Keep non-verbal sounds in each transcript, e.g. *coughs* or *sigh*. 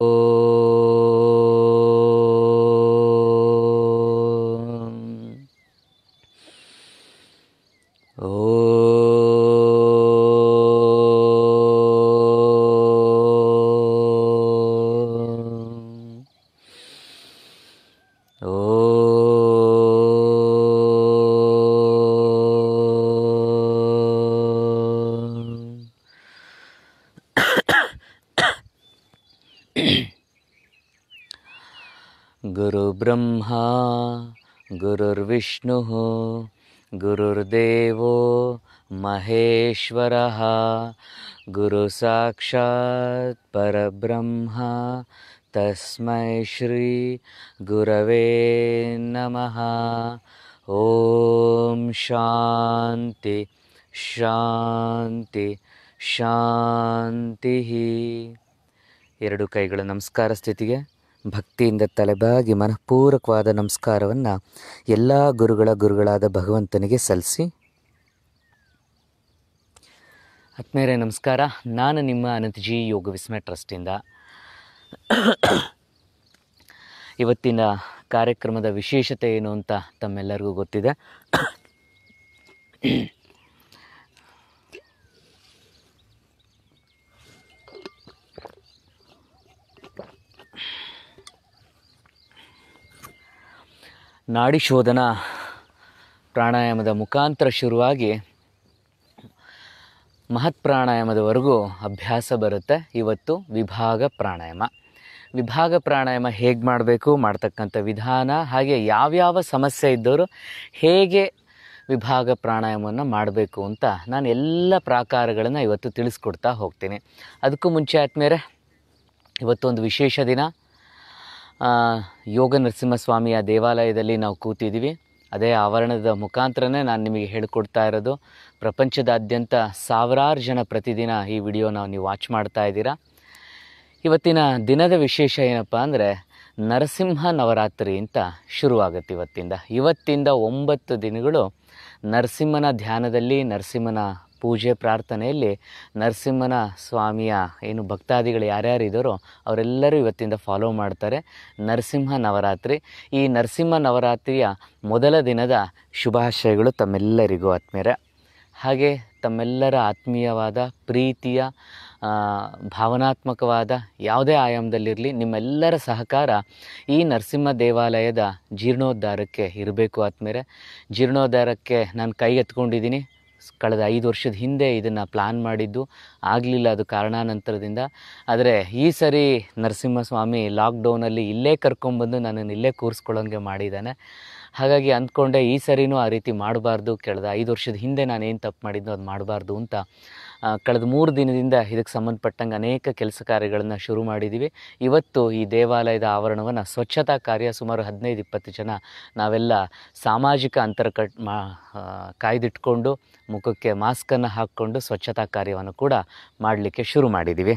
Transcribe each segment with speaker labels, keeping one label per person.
Speaker 1: Oh. Vishnu ಗುರುರ್ದೇವ Maheshwara ಗುರು ಸಾಕ್ಷಾತ್ ಪರಬ್ರಹ್ಮ ತಸ್ಮೈ ಶ್ರೀ ಗುರವೇ ನಮಃ ಓಂ ಶಾಂತಿ ಶಾಂತಿ ಶಾಂತಿ ಎರಡು ಕೈಗಳ ನಮಸ್ಕಾರ ಸ್ಥಿತಿಗೆ ಭಕ್ತಿಯಿಂದ ತಲೆಬಾಗಿ ಮನಃಪೂರ್ವಕವಾದ ನಮಸ್ಕಾರವನ್ನು ಎಲ್ಲ ಗುರುಗಳ ಗುರುಗಳಾದ ಭಗವಂತನಿಗೆ ಸಲ್ಲಿಸಿ ಆತ್ಮೇರೆ ನಮಸ್ಕಾರ ನಾನು ನಿಮ್ಮ ಅನಂತಜಿ ಯೋಗ ವಿಸ್ಮಯ ಟ್ರಸ್ಟಿಂದ ಇವತ್ತಿನ ಕಾರ್ಯಕ್ರಮದ ವಿಶೇಷತೆ ಏನು ಅಂತ ತಮ್ಮೆಲ್ಲರಿಗೂ ಗೊತ್ತಿದೆ ನಾಡಿ ಶೋಧನ ಪ್ರಾಣಾಯಾಮದ ಮುಖಾಂತರ ಶುರುವಾಗಿ ಮಹತ್ ಪ್ರಾಣಾಯಾಮದವರೆಗೂ ಅಭ್ಯಾಸ ಬರುತ್ತೆ ಇವತ್ತು ವಿಭಾಗ ಪ್ರಾಣಾಯಾಮ ವಿಭಾಗ ಪ್ರಾಣಾಯಾಮ ಹೇಗೆ ಮಾಡಬೇಕು ಮಾಡ್ತಕ್ಕಂಥ ವಿಧಾನ ಹಾಗೆ ಯಾವ್ಯಾವ ಸಮಸ್ಯೆ ಇದ್ದವರು ಹೇಗೆ ವಿಭಾಗ ಪ್ರಾಣಾಯಾಮವನ್ನು ಮಾಡಬೇಕು ಅಂತ ನಾನು ಎಲ್ಲ ಪ್ರಾಕಾರಗಳನ್ನು ಇವತ್ತು ತಿಳಿಸ್ಕೊಡ್ತಾ ಹೋಗ್ತೀನಿ ಅದಕ್ಕೂ ಮುಂಚೆ ಆದ್ಮೇಲೆ ಇವತ್ತೊಂದು ವಿಶೇಷ ದಿನ ಯೋಗ ನರಸಿಂಹಸ್ವಾಮಿಯ ದೇವಾಲಯದಲ್ಲಿ ನಾವು ಕೂತಿದ್ದೀವಿ ಅದೇ ಆವರಣದ ಮುಖಾಂತರನೇ ನಾನು ನಿಮಗೆ ಹೇಳಿಕೊಡ್ತಾ ಇರೋದು ಪ್ರಪಂಚದಾದ್ಯಂತ ಸಾವಿರಾರು ಜನ ಪ್ರತಿದಿನ ಈ ವಿಡಿಯೋ ನಾವು ನೀವು ವಾಚ್ ಮಾಡ್ತಾ ಇದ್ದೀರಾ ಇವತ್ತಿನ ದಿನದ ವಿಶೇಷ ಏನಪ್ಪ ಅಂದರೆ ನರಸಿಂಹ ನವರಾತ್ರಿ ಅಂತ ಶುರುವಾಗುತ್ತೆ ಇವತ್ತಿಂದ ಇವತ್ತಿಂದ ಒಂಬತ್ತು ದಿನಗಳು ನರಸಿಂಹನ ಧ್ಯಾನದಲ್ಲಿ ನರಸಿಂಹನ ಪೂಜೆ ಪ್ರಾರ್ಥನೆಯಲ್ಲಿ ನರಸಿಂಹನ ಸ್ವಾಮಿಯ ಏನು ಭಕ್ತಾದಿಗಳು ಯಾರ್ಯಾರಿದ್ದಾರೋ ಅವರೆಲ್ಲರೂ ಇವತ್ತಿಂದ ಫಾಲೋ ಮಾಡ್ತಾರೆ ನರಸಿಂಹ ನವರಾತ್ರಿ ಈ ನರಸಿಂಹ ನವರಾತ್ರಿಯ ಮೊದಲ ದಿನದ ಶುಭಾಶಯಗಳು ತಮ್ಮೆಲ್ಲರಿಗೂ ಆತ್ಮೀಯರ ಹಾಗೆ ತಮ್ಮೆಲ್ಲರ ಆತ್ಮೀಯವಾದ ಪ್ರೀತಿಯ ಭಾವನಾತ್ಮಕವಾದ ಯಾವುದೇ ಆಯಾಮದಲ್ಲಿರಲಿ ನಿಮ್ಮೆಲ್ಲರ ಸಹಕಾರ ಈ ನರಸಿಂಹ ದೇವಾಲಯದ ಜೀರ್ಣೋದ್ಧಾರಕ್ಕೆ ಇರಬೇಕು ಆದ್ಮೇಲೆ ಜೀರ್ಣೋದ್ಧಾರಕ್ಕೆ ನಾನು ಎತ್ಕೊಂಡಿದ್ದೀನಿ ಕಳೆದ ಐದು ವರ್ಷದ ಹಿಂದೆ ಇದನ್ನು ಪ್ಲ್ಯಾನ್ ಮಾಡಿದ್ದು ಆಗಲಿಲ್ಲ ಅದು ಕಾರಣಾನಂತರದಿಂದ ಆದರೆ ಈ ಸರಿ ನರಸಿಂಹಸ್ವಾಮಿ ಲಾಕ್ಡೌನಲ್ಲಿ ಇಲ್ಲೇ ಕರ್ಕೊಂಡ್ಬಂದು ನನ್ನನ್ನು ಇಲ್ಲೇ ಕೂರಿಸ್ಕೊಳ್ಳೋಂಗೆ ಮಾಡಿದ್ದಾನೆ ಹಾಗಾಗಿ ಅಂದ್ಕೊಂಡೆ ಈ ಸರಿನೂ ಆ ರೀತಿ ಮಾಡಬಾರ್ದು ಕಳೆದ ಐದು ವರ್ಷದ ಹಿಂದೆ ನಾನು ಏನು ತಪ್ಪು ಮಾಡಿದ್ದು ಅದು ಮಾಡಬಾರ್ದು ಅಂತ ಕಳೆದ ಮೂರು ದಿನದಿಂದ ಇದಕ್ಕೆ ಸಂಬಂಧಪಟ್ಟಂಗೆ ಅನೇಕ ಕೆಲಸ ಕಾರ್ಯಗಳನ್ನು ಶುರು ಮಾಡಿದ್ದೀವಿ ಇವತ್ತು ಈ ದೇವಾಲಯದ ಆವರಣವನ್ನು ಸ್ವಚ್ಛತಾ ಕಾರ್ಯ ಸುಮಾರು ಹದಿನೈದು ಇಪ್ಪತ್ತು ಜನ ನಾವೆಲ್ಲ ಸಾಮಾಜಿಕ ಅಂತರ ಕಟ್ ಮಾ ಕಾಯ್ದಿಟ್ಕೊಂಡು ಮುಖಕ್ಕೆ ಮಾಸ್ಕನ್ನು ಹಾಕ್ಕೊಂಡು ಸ್ವಚ್ಛತಾ ಕಾರ್ಯವನ್ನು ಕೂಡ ಮಾಡಲಿಕ್ಕೆ ಶುರು ಮಾಡಿದ್ದೀವಿ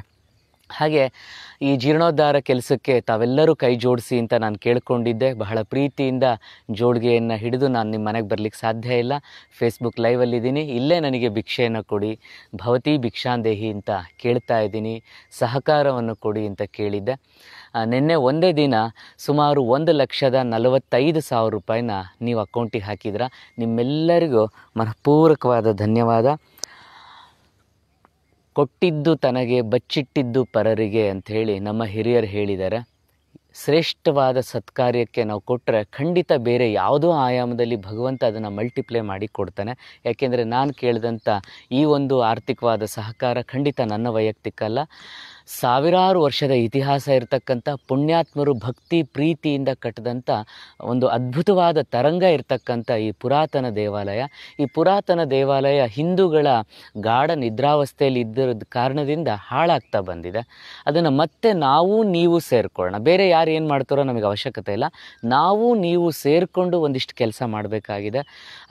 Speaker 1: ಹಾಗೆ ಈ ಜೀರ್ಣೋದ್ಧಾರ ಕೆಲಸಕ್ಕೆ ತಾವೆಲ್ಲರೂ ಕೈ ಜೋಡಿಸಿ ಅಂತ ನಾನು ಕೇಳಿಕೊಂಡಿದ್ದೆ ಬಹಳ ಪ್ರೀತಿಯಿಂದ ಜೋಡಿಗೆಯನ್ನು ಹಿಡಿದು ನಾನು ನಿಮ್ಮ ಮನೆಗೆ ಬರಲಿಕ್ಕೆ ಸಾಧ್ಯ ಇಲ್ಲ ಫೇಸ್ಬುಕ್ ಲೈವಲ್ಲಿದ್ದೀನಿ ಇಲ್ಲೇ ನನಗೆ ಭಿಕ್ಷೆಯನ್ನು ಕೊಡಿ ಭವತಿ ಭಿಕ್ಷಾಂದೇಹಿ ಅಂತ ಕೇಳ್ತಾ ಇದ್ದೀನಿ ಸಹಕಾರವನ್ನು ಕೊಡಿ ಅಂತ ಕೇಳಿದ್ದೆ ನಿನ್ನೆ ಒಂದೇ ದಿನ ಸುಮಾರು ಒಂದು ಲಕ್ಷದ ನಲವತ್ತೈದು ಸಾವಿರ ರೂಪಾಯಿನ ನೀವು ಅಕೌಂಟಿಗೆ ಹಾಕಿದ್ರ ನಿಮ್ಮೆಲ್ಲರಿಗೂ ಮನಃಪೂರ್ವಕವಾದ ಧನ್ಯವಾದ ಕೊಟ್ಟಿದ್ದು ತನಗೆ ಬಚ್ಚಿಟ್ಟಿದ್ದು ಪರರಿಗೆ ಅಂಥೇಳಿ ನಮ್ಮ ಹಿರಿಯರು ಹೇಳಿದ್ದಾರೆ ಶ್ರೇಷ್ಠವಾದ ಸತ್ಕಾರ್ಯಕ್ಕೆ ನಾವು ಕೊಟ್ಟರೆ ಖಂಡಿತ ಬೇರೆ ಯಾವುದೋ ಆಯಾಮದಲ್ಲಿ ಭಗವಂತ ಅದನ್ನು ಮಲ್ಟಿಪ್ಲೈ ಮಾಡಿ ಕೊಡ್ತಾನೆ ಯಾಕೆಂದರೆ ನಾನು ಕೇಳಿದಂಥ ಈ ಒಂದು ಆರ್ಥಿಕವಾದ ಸಹಕಾರ ಖಂಡಿತ ನನ್ನ ವೈಯಕ್ತಿಕ ಅಲ್ಲ ಸಾವಿರಾರು ವರ್ಷದ ಇತಿಹಾಸ ಇರತಕ್ಕಂಥ ಪುಣ್ಯಾತ್ಮರು ಭಕ್ತಿ ಪ್ರೀತಿಯಿಂದ ಕಟ್ಟಿದಂಥ ಒಂದು ಅದ್ಭುತವಾದ ತರಂಗ ಇರತಕ್ಕಂಥ ಈ ಪುರಾತನ ದೇವಾಲಯ ಈ ಪುರಾತನ ದೇವಾಲಯ ಹಿಂದೂಗಳ ಗಾಢ ನಿದ್ರಾವಸ್ಥೆಯಲ್ಲಿ ಇದ್ದಿರೋದ ಕಾರಣದಿಂದ ಹಾಳಾಗ್ತಾ ಬಂದಿದೆ ಅದನ್ನು ಮತ್ತೆ ನಾವು ನೀವು ಸೇರಿಕೊಳ್ಳೋಣ ಬೇರೆ ಯಾರು ಏನು ಮಾಡ್ತಾರೋ ನಮಗೆ ಅವಶ್ಯಕತೆ ಇಲ್ಲ ನಾವು ನೀವು ಸೇರಿಕೊಂಡು ಒಂದಿಷ್ಟು ಕೆಲಸ ಮಾಡಬೇಕಾಗಿದೆ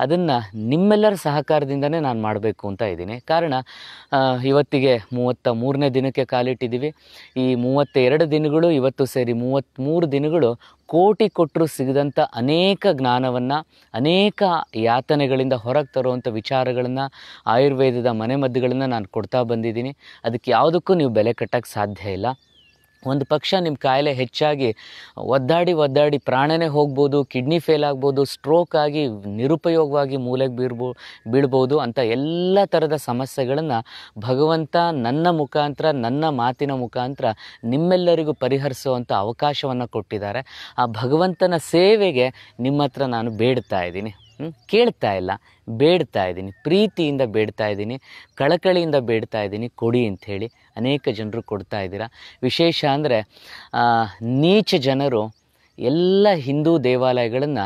Speaker 1: ಅದನ್ನು ನಿಮ್ಮೆಲ್ಲರ ಸಹಕಾರದಿಂದನೇ ನಾನು ಮಾಡಬೇಕು ಅಂತ ಇದ್ದೀನಿ ಕಾರಣ ಇವತ್ತಿಗೆ ಮೂವತ್ತ ಮೂರನೇ ದಿನಕ್ಕೆ ಕಾಲಿಟ್ಟು ಕೊಟ್ಟಿದ್ದೀವಿ ಈ ಮೂವತ್ತೆರಡು ದಿನಗಳು ಇವತ್ತು ಸೇರಿ ಮೂವತ್ತ್ಮೂರು ದಿನಗಳು ಕೋಟಿ ಕೊಟ್ಟರು ಸಿಗದಂಥ ಅನೇಕ ಜ್ಞಾನವನ್ನು ಅನೇಕ ಯಾತನೆಗಳಿಂದ ಹೊರಗೆ ತರುವಂಥ ವಿಚಾರಗಳನ್ನು ಆಯುರ್ವೇದದ ಮನೆಮದ್ದುಗಳನ್ನು ನಾನು ಕೊಡ್ತಾ ಬಂದಿದ್ದೀನಿ ಅದಕ್ಕೆ ಯಾವುದಕ್ಕೂ ನೀವು ಬೆಲೆ ಕಟ್ಟಕ್ಕೆ ಸಾಧ್ಯ ಇಲ್ಲ ಒಂದು ಪಕ್ಷ ನಿಮ್ಮ ಕಾಯಿಲೆ ಹೆಚ್ಚಾಗಿ ಒದ್ದಾಡಿ ಒದ್ದಾಡಿ ಪ್ರಾಣನೇ ಹೋಗ್ಬೋದು ಕಿಡ್ನಿ ಫೇಲ್ ಆಗ್ಬೋದು ಸ್ಟ್ರೋಕ್ ಆಗಿ ನಿರುಪಯೋಗವಾಗಿ ಮೂಲೆಗೆ ಬೀರ್ಬೋ ಬೀಳ್ಬೋದು ಅಂತ ಎಲ್ಲ ಥರದ ಸಮಸ್ಯೆಗಳನ್ನು ಭಗವಂತ ನನ್ನ ಮುಖಾಂತರ ನನ್ನ ಮಾತಿನ ಮುಖಾಂತರ ನಿಮ್ಮೆಲ್ಲರಿಗೂ ಪರಿಹರಿಸುವಂಥ ಅವಕಾಶವನ್ನು ಕೊಟ್ಟಿದ್ದಾರೆ ಆ ಭಗವಂತನ ಸೇವೆಗೆ ನಿಮ್ಮ ಹತ್ರ ನಾನು ಬೇಡ್ತಾ ಇದ್ದೀನಿ ಕೇಳ್ತಾ ಇಲ್ಲ ಬೇಡ್ತಾ ಇದ್ದೀನಿ ಪ್ರೀತಿಯಿಂದ ಬೇಡ್ತಾ ಇದ್ದೀನಿ ಕಳಕಳಿಯಿಂದ ಬೇಡ್ತಾ ಇದ್ದೀನಿ ಕೊಡಿ ಅಂಥೇಳಿ ಅನೇಕ ಜನರು ಕೊಡ್ತಾ ಇದ್ದೀರಾ ವಿಶೇಷ ಅಂದರೆ ನೀಚ ಜನರು ಎಲ್ಲ ಹಿಂದೂ ದೇವಾಲಯಗಳನ್ನು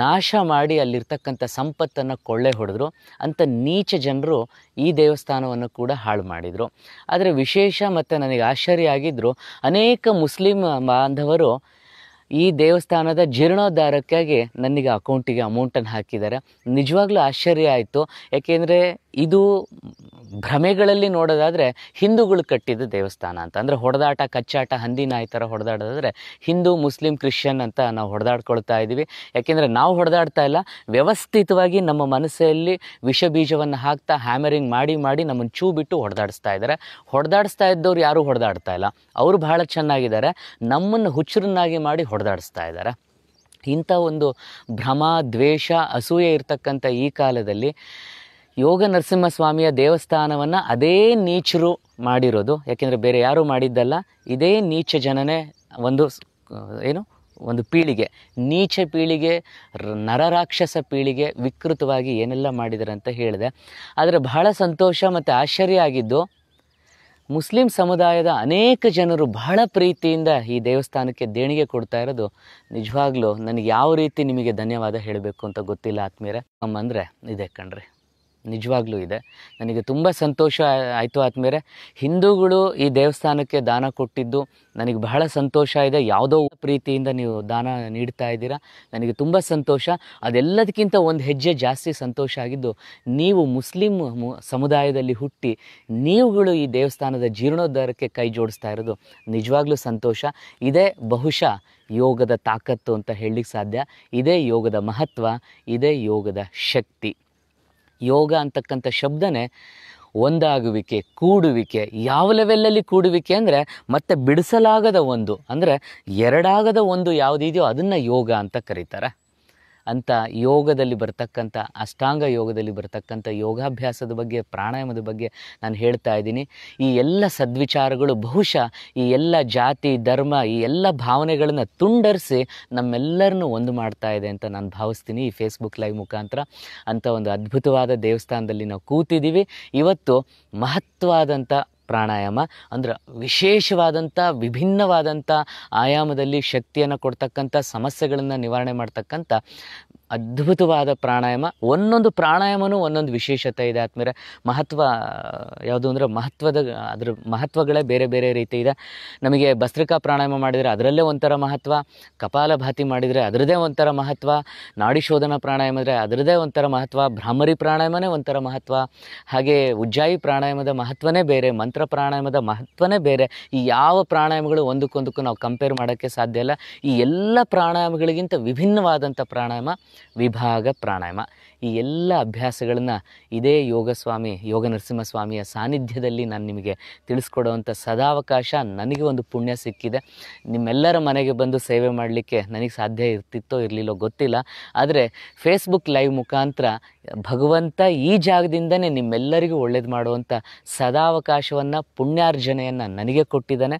Speaker 1: ನಾಶ ಮಾಡಿ ಅಲ್ಲಿರ್ತಕ್ಕಂಥ ಸಂಪತ್ತನ್ನು ಕೊಳ್ಳೆ ಹೊಡೆದ್ರು ಅಂತ ನೀಚ ಜನರು ಈ ದೇವಸ್ಥಾನವನ್ನು ಕೂಡ ಹಾಳು ಮಾಡಿದರು ಆದರೆ ವಿಶೇಷ ಮತ್ತು ನನಗೆ ಆಶ್ಚರ್ಯ ಆಗಿದ್ದರು ಅನೇಕ ಮುಸ್ಲಿಂ ಬಾಂಧವರು ಈ ದೇವಸ್ಥಾನದ ಜೀರ್ಣೋದ್ಧಾರಕ್ಕಾಗಿ ನನಗೆ ಅಕೌಂಟಿಗೆ ಅಮೌಂಟನ್ನು ಹಾಕಿದ್ದಾರೆ ನಿಜವಾಗ್ಲೂ ಆಶ್ಚರ್ಯ ಆಯಿತು ಯಾಕೆಂದರೆ ಇದು ಭ್ರಮೆಗಳಲ್ಲಿ ನೋಡೋದಾದರೆ ಹಿಂದೂಗಳು ಕಟ್ಟಿದ ದೇವಸ್ಥಾನ ಅಂತ ಅಂದರೆ ಹೊಡೆದಾಟ ಕಚ್ಚಾಟ ಹಂದಿ ನಾಯಿ ಥರ ಹೊಡೆದಾಡೋದಾದರೆ ಹಿಂದೂ ಮುಸ್ಲಿಂ ಕ್ರಿಶ್ಚಿಯನ್ ಅಂತ ನಾವು ಹೊಡೆದಾಡ್ಕೊಳ್ತಾ ಇದ್ದೀವಿ ಯಾಕೆಂದರೆ ನಾವು ಹೊಡೆದಾಡ್ತಾ ಇಲ್ಲ ವ್ಯವಸ್ಥಿತವಾಗಿ ನಮ್ಮ ಮನಸ್ಸಲ್ಲಿ ವಿಷ ಬೀಜವನ್ನು ಹಾಕ್ತಾ ಹ್ಯಾಮರಿಂಗ್ ಮಾಡಿ ಮಾಡಿ ನಮ್ಮನ್ನು ಚೂ ಬಿಟ್ಟು ಹೊಡೆದಾಡಿಸ್ತಾ ಇದ್ದಾರೆ ಹೊಡೆದಾಡಿಸ್ತಾ ಇದ್ದವ್ರು ಯಾರೂ ಹೊಡೆದಾಡ್ತಾ ಇಲ್ಲ ಅವರು ಬಹಳ ಚೆನ್ನಾಗಿದ್ದಾರೆ ನಮ್ಮನ್ನು ಹುಚ್ಚರನ್ನಾಗಿ ಮಾಡಿ ಹೊಡೆದಾಡಿಸ್ತಾ ಇದ್ದಾರೆ ಇಂಥ ಒಂದು ಭ್ರಮ ದ್ವೇಷ ಅಸೂಯೆ ಇರತಕ್ಕಂಥ ಈ ಕಾಲದಲ್ಲಿ ಯೋಗ ನರಸಿಂಹಸ್ವಾಮಿಯ ದೇವಸ್ಥಾನವನ್ನು ಅದೇ ನೀಚರು ಮಾಡಿರೋದು ಯಾಕೆಂದರೆ ಬೇರೆ ಯಾರೂ ಮಾಡಿದ್ದಲ್ಲ ಇದೇ ನೀಚ ಜನನೇ ಒಂದು ಏನು ಒಂದು ಪೀಳಿಗೆ ನೀಚ ಪೀಳಿಗೆ ನರರಾಕ್ಷಸ ಪೀಳಿಗೆ ವಿಕೃತವಾಗಿ ಏನೆಲ್ಲ ಮಾಡಿದರೆ ಅಂತ ಹೇಳಿದೆ ಆದರೆ ಬಹಳ ಸಂತೋಷ ಮತ್ತು ಆಶ್ಚರ್ಯ ಆಗಿದ್ದು ಮುಸ್ಲಿಂ ಸಮುದಾಯದ ಅನೇಕ ಜನರು ಬಹಳ ಪ್ರೀತಿಯಿಂದ ಈ ದೇವಸ್ಥಾನಕ್ಕೆ ದೇಣಿಗೆ ಕೊಡ್ತಾ ಇರೋದು ನಿಜವಾಗ್ಲೂ ನನಗೆ ಯಾವ ರೀತಿ ನಿಮಗೆ ಧನ್ಯವಾದ ಹೇಳಬೇಕು ಅಂತ ಗೊತ್ತಿಲ್ಲ ಆತ್ಮೀಯರೇ ಅಂದರೆ ಇದೆ ಕಣ್ರಿ ನಿಜವಾಗ್ಲೂ ಇದೆ ನನಗೆ ತುಂಬ ಸಂತೋಷ ಆಯಿತು ಆದಮೇಲೆ ಹಿಂದೂಗಳು ಈ ದೇವಸ್ಥಾನಕ್ಕೆ ದಾನ ಕೊಟ್ಟಿದ್ದು ನನಗೆ ಬಹಳ ಸಂತೋಷ ಇದೆ ಯಾವುದೋ ಪ್ರೀತಿಯಿಂದ ನೀವು ದಾನ ನೀಡ್ತಾ ಇದ್ದೀರಾ ನನಗೆ ತುಂಬ ಸಂತೋಷ ಅದೆಲ್ಲದಕ್ಕಿಂತ ಒಂದು ಹೆಜ್ಜೆ ಜಾಸ್ತಿ ಸಂತೋಷ ಆಗಿದ್ದು ನೀವು ಮುಸ್ಲಿಂ ಸಮುದಾಯದಲ್ಲಿ ಹುಟ್ಟಿ ನೀವುಗಳು ಈ ದೇವಸ್ಥಾನದ ಜೀರ್ಣೋದ್ಧಾರಕ್ಕೆ ಕೈ ಜೋಡಿಸ್ತಾ ಇರೋದು ನಿಜವಾಗ್ಲೂ ಸಂತೋಷ ಇದೇ ಬಹುಶಃ ಯೋಗದ ತಾಕತ್ತು ಅಂತ ಹೇಳಲಿಕ್ಕೆ ಸಾಧ್ಯ ಇದೇ ಯೋಗದ ಮಹತ್ವ ಇದೇ ಯೋಗದ ಶಕ್ತಿ ಯೋಗ ಅಂತಕ್ಕಂಥ ಶಬ್ದನೇ ಒಂದಾಗುವಿಕೆ ಕೂಡುವಿಕೆ ಯಾವ ಲೆವೆಲಲ್ಲಿ ಕೂಡುವಿಕೆ ಅಂದರೆ ಮತ್ತೆ ಬಿಡಿಸಲಾಗದ ಒಂದು ಅಂದರೆ ಎರಡಾಗದ ಒಂದು ಯಾವುದಿದೆಯೋ ಅದನ್ನು ಯೋಗ ಅಂತ ಕರೀತಾರೆ ಅಂತ ಯೋಗದಲ್ಲಿ ಬರ್ತಕ್ಕಂಥ ಅಷ್ಟಾಂಗ ಯೋಗದಲ್ಲಿ ಬರ್ತಕ್ಕಂಥ ಯೋಗಾಭ್ಯಾಸದ ಬಗ್ಗೆ ಪ್ರಾಣಾಯಾಮದ ಬಗ್ಗೆ ನಾನು ಹೇಳ್ತಾ ಇದ್ದೀನಿ ಈ ಎಲ್ಲ ಸದ್ವಿಚಾರಗಳು ಬಹುಶಃ ಈ ಎಲ್ಲ ಜಾತಿ ಧರ್ಮ ಈ ಎಲ್ಲ ಭಾವನೆಗಳನ್ನು ತುಂಡರಿಸಿ ನಮ್ಮೆಲ್ಲರನ್ನು ಒಂದು ಮಾಡ್ತಾ ಇದೆ ಅಂತ ನಾನು ಭಾವಿಸ್ತೀನಿ ಈ ಫೇಸ್ಬುಕ್ ಲೈವ್ ಮುಖಾಂತರ ಅಂಥ ಒಂದು ಅದ್ಭುತವಾದ ದೇವಸ್ಥಾನದಲ್ಲಿ ನಾವು ಕೂತಿದ್ದೀವಿ ಇವತ್ತು ಮಹತ್ವವಾದಂಥ ಪ್ರಾಣಾಯಾಮ ಅಂದ್ರೆ ವಿಶೇಷವಾದಂಥ ವಿಭಿನ್ನವಾದಂಥ ಆಯಾಮದಲ್ಲಿ ಶಕ್ತಿಯನ್ನು ಕೊಡ್ತಕ್ಕಂಥ ಸಮಸ್ಯೆಗಳನ್ನು ನಿವಾರಣೆ ಮಾಡ್ತಕ್ಕಂಥ ಅದ್ಭುತವಾದ ಪ್ರಾಣಾಯಾಮ ಒಂದೊಂದು ಪ್ರಾಣಾಯಾಮನೂ ಒಂದೊಂದು ವಿಶೇಷತೆ ಇದೆ ಆದ್ಮೇಲೆ ಮಹತ್ವ ಯಾವುದು ಅಂದರೆ ಮಹತ್ವದ ಅದ್ರ ಮಹತ್ವಗಳೇ ಬೇರೆ ಬೇರೆ ರೀತಿ ಇದೆ ನಮಗೆ ಭಸ್ತ್ರಿಕಾ ಪ್ರಾಣಾಯಾಮ ಮಾಡಿದರೆ ಅದರಲ್ಲೇ ಒಂಥರ ಮಹತ್ವ ಕಪಾಲಭಾತಿ ಮಾಡಿದರೆ ಅದರದೇ ಒಂಥರ ಮಹತ್ವ ನಾಡಿ ಶೋಧನಾ ಪ್ರಾಣಾಯಾಮ ಅಂದರೆ ಅದರದೇ ಒಂಥರ ಮಹತ್ವ ಭ್ರಾಮರಿ ಪ್ರಾಣಾಯಾಮನೇ ಒಂಥರ ಮಹತ್ವ ಹಾಗೆ ಉಜ್ಜಾಯಿ ಪ್ರಾಣಾಯಾಮದ ಮಹತ್ವನೇ ಬೇರೆ ಮಂತ್ರ ಪ್ರಾಣಾಯಾಮದ ಮಹತ್ವನೇ ಬೇರೆ ಈ ಯಾವ ಪ್ರಾಣಾಯಾಮಗಳು ಒಂದಕ್ಕೊಂದಕ್ಕೂ ನಾವು ಕಂಪೇರ್ ಮಾಡೋಕ್ಕೆ ಸಾಧ್ಯ ಇಲ್ಲ ಈ ಎಲ್ಲ ಪ್ರಾಣಾಯಾಮಗಳಿಗಿಂತ ವಿಭಿನ್ನವಾದಂಥ ಪ್ರಾಣಾಯಾಮ ವಿಭಾಗ ಪ್ರಾಣಾಯಾಮ ಈ ಎಲ್ಲ ಅಭ್ಯಾಸಗಳನ್ನು ಇದೇ ಯೋಗ ಸ್ವಾಮಿ ಯೋಗ ನರಸಿಂಹಸ್ವಾಮಿಯ ಸಾನ್ನಿಧ್ಯದಲ್ಲಿ ನಾನು ನಿಮಗೆ ತಿಳಿಸ್ಕೊಡೋವಂಥ ಸದಾವಕಾಶ ನನಗೆ ಒಂದು ಪುಣ್ಯ ಸಿಕ್ಕಿದೆ ನಿಮ್ಮೆಲ್ಲರ ಮನೆಗೆ ಬಂದು ಸೇವೆ ಮಾಡಲಿಕ್ಕೆ ನನಗೆ ಸಾಧ್ಯ ಇರ್ತಿತ್ತೋ ಇರಲಿಲ್ಲೋ ಗೊತ್ತಿಲ್ಲ ಆದರೆ ಫೇಸ್ಬುಕ್ ಲೈವ್ ಮುಖಾಂತರ ಭಗವಂತ ಈ ಜಾಗದಿಂದನೇ ನಿಮ್ಮೆಲ್ಲರಿಗೂ ಒಳ್ಳೇದು ಮಾಡುವಂಥ ಸದಾವಕಾಶವನ್ನು ಪುಣ್ಯಾರ್ಜನೆಯನ್ನು ನನಗೆ ಕೊಟ್ಟಿದ್ದಾನೆ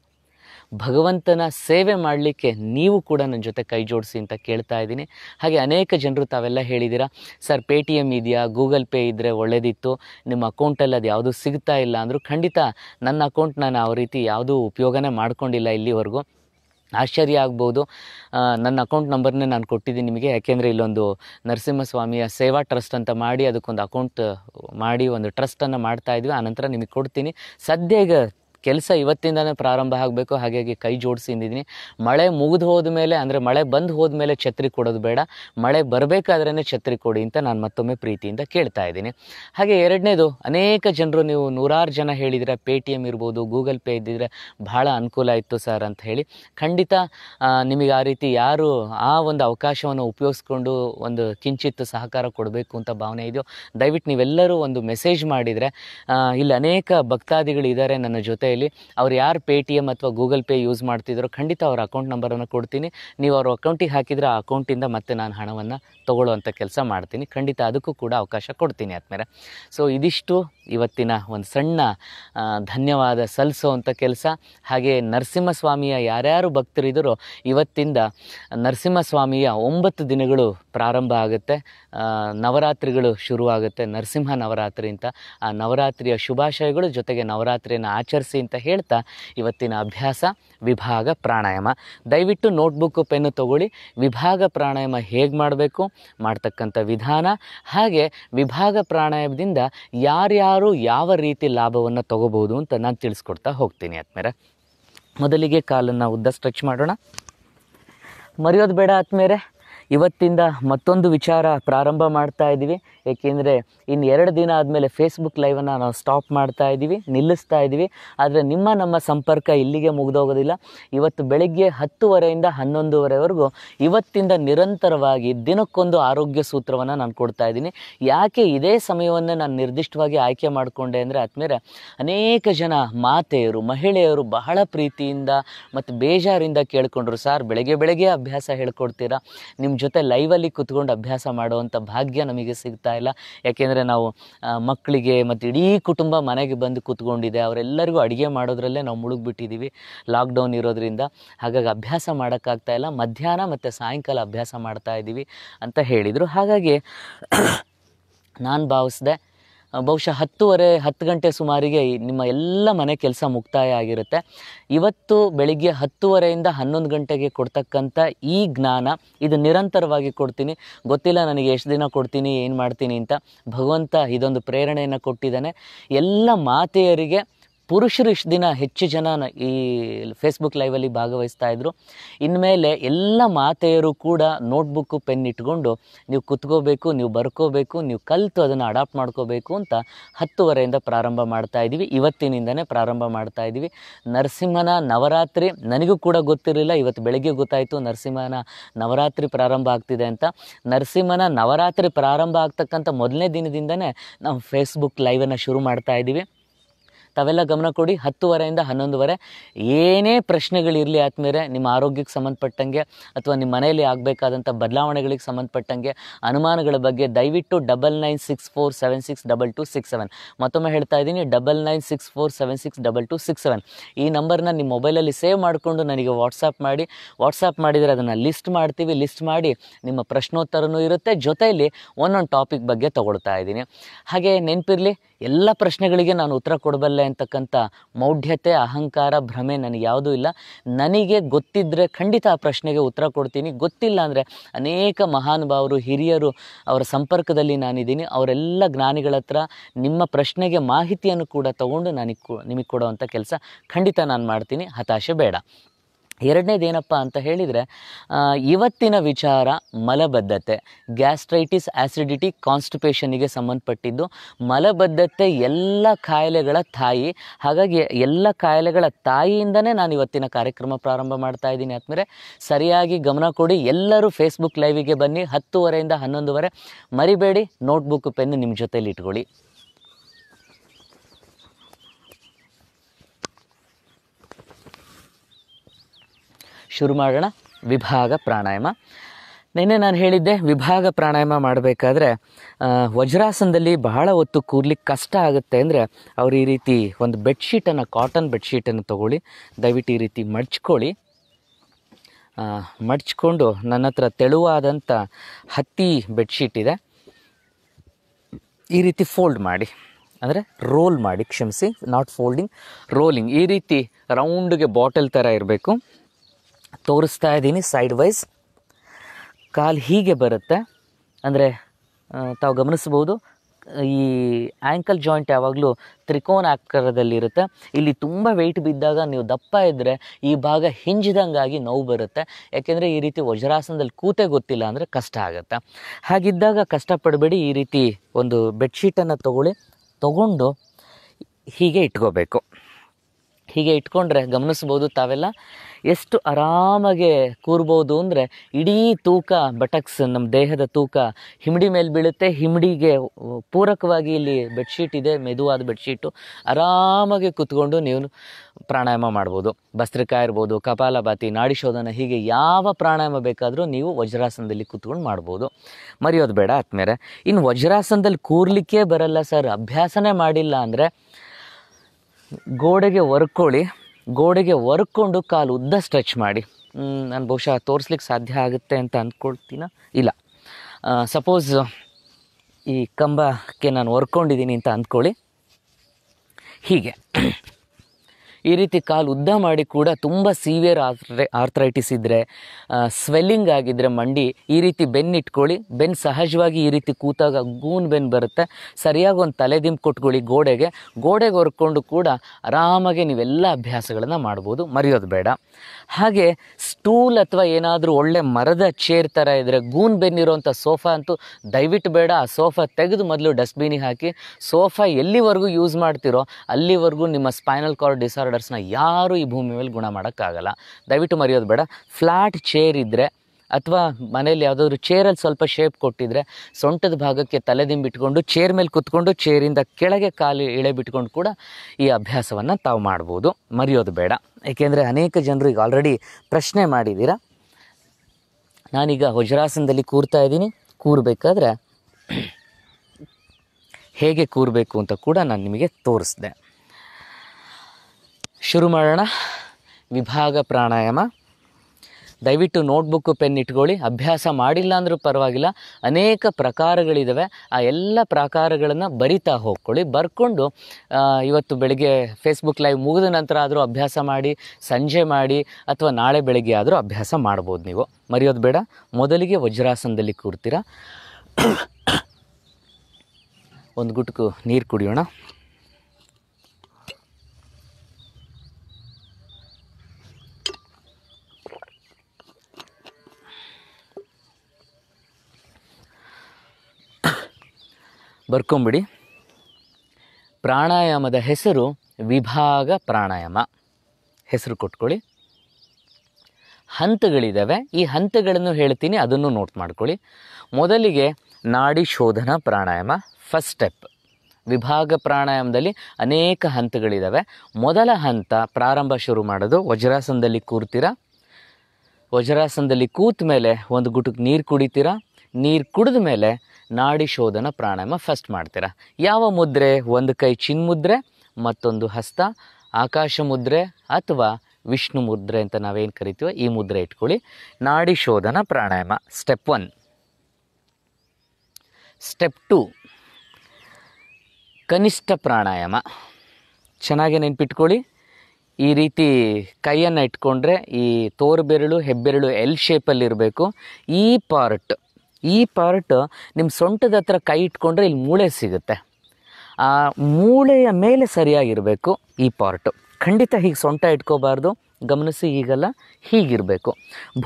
Speaker 1: ಭಗವಂತನ ಸೇವೆ ಮಾಡಲಿಕ್ಕೆ ನೀವು ಕೂಡ ನನ್ನ ಜೊತೆ ಕೈ ಜೋಡಿಸಿ ಅಂತ ಕೇಳ್ತಾ ಇದ್ದೀನಿ ಹಾಗೆ ಅನೇಕ ಜನರು ತಾವೆಲ್ಲ ಹೇಳಿದ್ದೀರಾ ಸರ್ ಪೇ ಟಿ ಎಮ್ ಇದೆಯಾ ಗೂಗಲ್ ಪೇ ಇದ್ದರೆ ಒಳ್ಳೇದಿತ್ತು ನಿಮ್ಮ ಅಕೌಂಟಲ್ಲಿ ಅದು ಯಾವುದೂ ಸಿಗ್ತಾ ಇಲ್ಲ ಅಂದರೂ ಖಂಡಿತ ನನ್ನ ಅಕೌಂಟ್ ನಾನು ಆ ರೀತಿ ಯಾವುದೂ ಉಪಯೋಗನೇ ಮಾಡ್ಕೊಂಡಿಲ್ಲ ಇಲ್ಲಿವರೆಗೂ ಆಶ್ಚರ್ಯ ಆಗ್ಬೋದು ನನ್ನ ಅಕೌಂಟ್ ನಂಬರ್ನೇ ನಾನು ಕೊಟ್ಟಿದ್ದೀನಿ ನಿಮಗೆ ಯಾಕೆಂದರೆ ಇಲ್ಲೊಂದು ನರಸಿಂಹಸ್ವಾಮಿಯ ಸೇವಾ ಟ್ರಸ್ಟ್ ಅಂತ ಮಾಡಿ ಅದಕ್ಕೊಂದು ಅಕೌಂಟ್ ಮಾಡಿ ಒಂದು ಟ್ರಸ್ಟನ್ನು ಮಾಡ್ತಾಯಿದ್ವಿ ಆನಂತರ ನಿಮಗೆ ಕೊಡ್ತೀನಿ ಸದ್ಯ ಈಗ ಕೆಲಸ ಇವತ್ತಿಂದನೇ ಪ್ರಾರಂಭ ಆಗಬೇಕು ಹಾಗಾಗಿ ಕೈ ಜೋಡಿಸಿ ಮಳೆ ಮುಗಿದು ಹೋದ ಮೇಲೆ ಅಂದರೆ ಮಳೆ ಬಂದು ಹೋದ ಮೇಲೆ ಛತ್ರಿ ಕೊಡೋದು ಬೇಡ ಮಳೆ ಬರಬೇಕಾದ್ರೇ ಛತ್ರಿ ಕೊಡಿ ಅಂತ ನಾನು ಮತ್ತೊಮ್ಮೆ ಪ್ರೀತಿಯಿಂದ ಕೇಳ್ತಾ ಇದ್ದೀನಿ ಹಾಗೆ ಎರಡನೇದು ಅನೇಕ ಜನರು ನೀವು ನೂರಾರು ಜನ ಹೇಳಿದರೆ ಪೇ ಟಿ ಎಮ್ ಇರ್ಬೋದು ಗೂಗಲ್ ಪೇ ಇದ್ದಿದ್ರೆ ಭಾಳ ಅನುಕೂಲ ಇತ್ತು ಸರ್ ಅಂತ ಹೇಳಿ ಖಂಡಿತ ನಿಮಗೆ ಆ ರೀತಿ ಯಾರು ಆ ಒಂದು ಅವಕಾಶವನ್ನು ಉಪಯೋಗಿಸ್ಕೊಂಡು ಒಂದು ಕಿಂಚಿತ್ ಸಹಕಾರ ಕೊಡಬೇಕು ಅಂತ ಭಾವನೆ ಇದೆಯೋ ದಯವಿಟ್ಟು ನೀವೆಲ್ಲರೂ ಒಂದು ಮೆಸೇಜ್ ಮಾಡಿದರೆ ಇಲ್ಲಿ ಅನೇಕ ಭಕ್ತಾದಿಗಳು ಇದ್ದಾರೆ ನನ್ನ ಜೊತೆ ಹೇಳಿ ಅವ್ರು ಯಾರು ಪೇ ಟಿ ಎಮ್ ಅಥವಾ ಗೂಗಲ್ ಪೇ ಯೂಸ್ ಮಾಡ್ತಿದ್ರೋ ಖಂಡಿತ ಅವ್ರ ಅಕೌಂಟ್ ನಂಬರನ್ನು ಕೊಡ್ತೀನಿ ನೀವು ಅವ್ರ ಅಕೌಂಟಿಗೆ ಹಾಕಿದರೆ ಆ ಅಕೌಂಟಿಂದ ಮತ್ತೆ ನಾನು ಹಣವನ್ನು ತೊಗೊಳ್ಳುವಂಥ ಕೆಲಸ ಮಾಡ್ತೀನಿ ಖಂಡಿತ ಅದಕ್ಕೂ ಕೂಡ ಅವಕಾಶ ಕೊಡ್ತೀನಿ ಆದ್ಮೇಲೆ ಸೊ ಇದಿಷ್ಟು ಇವತ್ತಿನ ಒಂದು ಸಣ್ಣ ಧನ್ಯವಾದ ಸಲ್ಲಿಸೋವಂಥ ಕೆಲಸ ಹಾಗೆ ನರಸಿಂಹಸ್ವಾಮಿಯ ಯಾರ್ಯಾರು ಭಕ್ತರಿದ್ದರೋ ಇವತ್ತಿಂದ ನರಸಿಂಹಸ್ವಾಮಿಯ ಒಂಬತ್ತು ದಿನಗಳು ಪ್ರಾರಂಭ ಆಗುತ್ತೆ ನವರಾತ್ರಿಗಳು ಶುರುವಾಗುತ್ತೆ ನರಸಿಂಹ ನವರಾತ್ರಿ ಅಂತ ಆ ನವರಾತ್ರಿಯ ಶುಭಾಶಯಗಳು ಜೊತೆಗೆ ನವರಾತ್ರಿಯನ್ನು ಆಚರಿಸಿ ಅಂತ ಹೇಳ್ತಾ ಇವತ್ತಿನ ಅಭ್ಯಾಸ ವಿಭಾಗ ಪ್ರಾಣಾಯಾಮ ದಯವಿಟ್ಟು ನೋಟ್ಬುಕ್ ಪೆನ್ನು ತಗೊಳ್ಳಿ ವಿಭಾಗ ಪ್ರಾಣಾಯಾಮ ಹೇಗೆ ಮಾಡಬೇಕು ಮಾಡ್ತಕ್ಕಂಥ ವಿಧಾನ ಹಾಗೆ ವಿಭಾಗ ಪ್ರಾಣಾಯಾಮದಿಂದ ಯಾರ್ಯಾರು ಯಾವ ರೀತಿ ಲಾಭವನ್ನು ತಗೋಬೋದು ಅಂತ ನಾನು ತಿಳಿಸ್ಕೊಡ್ತಾ ಹೋಗ್ತೀನಿ ಆದ್ಮೇಲೆ ಮೊದಲಿಗೆ ಕಾಲನ್ನು ಉದ್ದ ಸ್ಟ್ರೆಚ್ ಮಾಡೋಣ ಮರೆಯೋದು ಬೇಡ ಆತ್ಮೇರೆ ಇವತ್ತಿಂದ ಮತ್ತೊಂದು ವಿಚಾರ ಪ್ರಾರಂಭ ಮಾಡ್ತಾ ಇದ್ದೀವಿ ಏಕೆಂದರೆ ಇನ್ನು ಎರಡು ದಿನ ಆದಮೇಲೆ ಫೇಸ್ಬುಕ್ ಲೈವನ್ನು ನಾವು ಸ್ಟಾಪ್ ಮಾಡ್ತಾ ಇದ್ದೀವಿ ನಿಲ್ಲಿಸ್ತಾ ಇದ್ದೀವಿ ಆದರೆ ನಿಮ್ಮ ನಮ್ಮ ಸಂಪರ್ಕ ಇಲ್ಲಿಗೆ ಮುಗಿದೋಗೋದಿಲ್ಲ ಇವತ್ತು ಬೆಳಗ್ಗೆ ಹತ್ತುವರೆಯಿಂದ ಹನ್ನೊಂದುವರೆವರೆಗೂ ಇವತ್ತಿಂದ ನಿರಂತರವಾಗಿ ದಿನಕ್ಕೊಂದು ಆರೋಗ್ಯ ಸೂತ್ರವನ್ನು ನಾನು ಕೊಡ್ತಾ ಇದ್ದೀನಿ ಯಾಕೆ ಇದೇ ಸಮಯವನ್ನು ನಾನು ನಿರ್ದಿಷ್ಟವಾಗಿ ಆಯ್ಕೆ ಮಾಡಿಕೊಂಡೆ ಅಂದರೆ ಆದ್ಮೇಲೆ ಅನೇಕ ಜನ ಮಾತೆಯರು ಮಹಿಳೆಯರು ಬಹಳ ಪ್ರೀತಿಯಿಂದ ಮತ್ತು ಬೇಜಾರಿಂದ ಕೇಳಿಕೊಂಡ್ರು ಸಾರ್ ಬೆಳಗ್ಗೆ ಬೆಳಗ್ಗೆ ಅಭ್ಯಾಸ ಹೇಳ್ಕೊಡ್ತೀರಾ ನಿಮ್ಮ ಜೊತೆ ಲೈವಲ್ಲಿ ಕೂತ್ಕೊಂಡು ಅಭ್ಯಾಸ ಮಾಡುವಂಥ ಭಾಗ್ಯ ನಮಗೆ ಸಿಗ್ತಾ ಇಲ್ಲ ಯಾಕೆಂದರೆ ನಾವು ಮಕ್ಕಳಿಗೆ ಮತ್ತು ಇಡೀ ಕುಟುಂಬ ಮನೆಗೆ ಬಂದು ಕೂತ್ಕೊಂಡಿದೆ ಅವರೆಲ್ಲರಿಗೂ ಅಡುಗೆ ಮಾಡೋದ್ರಲ್ಲೇ ನಾವು ಮುಳುಗಿಬಿಟ್ಟಿದ್ದೀವಿ ಲಾಕ್ಡೌನ್ ಇರೋದ್ರಿಂದ ಹಾಗಾಗಿ ಅಭ್ಯಾಸ ಮಾಡೋಕ್ಕಾಗ್ತಾ ಇಲ್ಲ ಮಧ್ಯಾಹ್ನ ಮತ್ತು ಸಾಯಂಕಾಲ ಅಭ್ಯಾಸ ಮಾಡ್ತಾ ಇದ್ದೀವಿ ಅಂತ ಹೇಳಿದರು ಹಾಗಾಗಿ ನಾನು ಭಾವಿಸಿದೆ ಬಹುಶಃ ಹತ್ತುವರೆ ಹತ್ತು ಗಂಟೆ ಸುಮಾರಿಗೆ ನಿಮ್ಮ ಎಲ್ಲ ಮನೆ ಕೆಲಸ ಮುಕ್ತಾಯ ಆಗಿರುತ್ತೆ ಇವತ್ತು ಬೆಳಿಗ್ಗೆ ಹತ್ತುವರೆಯಿಂದ ಹನ್ನೊಂದು ಗಂಟೆಗೆ ಕೊಡ್ತಕ್ಕಂಥ ಈ ಜ್ಞಾನ ಇದು ನಿರಂತರವಾಗಿ ಕೊಡ್ತೀನಿ ಗೊತ್ತಿಲ್ಲ ನನಗೆ ಎಷ್ಟು ದಿನ ಕೊಡ್ತೀನಿ ಏನು ಮಾಡ್ತೀನಿ ಅಂತ ಭಗವಂತ ಇದೊಂದು ಪ್ರೇರಣೆಯನ್ನು ಕೊಟ್ಟಿದ್ದಾನೆ ಎಲ್ಲ ಮಾತೆಯರಿಗೆ ಪುರುಷರು ಇಷ್ಟು ದಿನ ಹೆಚ್ಚು ಜನ ಈ ಫೇಸ್ಬುಕ್ ಲೈವಲ್ಲಿ ಭಾಗವಹಿಸ್ತಾ ಇದ್ದರು ಇನ್ಮೇಲೆ ಎಲ್ಲ ಮಾತೆಯರು ಕೂಡ ನೋಟ್ಬುಕ್ಕು ಪೆನ್ ಇಟ್ಕೊಂಡು ನೀವು ಕುತ್ಕೋಬೇಕು ನೀವು ಬರ್ಕೋಬೇಕು ನೀವು ಕಲಿತು ಅದನ್ನು ಅಡಾಪ್ಟ್ ಮಾಡ್ಕೋಬೇಕು ಅಂತ ಹತ್ತುವರೆಯಿಂದ ಪ್ರಾರಂಭ ಮಾಡ್ತಾ ಇದ್ದೀವಿ ಇವತ್ತಿನಿಂದನೇ ಪ್ರಾರಂಭ ಮಾಡ್ತಾ ಇದ್ದೀವಿ ನರಸಿಂಹನ ನವರಾತ್ರಿ ನನಗೂ ಕೂಡ ಗೊತ್ತಿರಲಿಲ್ಲ ಇವತ್ತು ಬೆಳಗ್ಗೆ ಗೊತ್ತಾಯಿತು ನರಸಿಂಹನ ನವರಾತ್ರಿ ಪ್ರಾರಂಭ ಆಗ್ತಿದೆ ಅಂತ ನರಸಿಂಹನ ನವರಾತ್ರಿ ಪ್ರಾರಂಭ ಆಗ್ತಕ್ಕಂಥ ಮೊದಲನೇ ದಿನದಿಂದನೇ ನಾವು ಫೇಸ್ಬುಕ್ ಲೈವನ್ನು ಶುರು ಮಾಡ್ತಾ ಇದ್ದೀವಿ ತಾವೆಲ್ಲ ಗಮನ ಕೊಡಿ ಹತ್ತುವರೆಯಿಂದ ಹನ್ನೊಂದುವರೆ ಏನೇ ಪ್ರಶ್ನೆಗಳಿರಲಿ ಆದ್ಮೇಲೆ ನಿಮ್ಮ ಆರೋಗ್ಯಕ್ಕೆ ಸಂಬಂಧಪಟ್ಟಂಗೆ ಅಥವಾ ನಿಮ್ಮ ಮನೆಯಲ್ಲಿ ಆಗಬೇಕಾದಂಥ ಬದಲಾವಣೆಗಳಿಗೆ ಸಂಬಂಧಪಟ್ಟಂಗೆ ಅನುಮಾನಗಳ ಬಗ್ಗೆ ದಯವಿಟ್ಟು double nine six four seven six double two six seven ಮತ್ತೊಮ್ಮೆ ಹೇಳ್ತಾ ಇದ್ದೀನಿ double nine six four seven six double two six seven ಈ ನಂಬರ್ನ ನಿಮ್ಮ ಮೊಬೈಲಲ್ಲಿ ಸೇವ್ ಮಾಡಿಕೊಂಡು ನನಗೆ ವಾಟ್ಸಪ್ ಮಾಡಿ ವಾಟ್ಸಪ್ ಮಾಡಿದರೆ ಅದನ್ನು ಲಿಸ್ಟ್ ಮಾಡ್ತೀವಿ ಲಿಸ್ಟ್ ಮಾಡಿ ನಿಮ್ಮ ಪ್ರಶ್ನೋತ್ತರನೂ ಇರುತ್ತೆ ಜೊತೆಯಲ್ಲಿ ಒಂದೊಂದು ಟಾಪಿಕ್ ಬಗ್ಗೆ ತಗೊಳ್ತಾ ಇದ್ದೀನಿ ಹಾಗೆ ನೆನಪಿರಲಿ ಎಲ್ಲ ಪ್ರಶ್ನೆಗಳಿಗೆ ನಾನು ಉತ್ತರ ಕೊಡಬಲ್ಲೆ ಅಂತಕ್ಕಂಥ ಮೌಢ್ಯತೆ ಅಹಂಕಾರ ಭ್ರಮೆ ನನಗೆ ಯಾವುದೂ ಇಲ್ಲ ನನಗೆ ಗೊತ್ತಿದ್ದರೆ ಖಂಡಿತ ಆ ಪ್ರಶ್ನೆಗೆ ಉತ್ತರ ಕೊಡ್ತೀನಿ ಗೊತ್ತಿಲ್ಲ ಅಂದರೆ ಅನೇಕ ಮಹಾನುಭಾವರು ಹಿರಿಯರು ಅವರ ಸಂಪರ್ಕದಲ್ಲಿ ನಾನಿದ್ದೀನಿ ಅವರೆಲ್ಲ ಜ್ಞಾನಿಗಳ ಹತ್ರ ನಿಮ್ಮ ಪ್ರಶ್ನೆಗೆ ಮಾಹಿತಿಯನ್ನು ಕೂಡ ತಗೊಂಡು ನನಗೆ ನಿಮಗೆ ಕೊಡೋವಂಥ ಕೆಲಸ ಖಂಡಿತ ನಾನು ಮಾಡ್ತೀನಿ ಹತಾಶೆ ಬೇಡ ಎರಡನೇದೇನಪ್ಪ ಅಂತ ಹೇಳಿದರೆ ಇವತ್ತಿನ ವಿಚಾರ ಮಲಬದ್ಧತೆ ಗ್ಯಾಸ್ಟ್ರೈಟಿಸ್ ಆ್ಯಸಿಡಿಟಿ ಕಾನ್ಸ್ಟಿಪೇಷನಿಗೆ ಸಂಬಂಧಪಟ್ಟಿದ್ದು ಮಲಬದ್ಧತೆ ಎಲ್ಲ ಕಾಯಿಲೆಗಳ ತಾಯಿ ಹಾಗಾಗಿ ಎಲ್ಲ ಕಾಯಿಲೆಗಳ ತಾಯಿಯಿಂದನೇ ನಾನು ಇವತ್ತಿನ ಕಾರ್ಯಕ್ರಮ ಪ್ರಾರಂಭ ಮಾಡ್ತಾ ಇದ್ದೀನಿ ಆದಮೇಲೆ ಸರಿಯಾಗಿ ಗಮನ ಕೊಡಿ ಎಲ್ಲರೂ ಫೇಸ್ಬುಕ್ ಲೈವಿಗೆ ಬನ್ನಿ ಹತ್ತುವರೆಯಿಂದ ಹನ್ನೊಂದುವರೆ ಮರಿಬೇಡಿ ನೋಟ್ಬುಕ್ ಪೆನ್ನು ನಿಮ್ಮ ಜೊತೆಯಲ್ಲಿ ಇಟ್ಕೊಳ್ಳಿ ಶುರು ಮಾಡೋಣ ವಿಭಾಗ ಪ್ರಾಣಾಯಾಮ ನಿನ್ನೆ ನಾನು ಹೇಳಿದ್ದೆ ವಿಭಾಗ ಪ್ರಾಣಾಯಾಮ ಮಾಡಬೇಕಾದ್ರೆ ವಜ್ರಾಸನದಲ್ಲಿ ಬಹಳ ಹೊತ್ತು ಕೂರ್ಲಿಕ್ಕೆ ಕಷ್ಟ ಆಗುತ್ತೆ ಅಂದರೆ ಅವ್ರು ಈ ರೀತಿ ಒಂದು ಬೆಡ್ಶೀಟನ್ನು ಕಾಟನ್ ಬೆಡ್ಶೀಟನ್ನು ತೊಗೊಳ್ಳಿ ದಯವಿಟ್ಟು ಈ ರೀತಿ ಮಡ್ಚ್ಕೊಳ್ಳಿ ಮಡ್ಚ್ಕೊಂಡು ನನ್ನ ಹತ್ರ ತೆಳುವಾದಂಥ ಹತ್ತಿ ಬೆಡ್ಶೀಟ್ ಇದೆ ಈ ರೀತಿ ಫೋಲ್ಡ್ ಮಾಡಿ ಅಂದರೆ ರೋಲ್ ಮಾಡಿ ಕ್ಷಮಿಸಿ ನಾಟ್ ಫೋಲ್ಡಿಂಗ್ ರೋಲಿಂಗ್ ಈ ರೀತಿ ರೌಂಡ್ಗೆ ಬಾಟಲ್ ಥರ ಇರಬೇಕು ತೋರಿಸ್ತಾ ಇದ್ದೀನಿ ಸೈಡ್ ವೈಸ್ ಕಾಲು ಹೀಗೆ ಬರುತ್ತೆ ಅಂದರೆ ತಾವು ಗಮನಿಸ್ಬೋದು ಈ ಆ್ಯಂಕಲ್ ಜಾಯಿಂಟ್ ಯಾವಾಗಲೂ ತ್ರಿಕೋನ ಆಕಾರದಲ್ಲಿರುತ್ತೆ ಇಲ್ಲಿ ತುಂಬ ವೆಯ್ಟ್ ಬಿದ್ದಾಗ ನೀವು ದಪ್ಪ ಇದ್ದರೆ ಈ ಭಾಗ ಹಿಂಜಿದಂಗಾಗಿ ನೋವು ಬರುತ್ತೆ ಯಾಕೆಂದರೆ ಈ ರೀತಿ ವಜ್ರಾಸನದಲ್ಲಿ ಕೂತೆ ಗೊತ್ತಿಲ್ಲ ಅಂದರೆ ಕಷ್ಟ ಆಗುತ್ತೆ ಹಾಗಿದ್ದಾಗ ಕಷ್ಟಪಡಬೇಡಿ ಈ ರೀತಿ ಒಂದು ಬೆಡ್ಶೀಟನ್ನು ತಗೊಳ್ಳಿ ತಗೊಂಡು ಹೀಗೆ ಇಟ್ಕೋಬೇಕು ಹೀಗೆ ಇಟ್ಕೊಂಡ್ರೆ ಗಮನಿಸ್ಬೋದು ತಾವೆಲ್ಲ ಎಷ್ಟು ಆರಾಮಾಗೆ ಕೂರ್ಬೋದು ಅಂದರೆ ಇಡೀ ತೂಕ ಬಟಕ್ಸ್ ನಮ್ಮ ದೇಹದ ತೂಕ ಹಿಮಡಿ ಮೇಲೆ ಬೀಳುತ್ತೆ ಹಿಮಡಿಗೆ ಪೂರಕವಾಗಿ ಇಲ್ಲಿ ಬೆಡ್ಶೀಟ್ ಇದೆ ಮೆದುವಾದ ಬೆಡ್ಶೀಟು ಆರಾಮಾಗಿ ಕೂತ್ಕೊಂಡು ನೀವು ಪ್ರಾಣಾಯಾಮ ಮಾಡ್ಬೋದು ಭಸ್ತ್ರಿಕಾ ಇರ್ಬೋದು ಕಪಾಲಭಾತಿ ನಾಡಿ ಶೋಧನ ಹೀಗೆ ಯಾವ ಪ್ರಾಣಾಯಾಮ ಬೇಕಾದರೂ ನೀವು ವಜ್ರಾಸನದಲ್ಲಿ ಕೂತ್ಕೊಂಡು ಮಾಡ್ಬೋದು ಮರೆಯೋದು ಬೇಡ ಆತ್ಮೇಲೆ ಇನ್ನು ವಜ್ರಾಸನದಲ್ಲಿ ಕೂರ್ಲಿಕ್ಕೆ ಬರಲ್ಲ ಸರ್ ಅಭ್ಯಾಸನೇ ಮಾಡಿಲ್ಲ ಅಂದರೆ ಗೋಡೆಗೆ ಒರ್ಕೊಳ್ಳಿ ಗೋಡೆಗೆ ಒರ್ಕೊಂಡು ಕಾಲು ಉದ್ದ ಸ್ಟ್ರೆಚ್ ಮಾಡಿ ನಾನು ಬಹುಶಃ ತೋರಿಸ್ಲಿಕ್ಕೆ ಸಾಧ್ಯ ಆಗುತ್ತೆ ಅಂತ ಅಂದ್ಕೊಳ್ತೀನ ಇಲ್ಲ ಸಪೋಸ್ ಈ ಕಂಬಕ್ಕೆ ನಾನು ಹೊರ್ಕೊಂಡಿದ್ದೀನಿ ಅಂತ ಅಂದ್ಕೊಳ್ಳಿ ಹೀಗೆ ಈ ರೀತಿ ಕಾಲು ಉದ್ದ ಮಾಡಿ ಕೂಡ ತುಂಬ ಸೀವಿಯರ್ ಆರ್ಥ್ರೈ ಆರ್ಥ್ರೈಟಿಸ್ ಇದ್ದರೆ ಸ್ವೆಲ್ಲಿಂಗ್ ಆಗಿದ್ದರೆ ಮಂಡಿ ಈ ರೀತಿ ಬೆನ್ನಿಟ್ಕೊಳ್ಳಿ ಬೆನ್ನು ಸಹಜವಾಗಿ ಈ ರೀತಿ ಕೂತಾಗ ಗೂನ್ ಬೆನ್ನು ಬರುತ್ತೆ ಸರಿಯಾಗಿ ಒಂದು ತಲೆದಿಂಬು ಕೊಟ್ಕೊಳ್ಳಿ ಗೋಡೆಗೆ ಗೋಡೆಗೆ ಹೊರ್ಕೊಂಡು ಕೂಡ ಆರಾಮಾಗಿ ನೀವೆಲ್ಲ ಅಭ್ಯಾಸಗಳನ್ನು ಮಾಡ್ಬೋದು ಮರೆಯೋದು ಬೇಡ ಹಾಗೆ ಸ್ಟೂಲ್ ಅಥವಾ ಏನಾದರೂ ಒಳ್ಳೆ ಮರದ ಚೇರ್ ಥರ ಇದ್ದರೆ ಗೂನ್ ಬೆನ್ನಿರೋಂಥ ಸೋಫಾ ಅಂತೂ ದಯವಿಟ್ಟು ಬೇಡ ಆ ಸೋಫಾ ತೆಗೆದು ಮೊದಲು ಡಸ್ಟ್ಬಿನಿಗೆ ಹಾಕಿ ಸೋಫಾ ಎಲ್ಲಿವರೆಗೂ ಯೂಸ್ ಮಾಡ್ತೀರೋ ಅಲ್ಲಿವರೆಗೂ ನಿಮ್ಮ ಸ್ಪೈನಲ್ ಕಾರ್ಡ್ ಡಿಸಾರ್ಡ್ ಆರ್ಡರ್ಸ್ನ ಯಾರೂ ಈ ಭೂಮಿ ಮೇಲೆ ಗುಣ ಮಾಡೋಕ್ಕಾಗಲ್ಲ ದಯವಿಟ್ಟು ಮರೆಯೋದು ಬೇಡ ಫ್ಲ್ಯಾಟ್ ಚೇರ್ ಇದ್ದರೆ ಅಥವಾ ಮನೇಲಿ ಯಾವುದಾದ್ರು ಚೇರಲ್ಲಿ ಸ್ವಲ್ಪ ಶೇಪ್ ಕೊಟ್ಟಿದ್ರೆ ಸೊಂಟದ ಭಾಗಕ್ಕೆ ತಲೆದಿಂಬಿಟ್ಕೊಂಡು ಚೇರ್ ಮೇಲೆ ಕುತ್ಕೊಂಡು ಚೇರಿಂದ ಕೆಳಗೆ ಕಾಲು ಇಳೆ ಬಿಟ್ಕೊಂಡು ಕೂಡ ಈ ಅಭ್ಯಾಸವನ್ನು ತಾವು ಮಾಡ್ಬೋದು ಮರೆಯೋದು ಬೇಡ ಏಕೆಂದರೆ ಅನೇಕ ಜನರು ಈಗ ಆಲ್ರೆಡಿ ಪ್ರಶ್ನೆ ಮಾಡಿದ್ದೀರ ನಾನೀಗ ವಜ್ರಾಸನದಲ್ಲಿ ಕೂರ್ತಾ ಇದ್ದೀನಿ ಕೂರಬೇಕಾದ್ರೆ ಹೇಗೆ ಕೂರಬೇಕು ಅಂತ ಕೂಡ ನಾನು ನಿಮಗೆ ತೋರಿಸ್ದೆ ಶುರು ಮಾಡೋಣ ವಿಭಾಗ ಪ್ರಾಣಾಯಾಮ ದಯವಿಟ್ಟು ನೋಟ್ಬುಕ್ ಪೆನ್ ಇಟ್ಕೊಳ್ಳಿ ಅಭ್ಯಾಸ ಮಾಡಿಲ್ಲ ಅಂದರೂ ಪರವಾಗಿಲ್ಲ ಅನೇಕ ಪ್ರಕಾರಗಳಿದ್ದಾವೆ ಆ ಎಲ್ಲ ಪ್ರಕಾರಗಳನ್ನು ಬರಿತಾ ಹೋಗ್ಕೊಳ್ಳಿ ಬರ್ಕೊಂಡು ಇವತ್ತು ಬೆಳಗ್ಗೆ ಫೇಸ್ಬುಕ್ ಲೈವ್ ಮುಗಿದ ನಂತರ ಆದರೂ ಅಭ್ಯಾಸ ಮಾಡಿ ಸಂಜೆ ಮಾಡಿ ಅಥವಾ ನಾಳೆ ಬೆಳಗ್ಗೆ ಆದರೂ ಅಭ್ಯಾಸ ಮಾಡ್ಬೋದು ನೀವು ಮರೆಯೋದು ಬೇಡ ಮೊದಲಿಗೆ ವಜ್ರಾಸನದಲ್ಲಿ ಕೂರ್ತೀರಾ *coughs* ಒಂದು ಗುಟುಕು ನೀರು ಕುಡಿಯೋಣ ಬರ್ಕೊಂಬಿಡಿ ಪ್ರಾಣಾಯಾಮದ ಹೆಸರು ವಿಭಾಗ ಪ್ರಾಣಾಯಾಮ ಹೆಸರು ಕೊಟ್ಕೊಳ್ಳಿ ಹಂತಗಳಿದ್ದಾವೆ ಈ ಹಂತಗಳನ್ನು ಹೇಳ್ತೀನಿ ಅದನ್ನು ನೋಟ್ ಮಾಡ್ಕೊಳ್ಳಿ ಮೊದಲಿಗೆ ನಾಡಿ ಶೋಧನಾ ಪ್ರಾಣಾಯಾಮ ಫಸ್ಟ್ ಸ್ಟೆಪ್ ವಿಭಾಗ ಪ್ರಾಣಾಯಾಮದಲ್ಲಿ ಅನೇಕ ಹಂತಗಳಿದ್ದಾವೆ ಮೊದಲ ಹಂತ ಪ್ರಾರಂಭ ಶುರು ಮಾಡೋದು ವಜ್ರಾಸನದಲ್ಲಿ ಕೂರ್ತೀರಾ ವಜ್ರಾಸನದಲ್ಲಿ ಕೂತ ಮೇಲೆ ಒಂದು ಗುಟಕ್ಕೆ ನೀರು ಕುಡಿತೀರಾ ನೀರು ಕುಡಿದ ಮೇಲೆ ನಾಡಿ ಶೋಧನ ಪ್ರಾಣಾಯಾಮ ಫಸ್ಟ್ ಮಾಡ್ತೀರಾ ಯಾವ ಮುದ್ರೆ ಒಂದು ಕೈ ಮುದ್ರೆ ಮತ್ತೊಂದು ಹಸ್ತ ಆಕಾಶ ಮುದ್ರೆ ಅಥವಾ ವಿಷ್ಣು ಮುದ್ರೆ ಅಂತ ನಾವೇನು ಕರಿತೀವೋ ಈ ಮುದ್ರೆ ಇಟ್ಕೊಳ್ಳಿ ನಾಡಿ ಶೋಧನ ಪ್ರಾಣಾಯಾಮ ಸ್ಟೆಪ್ ಒನ್ ಸ್ಟೆಪ್ ಟು ಕನಿಷ್ಠ ಪ್ರಾಣಾಯಾಮ ಚೆನ್ನಾಗಿ ನೆನ್ಪಿಟ್ಕೊಳ್ಳಿ ಈ ರೀತಿ ಕೈಯನ್ನು ಇಟ್ಕೊಂಡ್ರೆ ಈ ತೋರ್ಬೆರಳು ಹೆಬ್ಬೆರಳು ಎಲ್ ಶೇಪಲ್ಲಿರಬೇಕು ಈ ಪಾರ್ಟ್ ಈ ಪಾರ್ಟ್ ನಿಮ್ಮ ಸೊಂಟದ ಹತ್ರ ಕೈ ಇಟ್ಕೊಂಡ್ರೆ ಇಲ್ಲಿ ಮೂಳೆ ಸಿಗುತ್ತೆ ಆ ಮೂಳೆಯ ಮೇಲೆ ಸರಿಯಾಗಿರಬೇಕು ಈ ಪಾರ್ಟು ಖಂಡಿತ ಹೀಗೆ ಸೊಂಟ ಇಟ್ಕೋಬಾರ್ದು ಗಮನಿಸಿ ಈಗೆಲ್ಲ ಹೀಗಿರಬೇಕು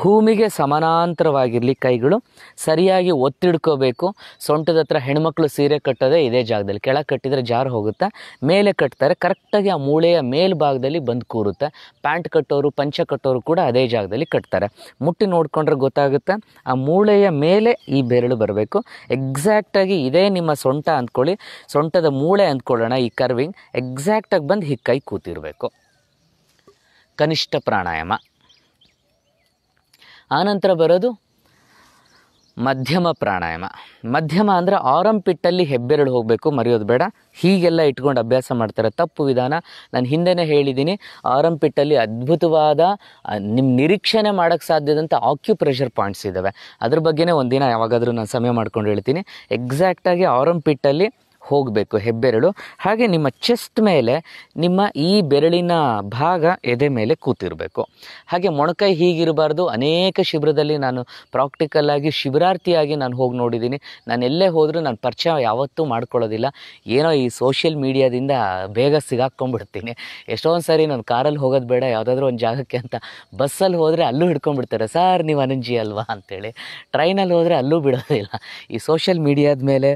Speaker 1: ಭೂಮಿಗೆ ಸಮಾನಾಂತರವಾಗಿರಲಿ ಕೈಗಳು ಸರಿಯಾಗಿ ಒತ್ತಿಡ್ಕೋಬೇಕು ಸೊಂಟದ ಹತ್ರ ಹೆಣ್ಮಕ್ಳು ಸೀರೆ ಕಟ್ಟೋದೇ ಇದೇ ಜಾಗದಲ್ಲಿ ಕೆಳಗೆ ಕಟ್ಟಿದರೆ ಜಾರು ಹೋಗುತ್ತೆ ಮೇಲೆ ಕಟ್ತಾರೆ ಕರೆಕ್ಟಾಗಿ ಆ ಮೂಳೆಯ ಮೇಲ್ಭಾಗದಲ್ಲಿ ಬಂದು ಕೂರುತ್ತೆ ಪ್ಯಾಂಟ್ ಕಟ್ಟೋರು ಪಂಚ ಕಟ್ಟೋರು ಕೂಡ ಅದೇ ಜಾಗದಲ್ಲಿ ಕಟ್ತಾರೆ ಮುಟ್ಟಿ ನೋಡಿಕೊಂಡ್ರೆ ಗೊತ್ತಾಗುತ್ತೆ ಆ ಮೂಳೆಯ ಮೇಲೆ ಈ ಬೆರಳು ಬರಬೇಕು ಎಕ್ಸಾಕ್ಟಾಗಿ ಇದೇ ನಿಮ್ಮ ಸೊಂಟ ಅಂದ್ಕೊಳ್ಳಿ ಸೊಂಟದ ಮೂಳೆ ಅಂದ್ಕೊಳ್ಳೋಣ ಈ ಕರ್ವಿಂಗ್ ಎಕ್ಸಾಕ್ಟಾಗಿ ಬಂದು ಕೈ ಕೂತಿರಬೇಕು ಕನಿಷ್ಠ ಪ್ರಾಣಾಯಾಮ ಆನಂತರ ಬರೋದು ಮಧ್ಯಮ ಪ್ರಾಣಾಯಾಮ ಮಧ್ಯಮ ಅಂದರೆ ಆರಂ ಪಿಟ್ಟಲ್ಲಿ ಹೆಬ್ಬೆರಡು ಹೋಗಬೇಕು ಮರೆಯೋದು ಬೇಡ ಹೀಗೆಲ್ಲ ಇಟ್ಕೊಂಡು ಅಭ್ಯಾಸ ಮಾಡ್ತಾರೆ ತಪ್ಪು ವಿಧಾನ ನಾನು ಹಿಂದೆನೇ ಹೇಳಿದ್ದೀನಿ ಆರಂ ಪಿಟ್ಟಲ್ಲಿ ಅದ್ಭುತವಾದ ನಿಮ್ಮ ನಿರೀಕ್ಷಣೆ ಮಾಡೋಕ್ಕೆ ಸಾಧ್ಯದಂಥ ಆಕ್ಯುಪ್ರೆಷರ್ ಪಾಯಿಂಟ್ಸ್ ಇದ್ದಾವೆ ಅದ್ರ ಬಗ್ಗೆನೇ ಒಂದಿನ ಯಾವಾಗಾದರೂ ನಾನು ಸಮಯ ಮಾಡ್ಕೊಂಡು ಹೇಳ್ತೀನಿ ಎಕ್ಸಾಕ್ಟಾಗಿ ಆರಂ ಪಿಟ್ಟಲ್ಲಿ ಹೋಗಬೇಕು ಹೆಬ್ಬೆರಳು ಹಾಗೆ ನಿಮ್ಮ ಚೆಸ್ಟ್ ಮೇಲೆ ನಿಮ್ಮ ಈ ಬೆರಳಿನ ಭಾಗ ಎದೆ ಮೇಲೆ ಕೂತಿರಬೇಕು ಹಾಗೆ ಮೊಣಕೈ ಹೀಗಿರಬಾರ್ದು ಅನೇಕ ಶಿಬಿರದಲ್ಲಿ ನಾನು ಪ್ರಾಕ್ಟಿಕಲ್ಲಾಗಿ ಶಿಬಿರಾರ್ಥಿಯಾಗಿ ನಾನು ಹೋಗಿ ನೋಡಿದ್ದೀನಿ ನಾನು ಎಲ್ಲೇ ಹೋದರೂ ನಾನು ಪರಿಚಯ ಯಾವತ್ತೂ ಮಾಡ್ಕೊಳ್ಳೋದಿಲ್ಲ ಏನೋ ಈ ಸೋಷಿಯಲ್ ಮೀಡಿಯಾದಿಂದ ಬೇಗ ಸಿಗಾಕ್ಕೊಂಡ್ಬಿಡ್ತೀನಿ ಎಷ್ಟೊಂದು ಸಾರಿ ನಾನು ಕಾರಲ್ಲಿ ಹೋಗೋದು ಬೇಡ ಯಾವುದಾದ್ರೂ ಒಂದು ಜಾಗಕ್ಕೆ ಅಂತ ಬಸ್ಸಲ್ಲಿ ಹೋದರೆ ಅಲ್ಲೂ ಹಿಡ್ಕೊಂಡ್ಬಿಡ್ತಾರೆ ಸರ್ ನೀವು ಅನಂಜಿ ಅಲ್ವಾ ಅಂತೇಳಿ ಟ್ರೈನಲ್ಲಿ ಹೋದರೆ ಅಲ್ಲೂ ಬಿಡೋದಿಲ್ಲ ಈ ಸೋಷಿಯಲ್ ಮೀಡಿಯಾದ ಮೇಲೆ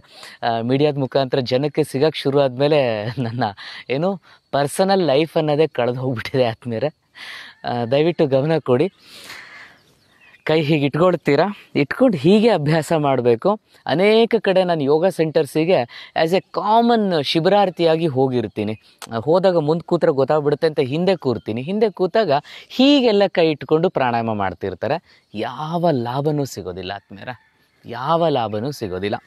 Speaker 1: ಮೀಡಿಯಾದ ಮುಖಾಂತರ ಜನಕ್ಕೆ ಸಿಗೋಕ್ಕೆ ಶುರು ಆದಮೇಲೆ ನನ್ನ ಏನು ಪರ್ಸನಲ್ ಲೈಫ್ ಅನ್ನೋದೇ ಕಳೆದು ಹೋಗ್ಬಿಟ್ಟಿದೆ ಆದ್ಮೇಲೆ ದಯವಿಟ್ಟು ಗಮನ ಕೊಡಿ ಕೈ ಹೀಗೆ ಇಟ್ಕೊಳ್ತೀರಾ ಇಟ್ಕೊಂಡು ಹೀಗೆ ಅಭ್ಯಾಸ ಮಾಡಬೇಕು ಅನೇಕ ಕಡೆ ನಾನು ಯೋಗ ಸೆಂಟರ್ಸಿಗೆ ಆ್ಯಸ್ ಎ ಕಾಮನ್ ಶಿಬಿರಾರ್ಥಿಯಾಗಿ ಹೋಗಿರ್ತೀನಿ ಹೋದಾಗ ಮುಂದೆ ಕೂತ್ರೆ ಗೊತ್ತಾಗ್ಬಿಡುತ್ತೆ ಅಂತ ಹಿಂದೆ ಕೂರ್ತೀನಿ ಹಿಂದೆ ಕೂತಾಗ ಹೀಗೆಲ್ಲ ಕೈ ಇಟ್ಕೊಂಡು ಪ್ರಾಣಾಯಾಮ ಮಾಡ್ತಿರ್ತಾರೆ ಯಾವ ಲಾಭನೂ ಸಿಗೋದಿಲ್ಲ ಆತ್ಮೇರ ಯಾವ ಲಾಭವೂ ಸಿಗೋದಿಲ್ಲ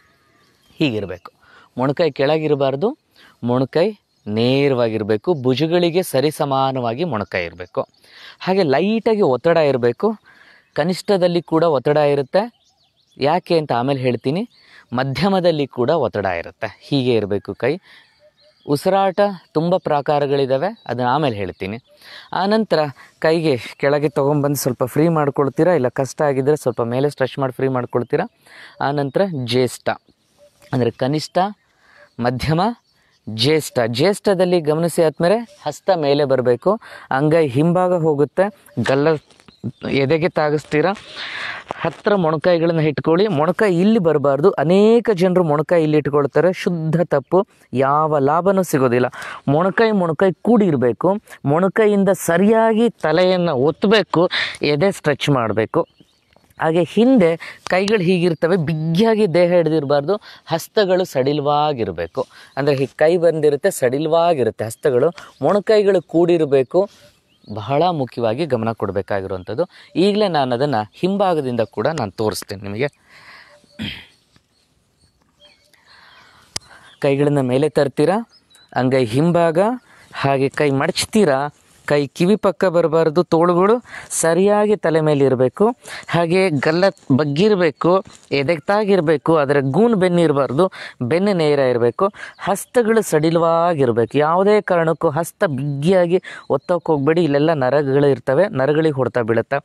Speaker 1: ಹೀಗಿರಬೇಕು ಮೊಣಕೈ ಕೆಳಗಿರಬಾರ್ದು ಮೊಣಕೈ ನೇರವಾಗಿರಬೇಕು ಭುಜಗಳಿಗೆ ಸರಿಸಮಾನವಾಗಿ ಮೊಣಕೈ ಇರಬೇಕು ಹಾಗೆ ಲೈಟಾಗಿ ಒತ್ತಡ ಇರಬೇಕು ಕನಿಷ್ಠದಲ್ಲಿ ಕೂಡ ಒತ್ತಡ ಇರುತ್ತೆ ಯಾಕೆ ಅಂತ ಆಮೇಲೆ ಹೇಳ್ತೀನಿ ಮಧ್ಯಮದಲ್ಲಿ ಕೂಡ ಒತ್ತಡ ಇರುತ್ತೆ ಹೀಗೆ ಇರಬೇಕು ಕೈ ಉಸಿರಾಟ ತುಂಬ ಪ್ರಾಕಾರಗಳಿದ್ದಾವೆ ಅದನ್ನು ಆಮೇಲೆ ಹೇಳ್ತೀನಿ ಆನಂತರ ಕೈಗೆ ಕೆಳಗೆ ತೊಗೊಂಬಂದು ಸ್ವಲ್ಪ ಫ್ರೀ ಮಾಡ್ಕೊಳ್ತೀರಾ ಇಲ್ಲ ಕಷ್ಟ ಆಗಿದ್ದರೆ ಸ್ವಲ್ಪ ಮೇಲೆ ಸ್ಟ್ರೆಚ್ ಮಾಡಿ ಫ್ರೀ ಮಾಡ್ಕೊಳ್ತೀರಾ ಆನಂತರ ಜ್ಯೇಷ್ಠ ಅಂದರೆ ಕನಿಷ್ಠ ಮಧ್ಯಮ ಜ್ಯೇಷ್ಠ ಜ್ಯೇಷ್ಠದಲ್ಲಿ ಗಮನಿಸಿ ಆದ್ಮೇಲೆ ಹಸ್ತ ಮೇಲೆ ಬರಬೇಕು ಅಂಗೈ ಹಿಂಭಾಗ ಹೋಗುತ್ತೆ ಗಲ್ಲ ಎದೆಗೆ ತಾಗಿಸ್ತೀರ ಹತ್ತಿರ ಮೊಣಕಾಯಿಗಳನ್ನ ಇಟ್ಕೊಳ್ಳಿ ಮೊಣಕಾಯಿ ಇಲ್ಲಿ ಬರಬಾರ್ದು ಅನೇಕ ಜನರು ಮೊಣಕಾಯಿ ಇಲ್ಲಿ ಇಟ್ಕೊಳ್ತಾರೆ ಶುದ್ಧ ತಪ್ಪು ಯಾವ ಲಾಭನೂ ಸಿಗೋದಿಲ್ಲ ಮೊಣಕಾಯಿ ಮೊಣಕಾಯಿ ಕೂಡಿರಬೇಕು ಮೊಣಕೈಯಿಂದ ಸರಿಯಾಗಿ ತಲೆಯನ್ನು ಒತ್ತಬೇಕು ಎದೆ ಸ್ಟ್ರೆಚ್ ಮಾಡಬೇಕು ಹಾಗೆ ಹಿಂದೆ ಕೈಗಳು ಹೀಗಿರ್ತವೆ ಬಿಗಿಯಾಗಿ ದೇಹ ಹಿಡಿದಿರಬಾರ್ದು ಹಸ್ತಗಳು ಸಡಿಲವಾಗಿರಬೇಕು ಅಂದರೆ ಹೀಗೆ ಕೈ ಬಂದಿರುತ್ತೆ ಸಡಿಲವಾಗಿರುತ್ತೆ ಹಸ್ತಗಳು ಮೊಣಕೈಗಳು ಕೂಡಿರಬೇಕು ಬಹಳ ಮುಖ್ಯವಾಗಿ ಗಮನ ಕೊಡಬೇಕಾಗಿರುವಂಥದ್ದು ಈಗಲೇ ನಾನು ಅದನ್ನು ಹಿಂಭಾಗದಿಂದ ಕೂಡ ನಾನು ತೋರಿಸ್ತೇನೆ ನಿಮಗೆ ಕೈಗಳನ್ನು ಮೇಲೆ ತರ್ತೀರಾ ಅಂಗೈ ಹಿಂಭಾಗ ಹಾಗೆ ಕೈ ಮಡಚ್ತೀರಾ ಕೈ ಕಿವಿ ಪಕ್ಕ ಬರಬಾರ್ದು ತೋಳುಗಳು ಸರಿಯಾಗಿ ತಲೆ ಮೇಲೆ ಇರಬೇಕು ಹಾಗೆ ಗಲ್ಲ ಬಗ್ಗಿರಬೇಕು ಎದೆಗ್ತಾಗಿರಬೇಕು ಅದರ ಗೂನ್ ಬೆನ್ನಿರಬಾರ್ದು ಬೆನ್ನು ನೇರ ಇರಬೇಕು ಹಸ್ತಗಳು ಸಡಿಲವಾಗಿರಬೇಕು ಯಾವುದೇ ಕಾರಣಕ್ಕೂ ಹಸ್ತ ಬಿಗ್ಗಿಯಾಗಿ ಒತ್ತೋಕೆ ಹೋಗಬೇಡಿ ಇಲ್ಲೆಲ್ಲ ನರಗಳು ಇರ್ತವೆ ನರಗಳಿಗೆ ಹೊಡ್ತಾ ಬೀಳುತ್ತೆ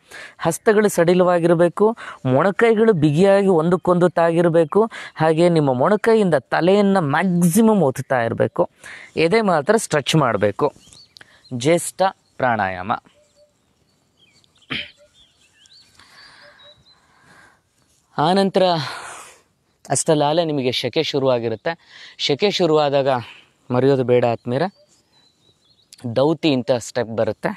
Speaker 1: ಹಸ್ತಗಳು ಸಡಿಲವಾಗಿರಬೇಕು ಮೊಣಕೈಗಳು ಬಿಗಿಯಾಗಿ ಒಂದಕ್ಕೊಂದು ತಾಗಿರಬೇಕು ಹಾಗೆ ನಿಮ್ಮ ಮೊಣಕೈಯಿಂದ ತಲೆಯನ್ನು ಮ್ಯಾಕ್ಸಿಮಮ್ ಒತ್ತಾ ಇರಬೇಕು ಎದೆ ಮಾತ್ರ ಸ್ಟ್ರೆಚ್ ಮಾಡಬೇಕು ಜ್ಯೇಷ್ಠ ಪ್ರಾಣಾಯಾಮ ಆನಂತರ ಅಷ್ಟಲ್ಲಾಲೆ ನಿಮಗೆ ಶಕೆ ಶುರುವಾಗಿರುತ್ತೆ ಶಕೆ ಶುರುವಾದಾಗ ಮರೆಯೋದು ಬೇಡ ಆತ್ಮೀರ ದೌತಿ ಇಂಥ ಸ್ಟೆಪ್ ಬರುತ್ತೆ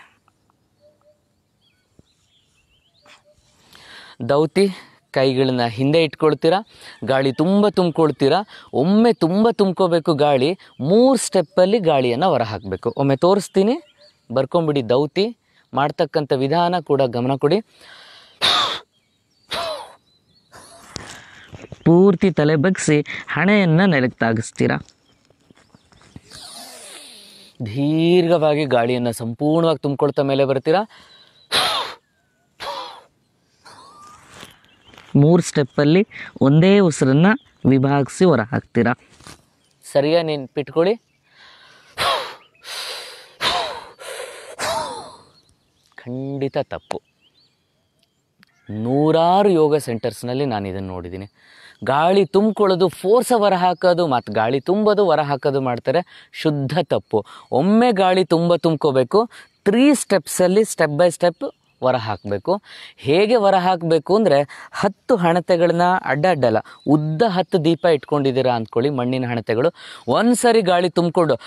Speaker 1: ದೌತಿ ಕೈಗಳನ್ನ ಹಿಂದೆ ಇಟ್ಕೊಳ್ತೀರಾ ಗಾಳಿ ತುಂಬ ತುಂಬ್ಕೊಳ್ತೀರಾ ಒಮ್ಮೆ ತುಂಬ ತುಂಬ್ಕೋಬೇಕು ಗಾಳಿ ಮೂರು ಸ್ಟೆಪ್ಪಲ್ಲಿ ಗಾಳಿಯನ್ನು ಹೊರ ಹಾಕಬೇಕು ಒಮ್ಮೆ ತೋರಿಸ್ತೀನಿ ಬರ್ಕೊಂಬಿಡಿ ದೌತಿ ಮಾಡ್ತಕ್ಕಂಥ ವಿಧಾನ ಕೂಡ ಗಮನ ಕೊಡಿ ಪೂರ್ತಿ ತಲೆ ಬಗ್ಸಿ ಹಣೆಯನ್ನು ನೆಲಕ್ಕೆ ತಾಗಿಸ್ತೀರಾ ದೀರ್ಘವಾಗಿ ಗಾಳಿಯನ್ನು ಸಂಪೂರ್ಣವಾಗಿ ತುಂಬ್ಕೊಳ್ತಾ ಮೇಲೆ ಬರ್ತೀರಾ ಮೂರು ಸ್ಟೆಪ್ಪಲ್ಲಿ ಒಂದೇ ಉಸಿರನ್ನು ವಿಭಾಗಿಸಿ ಹೊರ ಹಾಕ್ತೀರ ಸರಿಯಾಗಿ ಪಿಟ್ಕೊಳ್ಳಿ ಖಂಡಿತ ತಪ್ಪು ನೂರಾರು ಯೋಗ ಸೆಂಟರ್ಸ್ನಲ್ಲಿ ನಾನು ಇದನ್ನು ನೋಡಿದ್ದೀನಿ ಗಾಳಿ ತುಂಬಿಕೊಳ್ಳೋದು ಫೋರ್ಸ ಹೊರ ಹಾಕೋದು ಮತ್ತು ಗಾಳಿ ತುಂಬೋದು ಹೊರ ಹಾಕೋದು ಮಾಡ್ತಾರೆ ಶುದ್ಧ ತಪ್ಪು ಒಮ್ಮೆ ಗಾಳಿ ತುಂಬ ತುಂಬ್ಕೋಬೇಕು ತ್ರೀ ಸ್ಟೆಪ್ಸಲ್ಲಿ ಸ್ಟೆಪ್ ಬೈ ಸ್ಟೆಪ್ ಹೊರ ಹಾಕಬೇಕು ಹೇಗೆ ವರ ಹಾಕಬೇಕು ಅಂದರೆ ಹತ್ತು ಹಣತೆಗಳನ್ನ ಅಡ್ಡ ಅಡ್ಡಲ್ಲ ಉದ್ದ ಹತ್ತು ದೀಪ ಇಟ್ಕೊಂಡಿದ್ದೀರಾ ಅಂದ್ಕೊಳ್ಳಿ ಮಣ್ಣಿನ ಹಣತೆಗಳು ಒಂದು ಸರಿ ಗಾಳಿ ತುಂಬಿಕೊಂಡು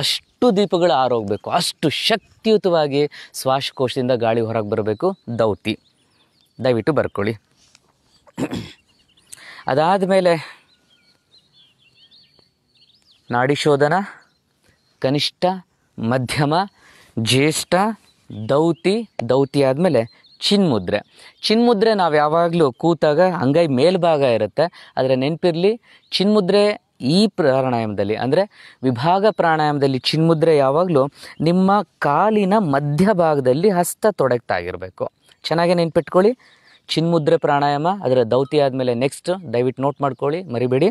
Speaker 1: ಅಷ್ಟು ದೀಪಗಳು ಆರೋಗಬೇಕು ಅಷ್ಟು ಶಕ್ತಿಯುತವಾಗಿ ಶ್ವಾಸಕೋಶದಿಂದ ಗಾಳಿ ಹೊರಗೆ ಬರಬೇಕು ದೌತಿ ದಯವಿಟ್ಟು ಬರ್ಕೊಳ್ಳಿ ಅದಾದ ಮೇಲೆ ಶೋಧನ ಕನಿಷ್ಠ ಮಧ್ಯಮ ಜ್ಯೇಷ್ಠ ದೌತಿ ದೌತಿ ಆದಮೇಲೆ ಚಿನ್ಮುದ್ರೆ ಚಿನ್ಮುದ್ರೆ ನಾವು ಯಾವಾಗಲೂ ಕೂತಾಗ ಅಂಗೈ ಮೇಲ್ಭಾಗ ಇರುತ್ತೆ ಆದರೆ ನೆನಪಿರಲಿ ಚಿನ್ಮುದ್ರೆ ಈ ಪ್ರಾಣಾಯಾಮದಲ್ಲಿ ಅಂದರೆ ವಿಭಾಗ ಪ್ರಾಣಾಯಾಮದಲ್ಲಿ ಚಿನ್ಮುದ್ರೆ ಯಾವಾಗಲೂ ನಿಮ್ಮ ಕಾಲಿನ ಮಧ್ಯಭಾಗದಲ್ಲಿ ಹಸ್ತ ತೊಡಗ್ತಾಗಿರಬೇಕು ಚೆನ್ನಾಗಿ ನೆನ್ಪಿಟ್ಕೊಳ್ಳಿ ಚಿನ್ಮುದ್ರೆ ಪ್ರಾಣಾಯಾಮ ಅದರ ದೌತಿ ಆದಮೇಲೆ ನೆಕ್ಸ್ಟ್ ದಯವಿಟ್ಟು ನೋಟ್ ಮಾಡ್ಕೊಳ್ಳಿ ಮರಿಬೇಡಿ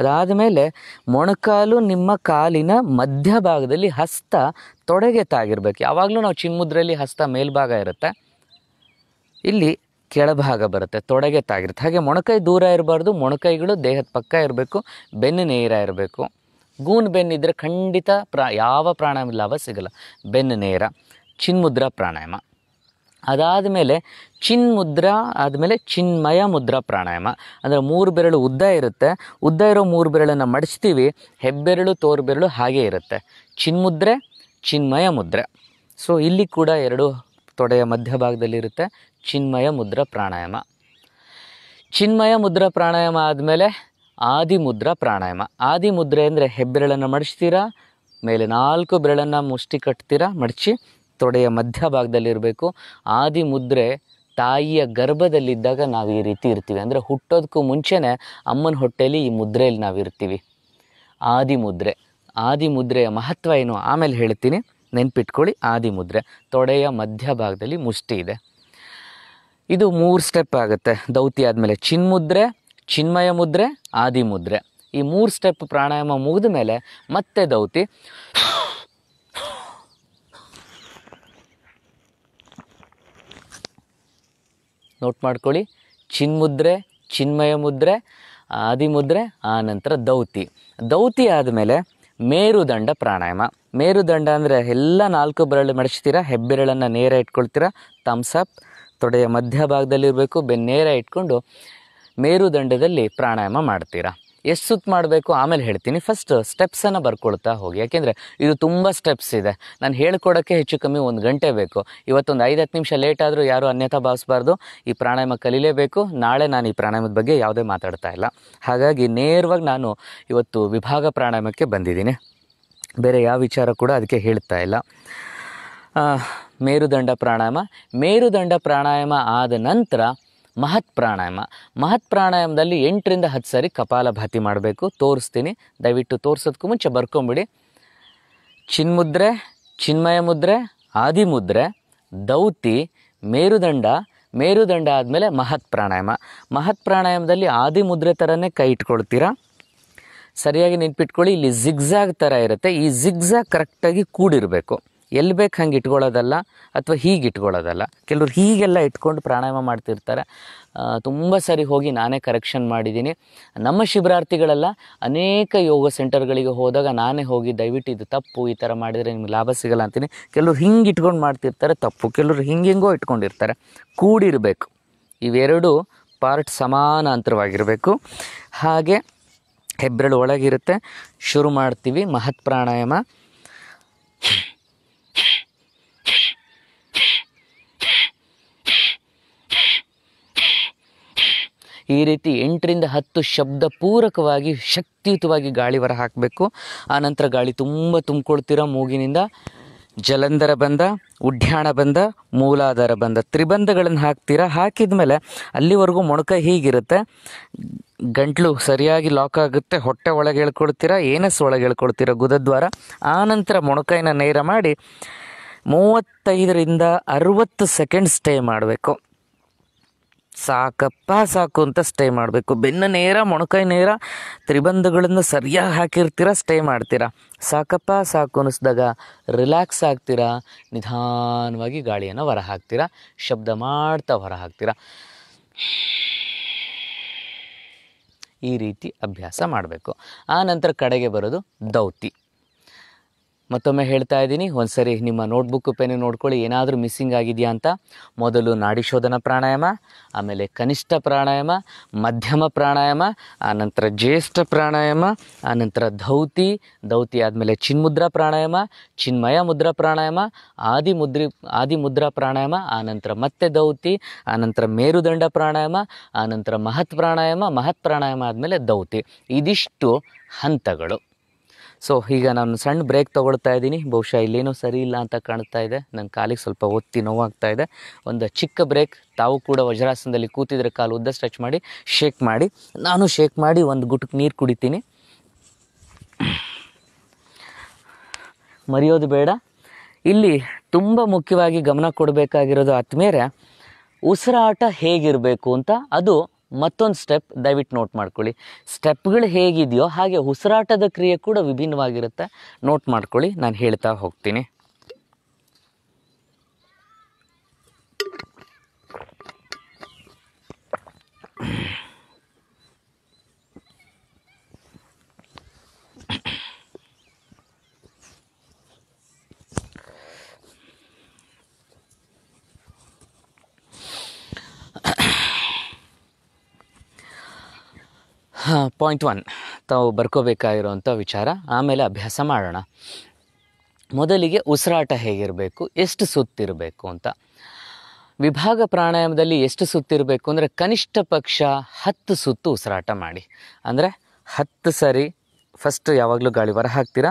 Speaker 1: ಅದಾದಮೇಲೆ ಮೊಣಕಾಲು ನಿಮ್ಮ ಕಾಲಿನ ಮಧ್ಯಭಾಗದಲ್ಲಿ ಹಸ್ತ ತೊಡೆಗೆ ತಾಗಿರ್ಬೇಕು ಯಾವಾಗಲೂ ನಾವು ಚಿನ್ಮುದ್ರೆಯಲ್ಲಿ ಹಸ್ತ ಮೇಲ್ಭಾಗ ಇರುತ್ತೆ ಇಲ್ಲಿ ಕೆಳಭಾಗ ಬರುತ್ತೆ ತೊಡೆಗೆ ತಾಗಿರುತ್ತೆ ಹಾಗೆ ಮೊಣಕೈ ದೂರ ಇರಬಾರ್ದು ಮೊಣಕೈಗಳು ದೇಹದ ಪಕ್ಕ ಇರಬೇಕು ಬೆನ್ನು ನೇರ ಇರಬೇಕು ಗೂನ್ ಬೆನ್ನಿದ್ರೆ ಖಂಡಿತ ಪ್ರಾ ಯಾವ ಪ್ರಾಣಾಯಾಮ ಲಾಭ ಸಿಗಲ್ಲ ಬೆನ್ನು ನೇರ ಚಿನ್ಮುದ್ರಾ ಪ್ರಾಣಾಯಾಮ ಅದಾದ ಮೇಲೆ ಮುದ್ರ ಆದಮೇಲೆ ಚಿನ್ಮಯ ಮುದ್ರ ಪ್ರಾಣಾಯಾಮ ಅಂದರೆ ಮೂರು ಬೆರಳು ಉದ್ದ ಇರುತ್ತೆ ಉದ್ದ ಇರೋ ಮೂರು ಬೆರಳನ್ನು ಮಡಿಸ್ತೀವಿ ಹೆಬ್ಬೆರಳು ತೋರ್ಬೆರಳು ಹಾಗೇ ಇರುತ್ತೆ ಚಿನ್ಮುದ್ರೆ ಚಿನ್ಮಯ ಮುದ್ರೆ ಸೊ ಇಲ್ಲಿ ಕೂಡ ಎರಡು ತೊಡೆಯ ಮಧ್ಯಭಾಗದಲ್ಲಿರುತ್ತೆ ಚಿನ್ಮಯ ಮುದ್ರ ಪ್ರಾಣಾಯಾಮ ಚಿನ್ಮಯ ಮುದ್ರ ಪ್ರಾಣಾಯಾಮ ಆದಮೇಲೆ ಆದಿಮುದ್ರಾ ಪ್ರಾಣಾಯಾಮ ಆದಿಮುದ್ರೆ ಅಂದರೆ ಹೆಬ್ಬೆರಳನ್ನು ಮಡಿಸ್ತೀರಾ ಮೇಲೆ ನಾಲ್ಕು ಬೆರಳನ್ನು ಮುಷ್ಟಿ ಕಟ್ತೀರಾ ಮಡಚಿ ತೊಡೆಯ ಮಧ್ಯಭಾಗದಲ್ಲಿರಬೇಕು ಆದಿಮುದ್ರೆ ತಾಯಿಯ ಗರ್ಭದಲ್ಲಿದ್ದಾಗ ನಾವು ಈ ರೀತಿ ಇರ್ತೀವಿ ಅಂದರೆ ಹುಟ್ಟೋದಕ್ಕೂ ಮುಂಚೆನೇ ಅಮ್ಮನ ಹೊಟ್ಟೆಯಲ್ಲಿ ಈ ಮುದ್ರೆಯಲ್ಲಿ ನಾವು ಇರ್ತೀವಿ ಆದಿಮುದ್ರೆ ಆದಿಮುದ್ರೆಯ ಮಹತ್ವ ಏನು ಆಮೇಲೆ ಹೇಳ್ತೀನಿ ನೆನ್ಪಿಟ್ಕೊಳ್ಳಿ ಆದಿಮುದ್ರೆ ತೊಡೆಯ ಮಧ್ಯಭಾಗದಲ್ಲಿ ಮುಷ್ಟಿ ಇದೆ ಇದು ಮೂರು ಸ್ಟೆಪ್ ಆಗುತ್ತೆ ದೌತಿ ಆದಮೇಲೆ ಚಿನ್ಮುದ್ರೆ ಚಿನ್ಮಯ ಮುದ್ರೆ ಆದಿಮುದ್ರೆ ಈ ಮೂರು ಸ್ಟೆಪ್ ಪ್ರಾಣಾಯಾಮ ಮುಗಿದ ಮೇಲೆ ಮತ್ತೆ ದೌತಿ ನೋಟ್ ಮಾಡ್ಕೊಳ್ಳಿ ಚಿನ್ಮುದ್ರೆ ಚಿನ್ಮಯ ಮುದ್ರೆ ಆದಿಮುದ್ರೆ ಆನಂತರ ಆನಂತರ ದೌತಿ ದೌತಿ ಆದಮೇಲೆ ಮೇರುದಂಡ ಪ್ರಾಣಾಯಾಮ ಮೇರುದಂಡ ಅಂದರೆ ಎಲ್ಲ ನಾಲ್ಕು ಬೆರಳು ಮಡಚ್ತೀರಾ ಹೆಬ್ಬೆರಳನ್ನು ನೇರ ಇಟ್ಕೊಳ್ತೀರಾ ತಮ್ಸಪ್ ತೊಡೆಯ ಮಧ್ಯಭಾಗದಲ್ಲಿರಬೇಕು ಬೆನ್ನೇರ ಇಟ್ಕೊಂಡು ಮೇರುದಂಡದಲ್ಲಿ ಪ್ರಾಣಾಯಾಮ ಮಾಡ್ತೀರಾ ಎಷ್ಟು ಸುತ್ತು ಮಾಡಬೇಕು ಆಮೇಲೆ ಹೇಳ್ತೀನಿ ಫಸ್ಟ್ ಸ್ಟೆಪ್ಸನ್ನು ಬರ್ಕೊಳ್ತಾ ಹೋಗಿ ಯಾಕೆಂದರೆ ಇದು ತುಂಬ ಸ್ಟೆಪ್ಸ್ ಇದೆ ನಾನು ಹೇಳ್ಕೊಡೋಕ್ಕೆ ಹೆಚ್ಚು ಕಮ್ಮಿ ಒಂದು ಗಂಟೆ ಬೇಕು ಇವತ್ತೊಂದು ಐದು ಹತ್ತು ನಿಮಿಷ ಲೇಟ್ ಆದರೂ ಯಾರೂ ಅನ್ಯಥಾ ಭಾವಿಸಬಾರ್ದು ಈ ಪ್ರಾಣಾಯಾಮ ಕಲೀಲೇಬೇಕು ನಾಳೆ ನಾನು ಈ ಪ್ರಾಣಾಯಾಮದ ಬಗ್ಗೆ ಯಾವುದೇ ಮಾತಾಡ್ತಾ ಇಲ್ಲ ಹಾಗಾಗಿ ನೇರವಾಗಿ ನಾನು ಇವತ್ತು ವಿಭಾಗ ಪ್ರಾಣಾಯಾಮಕ್ಕೆ ಬಂದಿದ್ದೀನಿ ಬೇರೆ ಯಾವ ವಿಚಾರ ಕೂಡ ಅದಕ್ಕೆ ಹೇಳ್ತಾ ಇಲ್ಲ ಮೇರುದಂಡ ಪ್ರಾಣಾಯಾಮ ಮೇರುದಂಡ ಪ್ರಾಣಾಯಾಮ ಆದ ನಂತರ ಮಹತ್ ಪ್ರಾಣಾಯಾಮ ಮಹತ್ ಪ್ರಾಣಾಯಾಮದಲ್ಲಿ ಎಂಟರಿಂದ ಹತ್ತು ಸಾರಿ ಕಪಾಲ ಭಾತಿ ಮಾಡಬೇಕು ತೋರಿಸ್ತೀನಿ ದಯವಿಟ್ಟು ತೋರಿಸೋದಕ್ಕೂ ಮುಂಚೆ ಬರ್ಕೊಂಬಿಡಿ ಚಿನ್ಮುದ್ರೆ ಚಿನ್ಮಯ ಮುದ್ರೆ ಆದಿಮುದ್ರೆ ದೌತಿ ಮೇರುದಂಡ ಮೇರುದಂಡ ಆದಮೇಲೆ ಮಹತ್ ಪ್ರಾಣಾಯಾಮ ಮಹತ್ ಪ್ರಾಣಾಯಾಮದಲ್ಲಿ ಆದಿ ಮುದ್ರೆ ಥರನೇ ಕೈ ಇಟ್ಕೊಳ್ತೀರಾ ಸರಿಯಾಗಿ ನೆನ್ಪಿಟ್ಕೊಳ್ಳಿ ಇಲ್ಲಿ ಜಿಗ್ಜಾಗ್ ಥರ ಇರುತ್ತೆ ಈ ಜಿಗ್ಜಾಗ್ ಕರೆಕ್ಟಾಗಿ ಕೂಡಿರಬೇಕು ಎಲ್ಲಿ ಬೇಕು ಹಂಗೆ ಇಟ್ಕೊಳ್ಳೋದಲ್ಲ ಅಥವಾ ಹೀಗೆ ಇಟ್ಕೊಳ್ಳೋದಲ್ಲ ಕೆಲವ್ರು ಹೀಗೆಲ್ಲ ಇಟ್ಕೊಂಡು ಪ್ರಾಣಾಯಾಮ ಮಾಡ್ತಿರ್ತಾರೆ ತುಂಬ ಸರಿ ಹೋಗಿ ನಾನೇ ಕರೆಕ್ಷನ್ ಮಾಡಿದ್ದೀನಿ ನಮ್ಮ ಶಿಬಿರಾರ್ಥಿಗಳೆಲ್ಲ ಅನೇಕ ಯೋಗ ಸೆಂಟರ್ಗಳಿಗೆ ಹೋದಾಗ ನಾನೇ ಹೋಗಿ ದಯವಿಟ್ಟು ಇದು ತಪ್ಪು ಈ ಥರ ಮಾಡಿದರೆ ನಿಮ್ಗೆ ಲಾಭ ಸಿಗಲ್ಲ ಅಂತೀನಿ ಕೆಲವ್ರು ಹಿಂಗೆ ಇಟ್ಕೊಂಡು ಮಾಡ್ತಿರ್ತಾರೆ ತಪ್ಪು ಕೆಲವ್ರು ಹಿಂಗೆ ಹಿಂಗೋ ಇಟ್ಕೊಂಡಿರ್ತಾರೆ ಕೂಡಿರಬೇಕು ಇವೆರಡು ಪಾರ್ಟ್ ಸಮಾನಾಂತರವಾಗಿರಬೇಕು ಹಾಗೆ ಹೆಬ್ಬೆರಳು ಒಳಗಿರುತ್ತೆ ಶುರು ಮಾಡ್ತೀವಿ ಮಹತ್ ಪ್ರಾಣಾಯಾಮ ಈ ರೀತಿ ಎಂಟರಿಂದ ಹತ್ತು ಶಬ್ದ ಪೂರಕವಾಗಿ ಶಕ್ತಿಯುತವಾಗಿ ಗಾಳಿ ಹೊರ ಹಾಕಬೇಕು ಆನಂತರ ಗಾಳಿ ತುಂಬ ತುಂಬಿಕೊಳ್ತೀರ ಮೂಗಿನಿಂದ ಜಲಂಧರ ಬಂದ ಉಡ್ಯಾಣ ಬಂದ ಮೂಲಾಧಾರ ಬಂದ ತ್ರಿಬಂಧಗಳನ್ನು ಹಾಕ್ತೀರಾ ಹಾಕಿದ ಮೇಲೆ ಅಲ್ಲಿವರೆಗೂ ಮೊಣಕ ಹೀಗಿರುತ್ತೆ ಗಂಟ್ಲು ಸರಿಯಾಗಿ ಲಾಕ್ ಆಗುತ್ತೆ ಹೊಟ್ಟೆ ಒಳಗೆ ಹೇಳ್ಕೊಳ್ತೀರಾ ಏನಸ್ ಒಳಗೆ ಹೇಳ್ಕೊಳ್ತೀರಾ ಗುದದ್ವಾರ ಆನಂತರ ಮೊಣಕೈನ ನೇರ ಮಾಡಿ ಮೂವತ್ತೈದರಿಂದ ಅರುವತ್ತು ಸೆಕೆಂಡ್ ಸ್ಟೇ ಮಾಡಬೇಕು ಸಾಕಪ್ಪ ಸಾಕು ಅಂತ ಸ್ಟೇ ಮಾಡಬೇಕು ಬೆನ್ನು ನೇರ ಮೊಣಕೈ ನೇರ ತ್ರಿಬಂಧಗಳನ್ನು ಸರಿಯಾಗಿ ಹಾಕಿರ್ತೀರ ಸ್ಟೇ ಮಾಡ್ತೀರಾ ಸಾಕಪ್ಪ ಸಾಕು ಅನ್ನಿಸ್ದಾಗ ರಿಲ್ಯಾಕ್ಸ್ ಆಗ್ತೀರಾ ನಿಧಾನವಾಗಿ ಗಾಳಿಯನ್ನು ಹೊರ ಹಾಕ್ತೀರಾ ಶಬ್ದ ಮಾಡ್ತಾ ಹೊರ ಹಾಕ್ತೀರ ಈ ರೀತಿ ಅಭ್ಯಾಸ ಮಾಡಬೇಕು ಆ ನಂತರ ಕಡೆಗೆ ಬರೋದು ದೌತಿ ಮತ್ತೊಮ್ಮೆ ಹೇಳ್ತಾ ಇದ್ದೀನಿ ಒಂದ್ಸರಿ ನಿಮ್ಮ ನೋಟ್ಬುಕ್ ಪೇನೆ ನೋಡ್ಕೊಳ್ಳಿ ಏನಾದರೂ ಮಿಸ್ಸಿಂಗ್ ಆಗಿದೆಯಾ ಅಂತ ಮೊದಲು ನಾಡಿಶೋಧನ ಪ್ರಾಣಾಯಾಮ ಆಮೇಲೆ ಕನಿಷ್ಠ ಪ್ರಾಣಾಯಾಮ ಮಧ್ಯಮ ಪ್ರಾಣಾಯಾಮ ಆನಂತರ ಜ್ಯೇಷ್ಠ ಪ್ರಾಣಾಯಾಮ ಆನಂತರ ಧೌತಿ ಧೌತಿ ಆದಮೇಲೆ ಚಿನ್ಮುದ್ರಾ ಪ್ರಾಣಾಯಾಮ ಚಿನ್ಮಯ ಮುದ್ರಾ ಪ್ರಾಣಾಯಾಮ ಆದಿ ಮುದ್ರಿ ಆದಿ ಮುದ್ರಾ ಪ್ರಾಣಾಯಾಮ ಆನಂತರ ಮತ್ತೆ ಧೌತಿ ಆನಂತರ ಮೇರುದಂಡ ಪ್ರಾಣಾಯಾಮ ಆನಂತರ ಮಹತ್ ಪ್ರಾಣಾಯಾಮ ಮಹತ್ ಪ್ರಾಣಾಯಾಮ ಆದಮೇಲೆ ಧೌತಿ ಇದಿಷ್ಟು ಹಂತಗಳು ಸೊ ಈಗ ನಾನು ಸಣ್ಣ ಬ್ರೇಕ್ ತೊಗೊಳ್ತಾ ಇದ್ದೀನಿ ಬಹುಶಃ ಇಲ್ಲೇನೋ ಸರಿ ಇಲ್ಲ ಅಂತ ಕಾಣ್ತಾ ಇದೆ ನನ್ನ ಕಾಲಿಗೆ ಸ್ವಲ್ಪ ಒತ್ತಿ ನೋವಾಗ್ತಾ ಇದೆ ಒಂದು ಚಿಕ್ಕ ಬ್ರೇಕ್ ತಾವು ಕೂಡ ವಜ್ರಾಸನದಲ್ಲಿ ಕೂತಿದ್ರೆ ಕಾಲು ಉದ್ದ ಸ್ಟ್ರೆಚ್ ಮಾಡಿ ಶೇಕ್ ಮಾಡಿ ನಾನು ಶೇಕ್ ಮಾಡಿ ಒಂದು ಗುಟ್ಟಕ್ಕೆ ನೀರು ಕುಡಿತೀನಿ ಮರೆಯೋದು ಬೇಡ ಇಲ್ಲಿ ತುಂಬ ಮುಖ್ಯವಾಗಿ ಗಮನ ಕೊಡಬೇಕಾಗಿರೋದು ಆತ್ಮೇಲೆ ಉಸಿರಾಟ ಹೇಗಿರಬೇಕು ಅಂತ ಅದು ಮತ್ತೊಂದು ಸ್ಟೆಪ್ ದಯವಿಟ್ಟು ನೋಟ್ ಮಾಡ್ಕೊಳ್ಳಿ ಸ್ಟೆಪ್ಗಳು ಹೇಗಿದೆಯೋ ಹಾಗೆ ಉಸಿರಾಟದ ಕ್ರಿಯೆ ಕೂಡ ವಿಭಿನ್ನವಾಗಿರುತ್ತೆ ನೋಟ್ ಮಾಡ್ಕೊಳ್ಳಿ ನಾನು ಹೇಳ್ತಾ ಹೋಗ್ತೀನಿ ಪಾಯಿಂಟ್ ಒನ್ ತಾವು ಬರ್ಕೋಬೇಕಾಗಿರೋವಂಥ ವಿಚಾರ ಆಮೇಲೆ ಅಭ್ಯಾಸ ಮಾಡೋಣ ಮೊದಲಿಗೆ ಉಸಿರಾಟ ಹೇಗಿರಬೇಕು ಎಷ್ಟು ಸುತ್ತಿರಬೇಕು ಅಂತ ವಿಭಾಗ ಪ್ರಾಣಾಯಾಮದಲ್ಲಿ ಎಷ್ಟು ಸುತ್ತಿರಬೇಕು ಅಂದರೆ ಕನಿಷ್ಠ ಪಕ್ಷ ಹತ್ತು ಸುತ್ತು ಉಸಿರಾಟ ಮಾಡಿ ಅಂದರೆ ಹತ್ತು ಸರಿ ಫಸ್ಟ್ ಯಾವಾಗಲೂ ಗಾಳಿ ಹೊರ ಹಾಕ್ತೀರಾ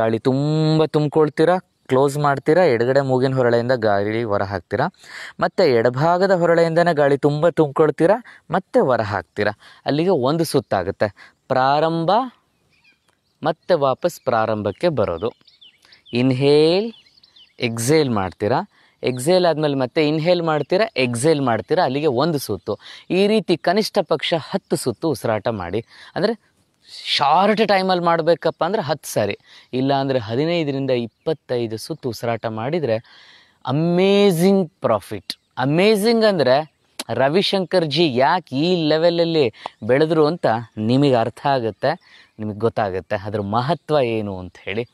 Speaker 1: ಗಾಳಿ ತುಂಬ ತುಂಬಿಕೊಳ್ತೀರಾ ಕ್ಲೋಸ್ ಮಾಡ್ತೀರಾ ಎಡಗಡೆ ಮೂಗಿನ ಹೊರಳೆಯಿಂದ ಗಾಳಿ ಹೊರ ಹಾಕ್ತೀರಾ ಮತ್ತು ಎಡಭಾಗದ ಹೊರಳೆಯಿಂದನೇ ಗಾಳಿ ತುಂಬ ತುಂಬಿಕೊಳ್ತೀರಾ ಮತ್ತೆ ಹೊರ ಹಾಕ್ತೀರಾ ಅಲ್ಲಿಗೆ ಒಂದು ಸುತ್ತಾಗುತ್ತೆ ಪ್ರಾರಂಭ ಮತ್ತೆ ವಾಪಸ್ ಪ್ರಾರಂಭಕ್ಕೆ ಬರೋದು ಇನ್ಹೇಲ್ ಎಕ್ಸೇಲ್ ಮಾಡ್ತೀರಾ ಎಕ್ಸೇಲ್ ಆದಮೇಲೆ ಮತ್ತೆ ಇನ್ಹೇಲ್ ಮಾಡ್ತೀರಾ ಎಕ್ಸೇಲ್ ಮಾಡ್ತೀರಾ ಅಲ್ಲಿಗೆ ಒಂದು ಸುತ್ತು ಈ ರೀತಿ ಕನಿಷ್ಠ ಪಕ್ಷ ಹತ್ತು ಸುತ್ತು ಉಸಿರಾಟ ಮಾಡಿ ಅಂದರೆ ಶಾರ್ಟ್ ಟೈಮಲ್ಲಿ ಮಾಡಬೇಕಪ್ಪ ಅಂದರೆ ಹತ್ತು ಸಾರಿ ಇಲ್ಲಾಂದರೆ ಹದಿನೈದರಿಂದ ಇಪ್ಪತ್ತೈದು ಸುತ್ತು ಉಸಿರಾಟ ಮಾಡಿದರೆ ಅಮೇಝಿಂಗ್ ಪ್ರಾಫಿಟ್ ಅಮೇಝಿಂಗ್ ಅಂದರೆ ರವಿಶಂಕರ್ ಜಿ ಯಾಕೆ ಈ ಲೆವೆಲಲ್ಲಿ ಬೆಳೆದ್ರು ಅಂತ ನಿಮಗೆ ಅರ್ಥ ಆಗುತ್ತೆ ನಿಮಗೆ ಗೊತ್ತಾಗುತ್ತೆ ಅದರ ಮಹತ್ವ ಏನು ಅಂತ ಹೇಳಿ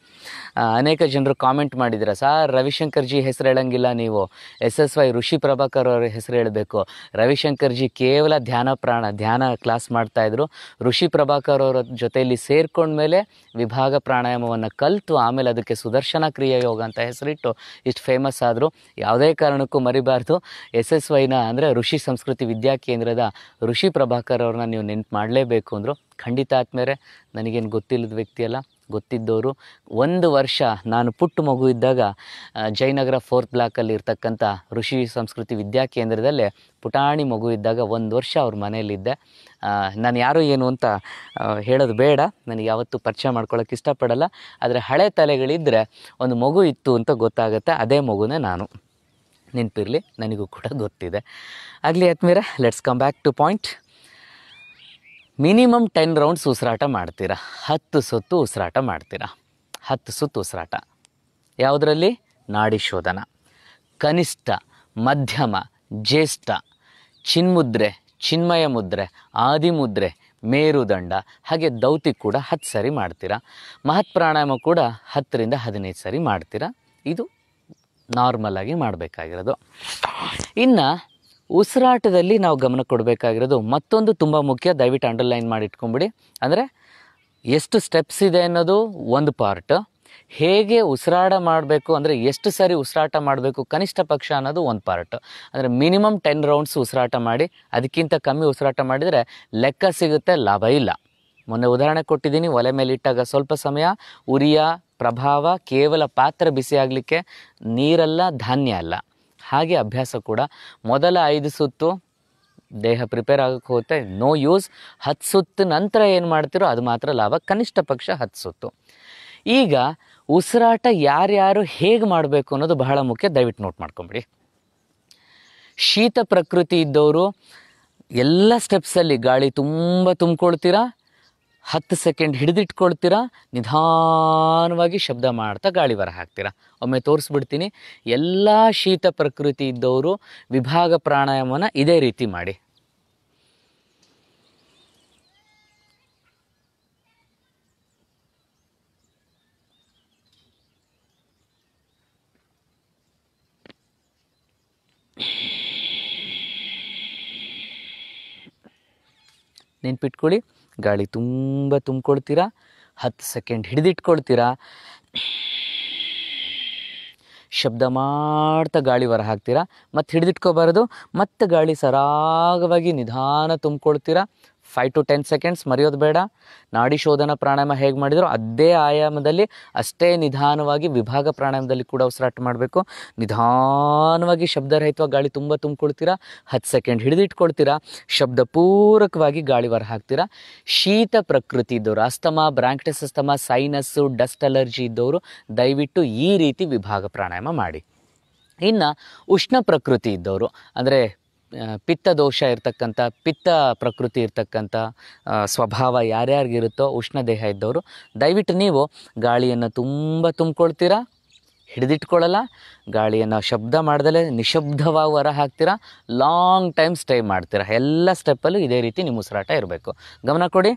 Speaker 1: ಅನೇಕ ಜನರು ಕಾಮೆಂಟ್ ಮಾಡಿದ್ರೆ ಸರ್ ರವಿಶಂಕರ್ ಜಿ ಹೆಸರು ಹೇಳಂಗಿಲ್ಲ ನೀವು S S Y Rishi Prabhakar ಅವರ ಹೆಸರು ಹೇಳಬೇಕು ರವಿಶಂಕರ್ ಜಿ ಕೇವಲ ಧ್ಯಾನ ಪ್ರಾಣ ಧ್ಯಾನ ಕ್ಲಾಸ್ ಮಾಡ್ತಾಯಿದ್ರು ಋಷಿ ಪ್ರಭಾಕರ್ ಅವರ ಜೊತೆಯಲ್ಲಿ ಸೇರ್ಕೊಂಡ್ಮೇಲೆ ವಿಭಾಗ ಪ್ರಾಣಾಯಾಮವನ್ನು ಕಲಿತು ಆಮೇಲೆ ಅದಕ್ಕೆ ಸುದರ್ಶನ ಕ್ರಿಯಾ ಯೋಗ ಅಂತ ಹೆಸರಿಟ್ಟು ಇಷ್ಟು ಫೇಮಸ್ ಆದರೂ ಯಾವುದೇ ಕಾರಣಕ್ಕೂ ಮರಿಬಾರ್ದು ಎಸ್ ಎಸ್ ವೈನ ಅಂದರೆ ಋಷಿ ಸಂಸ್ಕೃತಿ ವಿದ್ಯಾ ಕೇಂದ್ರದ ಋಷಿ ಪ್ರಭಾಕರ್ ಅವ್ರನ್ನ ನೀವು ನೆನ್ಪು ಮಾಡಲೇಬೇಕು ಅಂದರು ಖಂಡಿತ ಆದ್ಮೇಲೆ ನನಗೇನು ಗೊತ್ತಿಲ್ಲದ ವ್ಯಕ್ತಿ ಅಲ್ಲ ಗೊತ್ತಿದ್ದವರು ಒಂದು ವರ್ಷ ನಾನು ಪುಟ್ಟು ಮಗು ಇದ್ದಾಗ ಜಯನಗರ ಫೋರ್ತ್ ಬ್ಲಾಕಲ್ಲಿ ಇರ್ತಕ್ಕಂಥ ಋಷಿ ಸಂಸ್ಕೃತಿ ವಿದ್ಯಾಕೇಂದ್ರದಲ್ಲೇ ಪುಟಾಣಿ ಮಗು ಇದ್ದಾಗ ಒಂದು ವರ್ಷ ಅವ್ರ ಮನೆಯಲ್ಲಿದ್ದೆ ನಾನು ಯಾರು ಏನು ಅಂತ ಹೇಳೋದು ಬೇಡ ನನಗೆ ಯಾವತ್ತೂ ಪರಿಚಯ ಮಾಡ್ಕೊಳ್ಳೋಕೆ ಇಷ್ಟಪಡಲ್ಲ ಆದರೆ ಹಳೆ ತಲೆಗಳಿದ್ದರೆ ಒಂದು ಮಗು ಇತ್ತು ಅಂತ ಗೊತ್ತಾಗುತ್ತೆ ಅದೇ ಮಗುನೇ ನಾನು ನೆನಪಿರಲಿ ನನಗೂ ಕೂಡ ಗೊತ್ತಿದೆ ಆಗಲಿ ಆತ್ಮೀರ let's come back to point minimum ten rounds ಉಸಿರಾಟ ಮಾಡ್ತೀರಾ ಹತ್ತು ಸುತ್ತು ಉಸಿರಾಟ ಮಾಡ್ತೀರಾ ಹತ್ತು ಸುತ್ತು ಉಸಿರಾಟ ಯಾವುದರಲ್ಲಿ ನಾಡಿ ಶೋಧನ ಕನಿಷ್ಠ ಮಧ್ಯಮ ಜ್ಯೇಷ್ಠ ಚಿನ್ಮುದ್ರೆ ಚಿನ್ಮಯ ಮುದ್ರೆ ಆದಿಮುದ್ರೆ ಮೇರುದಂಡ ಹಾಗೆ ದೌತಿ ಕೂಡ ಹತ್ತು ಸರಿ ಮಾಡ್ತೀರಾ ಮಹತ್ ಪ್ರಾಣಾಯಾಮ ಕೂಡ ಹತ್ತರಿಂದ ಹದಿನೈದು ಸರಿ ಮಾಡ್ತೀರಾ ಇದು ನಾರ್ಮಲಾಗಿ ಮಾಡಬೇಕಾಗಿರೋದು ಇನ್ನು ಉಸಿರಾಟದಲ್ಲಿ ನಾವು ಗಮನ ಕೊಡಬೇಕಾಗಿರೋದು ಮತ್ತೊಂದು ತುಂಬ ಮುಖ್ಯ ದಯವಿಟ್ಟು ಅಂಡರ್ಲೈನ್ ಮಾಡಿ ಇಟ್ಕೊಂಬಿಡಿ ಅಂದರೆ ಎಷ್ಟು ಸ್ಟೆಪ್ಸ್ ಇದೆ ಅನ್ನೋದು ಒಂದು ಪಾರ್ಟ್ ಹೇಗೆ ಉಸಿರಾಟ ಮಾಡಬೇಕು ಅಂದರೆ ಎಷ್ಟು ಸಾರಿ ಉಸಿರಾಟ ಮಾಡಬೇಕು ಕನಿಷ್ಠ ಪಕ್ಷ ಅನ್ನೋದು ಒಂದು ಪಾರ್ಟ್ ಅಂದರೆ ಮಿನಿಮಮ್ ಟೆನ್ ರೌಂಡ್ಸ್ ಉಸಿರಾಟ ಮಾಡಿ ಅದಕ್ಕಿಂತ ಕಮ್ಮಿ ಉಸಿರಾಟ ಮಾಡಿದರೆ ಲೆಕ್ಕ ಸಿಗುತ್ತೆ ಲಾಭ ಇಲ್ಲ ಮೊನ್ನೆ ಉದಾಹರಣೆ ಕೊಟ್ಟಿದ್ದೀನಿ ಒಲೆ ಮೇಲೆ ಇಟ್ಟಾಗ ಸ್ವಲ್ಪ ಸಮಯ ಉರಿಯ ಪ್ರಭಾವ ಕೇವಲ ಪಾತ್ರ ಬಿಸಿಯಾಗಲಿಕ್ಕೆ ನೀರಲ್ಲ ಧಾನ್ಯ ಅಲ್ಲ ಹಾಗೆ ಅಭ್ಯಾಸ ಕೂಡ ಮೊದಲ ಐದು ಸುತ್ತು ದೇಹ ಪ್ರಿಪೇರ್ ಆಗಕ್ಕೆ ಹೋಗುತ್ತೆ ನೋ ಯೂಸ್ ಹತ್ತು ಸುತ್ತ ನಂತರ ಏನು ಮಾಡ್ತಿರೋ ಅದು ಮಾತ್ರ ಲಾಭ ಕನಿಷ್ಠ ಪಕ್ಷ ಹತ್ತು ಸುತ್ತು ಈಗ ಉಸಿರಾಟ ಯಾರ್ಯಾರು ಹೇಗೆ ಮಾಡಬೇಕು ಅನ್ನೋದು ಬಹಳ ಮುಖ್ಯ ದಯವಿಟ್ಟು ನೋಟ್ ಮಾಡ್ಕೊಂಬಿಡಿ ಶೀತ ಪ್ರಕೃತಿ ಇದ್ದವರು ಎಲ್ಲ ಸ್ಟೆಪ್ಸಲ್ಲಿ ಗಾಳಿ ತುಂಬ ತುಂಬಿಕೊಳ್ತೀರಾ ಹತ್ತು ಸೆಕೆಂಡ್ ಹಿಡಿದಿಟ್ಕೊಳ್ತೀರಾ ನಿಧಾನವಾಗಿ ಶಬ್ದ ಮಾಡ್ತಾ ಗಾಳಿ ಬರ ಹಾಕ್ತೀರಾ ಒಮ್ಮೆ ತೋರಿಸ್ಬಿಡ್ತೀನಿ ಎಲ್ಲ ಶೀತ ಪ್ರಕೃತಿ ಇದ್ದವರು ವಿಭಾಗ ಪ್ರಾಣಾಯಾಮನ ಇದೇ ರೀತಿ ಮಾಡಿ ನೆನ್ಪಿಟ್ಕೊಳ್ಳಿ ಗಾಳಿ ತುಂಬ ತುಂಬಿಕೊಳ್ತೀರಾ ಹತ್ತು ಸೆಕೆಂಡ್ ಹಿಡಿದಿಟ್ಕೊಳ್ತೀರಾ ಶಬ್ದ ಮಾಡ್ತಾ ಗಾಳಿ ಹೊರ ಹಾಕ್ತೀರಾ ಮತ್ತು ಹಿಡಿದಿಟ್ಕೋಬಾರ್ದು ಮತ್ತು ಗಾಳಿ ಸರಾಗವಾಗಿ ನಿಧಾನ ತುಂಬಿಕೊಳ್ತೀರಾ ಫೈವ್ ಟು ಟೆನ್ ಸೆಕೆಂಡ್ಸ್ ಮರೆಯೋದು ಬೇಡ ನಾಡಿ ಶೋಧನ ಪ್ರಾಣಾಯಾಮ ಹೇಗೆ ಮಾಡಿದ್ರು ಅದೇ ಆಯಾಮದಲ್ಲಿ ಅಷ್ಟೇ ನಿಧಾನವಾಗಿ ವಿಭಾಗ ಪ್ರಾಣಾಯಾಮದಲ್ಲಿ ಕೂಡ ಉಸಿರಾಟ ಮಾಡಬೇಕು ನಿಧಾನವಾಗಿ ಶಬ್ದರಹಿತವಾಗಿ ಗಾಳಿ ತುಂಬ ತುಂಬಿಕೊಳ್ತೀರಾ ಹತ್ತು ಸೆಕೆಂಡ್ ಹಿಡಿದಿಟ್ಕೊಳ್ತೀರಾ ಶಬ್ದ ಪೂರಕವಾಗಿ ಗಾಳಿ ಹೊರ ಹಾಕ್ತೀರಾ ಶೀತ ಪ್ರಕೃತಿ ಇದ್ದವರು asthma bronchitis asthma sinus dust allergy ಇದ್ದವರು ದಯವಿಟ್ಟು ಈ ರೀತಿ ವಿಭಾಗ ಪ್ರಾಣಾಯಾಮ ಮಾಡಿ ಇನ್ನು ಉಷ್ಣ ಪ್ರಕೃತಿ ಇದ್ದವರು ಅಂದರೆ ಪಿತ್ತ ದೋಷ ಇರ್ತಕ್ಕಂಥ ಪಿತ್ತ ಪ್ರಕೃತಿ ಇರ್ತಕ್ಕಂಥ ಸ್ವಭಾವ ಯಾರ್ಯಾರಿಗಿರುತ್ತೋ ಉಷ್ಣ ದೇಹ ಇದ್ದವರು ದಯವಿಟ್ಟು ನೀವು ಗಾಳಿಯನ್ನು ತುಂಬ ತುಂಬಿಕೊಳ್ತೀರಾ ಹಿಡಿದಿಟ್ಕೊಳ್ಳಲ್ಲ ಗಾಳಿಯನ್ನು ಶಬ್ದ ಮಾಡದಲೆ ನಿಶಬ್ದವಾಗಿ ಹೊರ ಹಾಕ್ತೀರಾ ಲಾಂಗ್ ಟೈಮ್ ಸ್ಟೇ ಮಾಡ್ತೀರಾ ಎಲ್ಲ ಸ್ಟೆಪ್ಪಲ್ಲೂ ಇದೇ ರೀತಿ ನಿಮ್ಮ ಉಸಿರಾಟ ಇರಬೇಕು ಗಮನ ಕೊಡಿ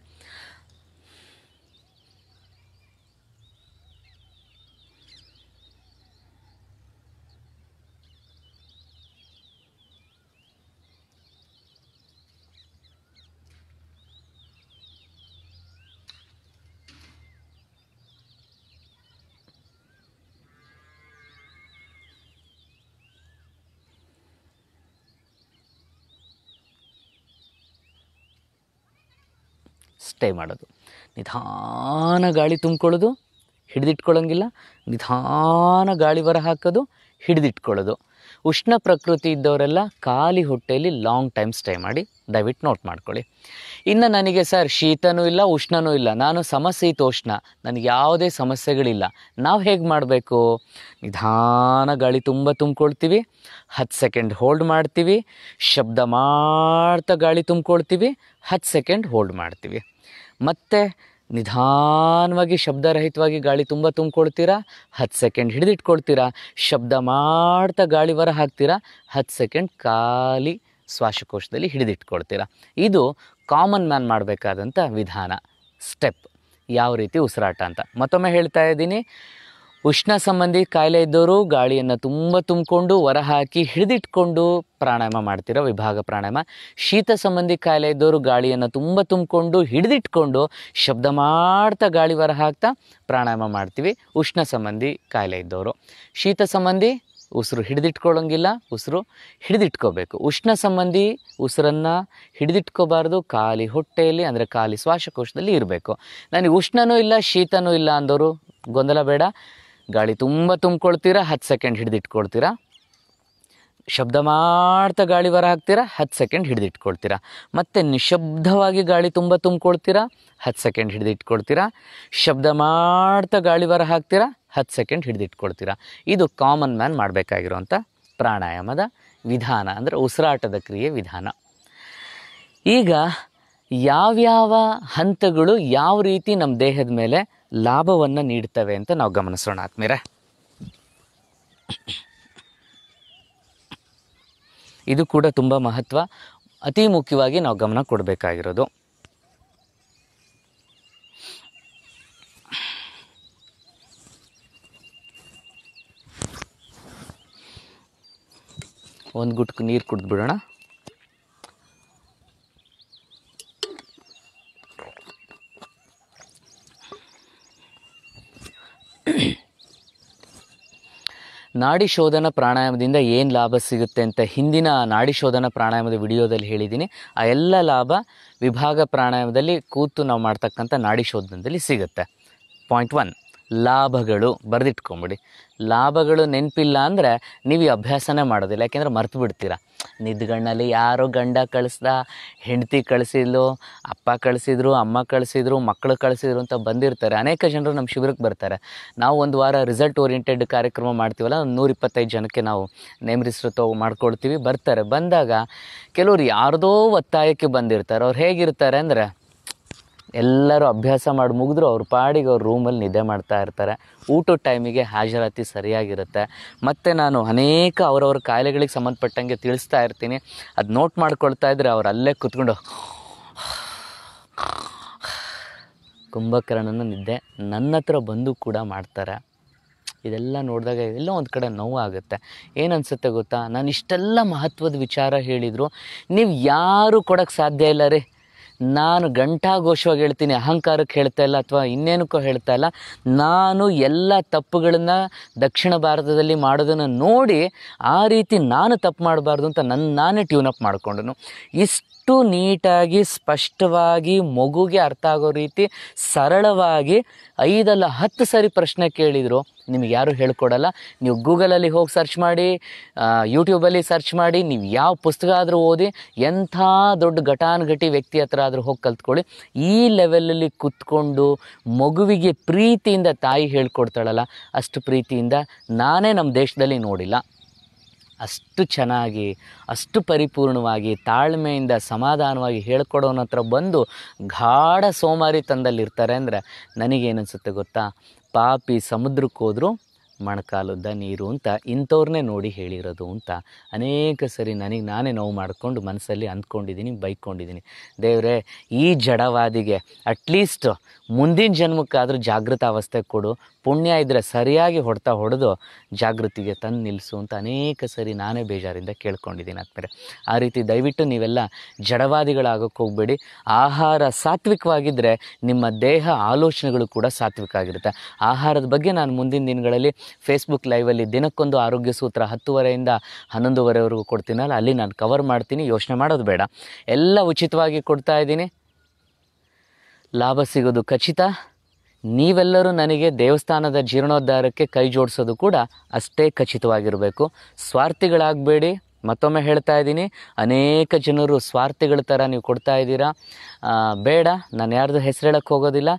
Speaker 1: ಸ್ಟೇ ಮಾಡೋದು ನಿಧಾನ ಗಾಳಿ ತುಂಬಿಕೊಳ್ಳೋದು ಹಿಡಿದಿಟ್ಕೊಳ್ಳೋಂಗಿಲ್ಲ ನಿಧಾನ ಗಾಳಿ ಬರ ಹಾಕೋದು ಹಿಡಿದಿಟ್ಕೊಳ್ಳೋದು ಉಷ್ಣ ಪ್ರಕೃತಿ ಇದ್ದವರೆಲ್ಲ ಖಾಲಿ ಹೊಟ್ಟೆಯಲ್ಲಿ ಲಾಂಗ್ ಟೈಮ್ ಸ್ಟೇ ಮಾಡಿ ದಯವಿಟ್ಟು ನೋಟ್ ಮಾಡ್ಕೊಳ್ಳಿ ಇನ್ನು ನನಗೆ ಸರ್ ಶೀತನೂ ಇಲ್ಲ ಉಷ್ಣನೂ ಇಲ್ಲ ನಾನು ಸಮಶೀತೋಷ್ಣ ನನಗೆ ಯಾವುದೇ ಸಮಸ್ಯೆಗಳಿಲ್ಲ ನಾವು ಹೇಗೆ ಮಾಡಬೇಕು ನಿಧಾನ ಗಾಳಿ ತುಂಬ ತುಂಬಿಕೊಳ್ತೀವಿ ಹತ್ತು ಸೆಕೆಂಡ್ ಹೋಲ್ಡ್ ಮಾಡ್ತೀವಿ ಶಬ್ದ ಮಾಡ್ತಾ ಗಾಳಿ ತುಂಬಿಕೊಳ್ತೀವಿ ಹತ್ತು ಸೆಕೆಂಡ್ ಹೋಲ್ಡ್ ಮಾಡ್ತೀವಿ ಮತ್ತೆ ನಿಧಾನವಾಗಿ ಶಬ್ದರಹಿತವಾಗಿ ಗಾಳಿ ತುಂಬ ತುಂಬಿಕೊಳ್ತೀರಾ ಹತ್ತು ಸೆಕೆಂಡ್ ಹಿಡಿದಿಟ್ಕೊಳ್ತೀರಾ ಶಬ್ದ ಮಾಡ್ತಾ ಗಾಳಿ ಹೊರ ಹಾಕ್ತೀರಾ ಹತ್ತು ಸೆಕೆಂಡ್ ಖಾಲಿ ಶ್ವಾಸಕೋಶದಲ್ಲಿ ಹಿಡಿದಿಟ್ಕೊಳ್ತೀರಾ ಇದು ಕಾಮನ್ ಮ್ಯಾನ್ ಮಾಡಬೇಕಾದಂಥ ವಿಧಾನ ಸ್ಟೆಪ್ ಯಾವ ರೀತಿ ಉಸಿರಾಟ ಅಂತ ಮತ್ತೊಮ್ಮೆ ಹೇಳ್ತಾ ಇದ್ದೀನಿ ಉಷ್ಣ ಸಂಬಂಧಿ ಕಾಯಿಲೆ ಇದ್ದವರು ಗಾಳಿಯನ್ನು ತುಂಬ ತುಂಬಿಕೊಂಡು ಹಾಕಿ ಹಿಡಿದಿಟ್ಕೊಂಡು ಪ್ರಾಣಾಯಾಮ ಮಾಡ್ತಿರೋ ವಿಭಾಗ ಪ್ರಾಣಾಯಾಮ ಶೀತ ಸಂಬಂಧಿ ಕಾಯಿಲೆ ಇದ್ದವರು ಗಾಳಿಯನ್ನು ತುಂಬ ತುಂಬಿಕೊಂಡು ಹಿಡಿದಿಟ್ಕೊಂಡು ಶಬ್ದ ಮಾಡ್ತಾ ಗಾಳಿ ಹೊರ ಹಾಕ್ತಾ ಪ್ರಾಣಾಯಾಮ ಮಾಡ್ತೀವಿ ಉಷ್ಣ ಸಂಬಂಧಿ ಕಾಯಿಲೆ ಇದ್ದವರು ಶೀತ ಸಂಬಂಧಿ ಉಸಿರು ಹಿಡಿದಿಟ್ಕೊಳ್ಳೋಂಗಿಲ್ಲ ಉಸಿರು ಹಿಡಿದಿಟ್ಕೋಬೇಕು ಉಷ್ಣ ಸಂಬಂಧಿ ಉಸಿರನ್ನು ಹಿಡಿದಿಟ್ಕೋಬಾರ್ದು ಖಾಲಿ ಹೊಟ್ಟೆಯಲ್ಲಿ ಅಂದರೆ ಖಾಲಿ ಶ್ವಾಸಕೋಶದಲ್ಲಿ ಇರಬೇಕು ನನಗೆ ಉಷ್ಣನೂ ಇಲ್ಲ ಶೀತನೂ ಇಲ್ಲ ಅಂದವರು ಗೊಂದಲ ಬೇಡ ಗಾಳಿ ತುಂಬ ತುಂಬ್ಕೊಳ್ತೀರಾ ಹತ್ತು ಸೆಕೆಂಡ್ ಹಿಡಿದಿಟ್ಕೊಳ್ತೀರಾ ಶಬ್ದ ಮಾಡ್ತಾ ಗಾಳಿ ಬರ ಹಾಕ್ತೀರಾ ಹತ್ತು ಸೆಕೆಂಡ್ ಹಿಡಿದಿಟ್ಕೊಳ್ತೀರಾ ಮತ್ತು ನಿಶಬ್ದವಾಗಿ ಗಾಳಿ ತುಂಬ ತುಂಬ್ಕೊಳ್ತೀರಾ ಹತ್ತು ಸೆಕೆಂಡ್ ಹಿಡಿದಿಟ್ಕೊಳ್ತೀರಾ ಶಬ್ದ ಮಾಡ್ತಾ ಗಾಳಿ ಬರ ಹಾಕ್ತೀರಾ ಹತ್ತು ಸೆಕೆಂಡ್ ಹಿಡಿದಿಟ್ಕೊಳ್ತೀರಾ ಇದು ಕಾಮನ್ ಮ್ಯಾನ್ ಮಾಡಬೇಕಾಗಿರುವಂಥ ಪ್ರಾಣಾಯಾಮದ ವಿಧಾನ ಅಂದರೆ ಉಸಿರಾಟದ ಕ್ರಿಯೆ ವಿಧಾನ ಈಗ ಯಾವ್ಯಾವ ಹಂತಗಳು ಯಾವ ರೀತಿ ನಮ್ಮ ದೇಹದ ಮೇಲೆ ಲಾಭವನ್ನು ನೀಡ್ತವೆ ಅಂತ ನಾವು ಗಮನಿಸೋಣ ಆತ್ಮೀರ ಇದು ಕೂಡ ತುಂಬ ಮಹತ್ವ ಅತಿ ಮುಖ್ಯವಾಗಿ ನಾವು ಗಮನ ಕೊಡಬೇಕಾಗಿರೋದು ಒಂದು ಗುಟ್ಕು ನೀರು ಕುಡಿದ್ಬಿಡೋಣ ನಾಡಿ ಶೋಧನ ಪ್ರಾಣಾಯಾಮದಿಂದ ಏನು ಲಾಭ ಸಿಗುತ್ತೆ ಅಂತ ಹಿಂದಿನ ನಾಡಿ ಶೋಧನ ಪ್ರಾಣಾಯಾಮದ ವಿಡಿಯೋದಲ್ಲಿ ಹೇಳಿದ್ದೀನಿ ಆ ಎಲ್ಲ ಲಾಭ ವಿಭಾಗ ಪ್ರಾಣಾಯಾಮದಲ್ಲಿ ಕೂತು ನಾವು ಮಾಡ್ತಕ್ಕಂಥ ನಾಡಿ ಶೋಧನದಲ್ಲಿ ಸಿಗುತ್ತೆ ಪಾಯಿಂಟ್ ಒನ್ ಲಾಭಗಳು ಬರೆದಿಟ್ಕೊಂಬಿಡಿ ಲಾಭಗಳು ನೆನಪಿಲ್ಲ ಅಂದರೆ ನೀವು ಈ ಅಭ್ಯಾಸನೇ ಮಾಡೋದಿಲ್ಲ ಯಾಕೆಂದರೆ ಮರ್ತು ಬಿಡ್ತೀರಾ ನಿದ್ಗಣ್ಣಲ್ಲಿ ಯಾರೋ ಗಂಡ ಕಳಿಸ್ದ ಹೆಂಡತಿ ಕಳಿಸಿದ್ಲು ಅಪ್ಪ ಕಳಿಸಿದ್ರು ಅಮ್ಮ ಕಳಿಸಿದ್ರು ಮಕ್ಕಳು ಕಳಿಸಿದ್ರು ಅಂತ ಬಂದಿರ್ತಾರೆ ಅನೇಕ ಜನರು ನಮ್ಮ ಶಿಬಿರಕ್ಕೆ ಬರ್ತಾರೆ ನಾವು ಒಂದು ವಾರ ರಿಸಲ್ಟ್ ಓರಿಯೆಂಟೆಡ್ ಕಾರ್ಯಕ್ರಮ ಮಾಡ್ತೀವಲ್ಲ ಒಂದು ನೂರಿಪ್ಪತ್ತೈದು ಜನಕ್ಕೆ ನಾವು ನೇಮರಿಸೃತ ಮಾಡ್ಕೊಳ್ತೀವಿ ಬರ್ತಾರೆ ಬಂದಾಗ ಕೆಲವ್ರು ಯಾರ್ದೋ ಒತ್ತಾಯಕ್ಕೆ ಬಂದಿರ್ತಾರೆ ಅವ್ರು ಹೇಗಿರ್ತಾರೆ ಅಂದರೆ ಎಲ್ಲರೂ ಅಭ್ಯಾಸ ಮಾಡಿ ಮುಗಿದ್ರು ಅವ್ರ ಪಾಡಿಗೆ ಅವ್ರ ರೂಮಲ್ಲಿ ನಿದ್ದೆ ಮಾಡ್ತಾ ಇರ್ತಾರೆ ಊಟದ ಟೈಮಿಗೆ ಹಾಜರಾತಿ ಸರಿಯಾಗಿರುತ್ತೆ ಮತ್ತು ನಾನು ಅನೇಕ ಅವರವ್ರ ಕಾಯಿಲೆಗಳಿಗೆ ಸಂಬಂಧಪಟ್ಟಂಗೆ ತಿಳಿಸ್ತಾ ಇರ್ತೀನಿ ಅದು ನೋಟ್ ಮಾಡ್ಕೊಳ್ತಾ ಇದ್ದರೆ ಅವ್ರು ಅಲ್ಲೇ ಕೂತ್ಕೊಂಡು ಕುಂಭಕರ್ಣನ ನಿದ್ದೆ ನನ್ನ ಹತ್ರ ಬಂದು ಕೂಡ ಮಾಡ್ತಾರೆ ಇದೆಲ್ಲ ನೋಡಿದಾಗ ಎಲ್ಲೋ ಒಂದು ಕಡೆ ನೋವಾಗುತ್ತೆ ಏನನ್ಸುತ್ತೆ ಗೊತ್ತಾ ನಾನು ಇಷ್ಟೆಲ್ಲ ಮಹತ್ವದ ವಿಚಾರ ಹೇಳಿದರು ನೀವು ಯಾರೂ ಕೊಡೋಕ್ಕೆ ಸಾಧ್ಯ ಇಲ್ಲ ರೀ ನಾನು ಘೋಷವಾಗಿ ಹೇಳ್ತೀನಿ ಅಹಂಕಾರಕ್ಕೆ ಹೇಳ್ತಾ ಇಲ್ಲ ಅಥವಾ ಇನ್ನೇನಕ್ಕೂ ಹೇಳ್ತಾ ಇಲ್ಲ ನಾನು ಎಲ್ಲ ತಪ್ಪುಗಳನ್ನು ದಕ್ಷಿಣ ಭಾರತದಲ್ಲಿ ಮಾಡೋದನ್ನು ನೋಡಿ ಆ ರೀತಿ ನಾನು ತಪ್ಪು ಮಾಡಬಾರ್ದು ಅಂತ ನನ್ನ ನಾನೇ ಅಪ್ ಮಾಡಿಕೊಂಡನು ಇಷ್ಟು ಅಷ್ಟು ನೀಟಾಗಿ ಸ್ಪಷ್ಟವಾಗಿ ಮಗುಗೆ ಅರ್ಥ ಆಗೋ ರೀತಿ ಸರಳವಾಗಿ ಐದಲ್ಲ ಹತ್ತು ಸರಿ ಪ್ರಶ್ನೆ ಕೇಳಿದರು ನಿಮ್ಗೆ ಯಾರು ಹೇಳ್ಕೊಡಲ್ಲ ನೀವು ಗೂಗಲಲ್ಲಿ ಹೋಗಿ ಸರ್ಚ್ ಮಾಡಿ ಯೂಟ್ಯೂಬಲ್ಲಿ ಸರ್ಚ್ ಮಾಡಿ ನೀವು ಯಾವ ಪುಸ್ತಕ ಆದರೂ ಓದಿ ಎಂಥ ದೊಡ್ಡ ಘಟಾನುಘಟಿ ವ್ಯಕ್ತಿ ಹತ್ರ ಆದರೂ ಹೋಗಿ ಕಲ್ತ್ಕೊಳ್ಳಿ ಈ ಲೆವೆಲಲ್ಲಿ ಕೂತ್ಕೊಂಡು ಮಗುವಿಗೆ ಪ್ರೀತಿಯಿಂದ ತಾಯಿ ಹೇಳ್ಕೊಡ್ತಾಳಲ್ಲ ಅಷ್ಟು ಪ್ರೀತಿಯಿಂದ ನಾನೇ ನಮ್ಮ ದೇಶದಲ್ಲಿ ನೋಡಿಲ್ಲ ಅಷ್ಟು ಚೆನ್ನಾಗಿ ಅಷ್ಟು ಪರಿಪೂರ್ಣವಾಗಿ ತಾಳ್ಮೆಯಿಂದ ಸಮಾಧಾನವಾಗಿ ಹೇಳ್ಕೊಡೋನ ಹತ್ರ ಬಂದು ಗಾಢ ತಂದಲ್ಲಿರ್ತಾರೆ ಅಂದರೆ ನನಗೇನಿಸುತ್ತೆ ಗೊತ್ತಾ ಪಾಪಿ ಸಮುದ್ರಕ್ಕೆ ಹೋದರೂ ನೀರು ಅಂತ ಇಂಥವ್ರನ್ನೇ ನೋಡಿ ಹೇಳಿರೋದು ಅಂತ ಅನೇಕ ಸರಿ ನನಗೆ ನಾನೇ ನೋವು ಮಾಡಿಕೊಂಡು ಮನಸ್ಸಲ್ಲಿ ಅಂದ್ಕೊಂಡಿದ್ದೀನಿ ಬೈಕೊಂಡಿದ್ದೀನಿ ದೇವರೇ ಈ ಜಡವಾದಿಗೆ ಅಟ್ಲೀಸ್ಟ್ ಮುಂದಿನ ಜನ್ಮಕ್ಕಾದರೂ ಜಾಗೃತ ಅವಸ್ಥೆ ಕೊಡು ಪುಣ್ಯ ಇದ್ದರೆ ಸರಿಯಾಗಿ ಹೊಡ್ತಾ ಹೊಡೆದು ಜಾಗೃತಿಗೆ ತಂದು ನಿಲ್ಲಿಸು ಅಂತ ಅನೇಕ ಸರಿ ನಾನೇ ಬೇಜಾರಿಂದ ಕೇಳ್ಕೊಂಡಿದ್ದೀನಿ ಆದಮೇಲೆ ಆ ರೀತಿ ದಯವಿಟ್ಟು ನೀವೆಲ್ಲ ಜಡವಾದಿಗಳಾಗೋಕ್ಕೆ ಹೋಗಬೇಡಿ ಆಹಾರ ಸಾತ್ವಿಕವಾಗಿದ್ದರೆ ನಿಮ್ಮ ದೇಹ ಆಲೋಚನೆಗಳು ಕೂಡ ಸಾತ್ವಿಕ ಆಗಿರುತ್ತೆ ಆಹಾರದ ಬಗ್ಗೆ ನಾನು ಮುಂದಿನ ದಿನಗಳಲ್ಲಿ ಫೇಸ್ಬುಕ್ ಲೈವಲ್ಲಿ ದಿನಕ್ಕೊಂದು ಆರೋಗ್ಯ ಸೂತ್ರ ಹತ್ತುವರೆಯಿಂದ ಹನ್ನೊಂದುವರೆವರೆಗೂ ಕೊಡ್ತೀನಲ್ಲ ಅಲ್ಲಿ ನಾನು ಕವರ್ ಮಾಡ್ತೀನಿ ಯೋಚನೆ ಮಾಡೋದು ಬೇಡ ಎಲ್ಲ ಉಚಿತವಾಗಿ ಕೊಡ್ತಾ ಇದ್ದೀನಿ ಲಾಭ ಸಿಗೋದು ಖಚಿತ ನೀವೆಲ್ಲರೂ ನನಗೆ ದೇವಸ್ಥಾನದ ಜೀರ್ಣೋದ್ಧಾರಕ್ಕೆ ಕೈ ಜೋಡಿಸೋದು ಕೂಡ ಅಷ್ಟೇ ಖಚಿತವಾಗಿರಬೇಕು ಸ್ವಾರ್ಥಿಗಳಾಗಬೇಡಿ ಮತ್ತೊಮ್ಮೆ ಹೇಳ್ತಾ ಇದ್ದೀನಿ ಅನೇಕ ಜನರು ಸ್ವಾರ್ಥಿಗಳ ಥರ ನೀವು ಕೊಡ್ತಾ ಇದ್ದೀರಾ ಬೇಡ ನಾನು ಯಾರ್ದು ಹೆಸರು ಹೇಳಕ್ಕೆ ಹೋಗೋದಿಲ್ಲ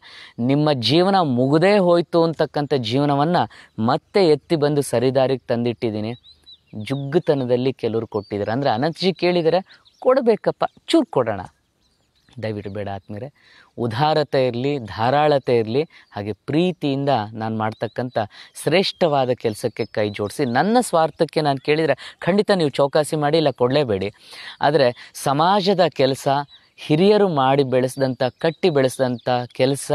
Speaker 1: ನಿಮ್ಮ ಜೀವನ ಮುಗದೇ ಹೋಯಿತು ಅಂತಕ್ಕಂಥ ಜೀವನವನ್ನು ಮತ್ತೆ ಎತ್ತಿ ಬಂದು ಸರಿದಾರಿಗೆ ತಂದಿಟ್ಟಿದ್ದೀನಿ ಜುಗ್ಗುತನದಲ್ಲಿ ಕೆಲವರು ಕೊಟ್ಟಿದ್ದಾರೆ ಅಂದರೆ ಅನಂತಜಿ ಕೇಳಿದರೆ ಕೊಡಬೇಕಪ್ಪ ಚೂರು ಕೊಡೋಣ ದಯವಿಟ್ಟು ಬೇಡ ಆತ್ಮೀರೆ ಉದಾರತೆ ಇರಲಿ ಧಾರಾಳತೆ ಇರಲಿ ಹಾಗೆ ಪ್ರೀತಿಯಿಂದ ನಾನು ಮಾಡ್ತಕ್ಕಂಥ ಶ್ರೇಷ್ಠವಾದ ಕೆಲಸಕ್ಕೆ ಕೈ ಜೋಡಿಸಿ ನನ್ನ ಸ್ವಾರ್ಥಕ್ಕೆ ನಾನು ಕೇಳಿದರೆ ಖಂಡಿತ ನೀವು ಚೌಕಾಸಿ ಮಾಡಿ ಇಲ್ಲ ಕೊಡಲೇಬೇಡಿ ಆದರೆ ಸಮಾಜದ ಕೆಲಸ ಹಿರಿಯರು ಮಾಡಿ ಬೆಳೆಸಿದಂಥ ಕಟ್ಟಿ ಬೆಳೆಸಿದಂಥ ಕೆಲಸ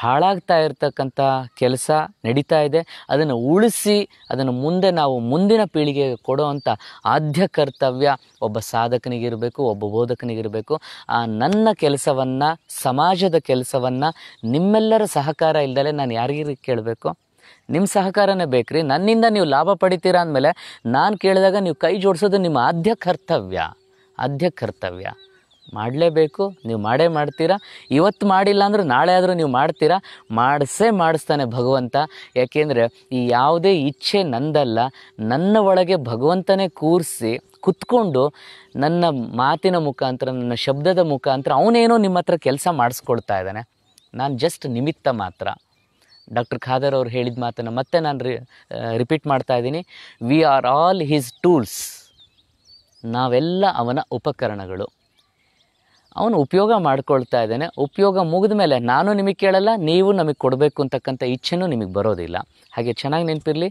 Speaker 1: ಹಾಳಾಗ್ತಾ ಇರತಕ್ಕಂಥ ಕೆಲಸ ನಡೀತಾ ಇದೆ ಅದನ್ನು ಉಳಿಸಿ ಅದನ್ನು ಮುಂದೆ ನಾವು ಮುಂದಿನ ಪೀಳಿಗೆಗೆ ಕೊಡೋವಂಥ ಆದ್ಯ ಕರ್ತವ್ಯ ಒಬ್ಬ ಸಾಧಕನಿಗಿರಬೇಕು ಒಬ್ಬ ಬೋಧಕನಿಗಿರಬೇಕು ಆ ನನ್ನ ಕೆಲಸವನ್ನು ಸಮಾಜದ ಕೆಲಸವನ್ನು ನಿಮ್ಮೆಲ್ಲರ ಸಹಕಾರ ಇಲ್ದಲೇ ನಾನು ಯಾರಿಗೆ ಕೇಳಬೇಕು ನಿಮ್ಮ ಸಹಕಾರನೇ ಬೇಕ್ರಿ ನನ್ನಿಂದ ನೀವು ಲಾಭ ಪಡಿತೀರಾ ಅಂದಮೇಲೆ ನಾನು ಕೇಳಿದಾಗ ನೀವು ಕೈ ಜೋಡಿಸೋದು ನಿಮ್ಮ ಆದ್ಯ ಕರ್ತವ್ಯ ಆದ್ಯ ಕರ್ತವ್ಯ ಮಾಡಲೇಬೇಕು ನೀವು ಮಾಡೇ ಮಾಡ್ತೀರಾ ಇವತ್ತು ಮಾಡಿಲ್ಲ ಅಂದರೂ ನಾಳೆ ಆದರೂ ನೀವು ಮಾಡ್ತೀರಾ ಮಾಡಿಸೇ ಮಾಡಿಸ್ತಾನೆ ಭಗವಂತ ಯಾಕೆಂದರೆ ಈ ಯಾವುದೇ ಇಚ್ಛೆ ನಂದಲ್ಲ ನನ್ನ ಒಳಗೆ ಭಗವಂತನೇ ಕೂರಿಸಿ ಕುತ್ಕೊಂಡು ನನ್ನ ಮಾತಿನ ಮುಖಾಂತರ ನನ್ನ ಶಬ್ದದ ಮುಖಾಂತರ ಅವನೇನೋ ನಿಮ್ಮ ಹತ್ರ ಕೆಲಸ ಮಾಡಿಸ್ಕೊಳ್ತಾ ಇದ್ದಾನೆ ನಾನು ಜಸ್ಟ್ ನಿಮಿತ್ತ ಮಾತ್ರ ಡಾಕ್ಟರ್ ಖಾದರ್ ಅವರು ಹೇಳಿದ ಮಾತನ್ನು ಮತ್ತೆ ನಾನು ರಿ ರಿಪೀಟ್ ಮಾಡ್ತಾ ಇದ್ದೀನಿ we are all his tools ನಾವೆಲ್ಲ ಅವನ ಉಪಕರಣಗಳು ಅವನು ಉಪಯೋಗ ಮಾಡ್ಕೊಳ್ತಾ ಇದ್ದಾನೆ ಉಪಯೋಗ ಮುಗಿದ ಮೇಲೆ ನಾನು ನಿಮಗೆ ಕೇಳಲ್ಲ ನೀವು ನಮಗೆ ಕೊಡಬೇಕು ಅಂತಕ್ಕಂಥ ಇಚ್ಛೆನೂ ನಿಮಗೆ ಬರೋದಿಲ್ಲ ಹಾಗೆ ಚೆನ್ನಾಗಿ ನೆನಪಿರಲಿ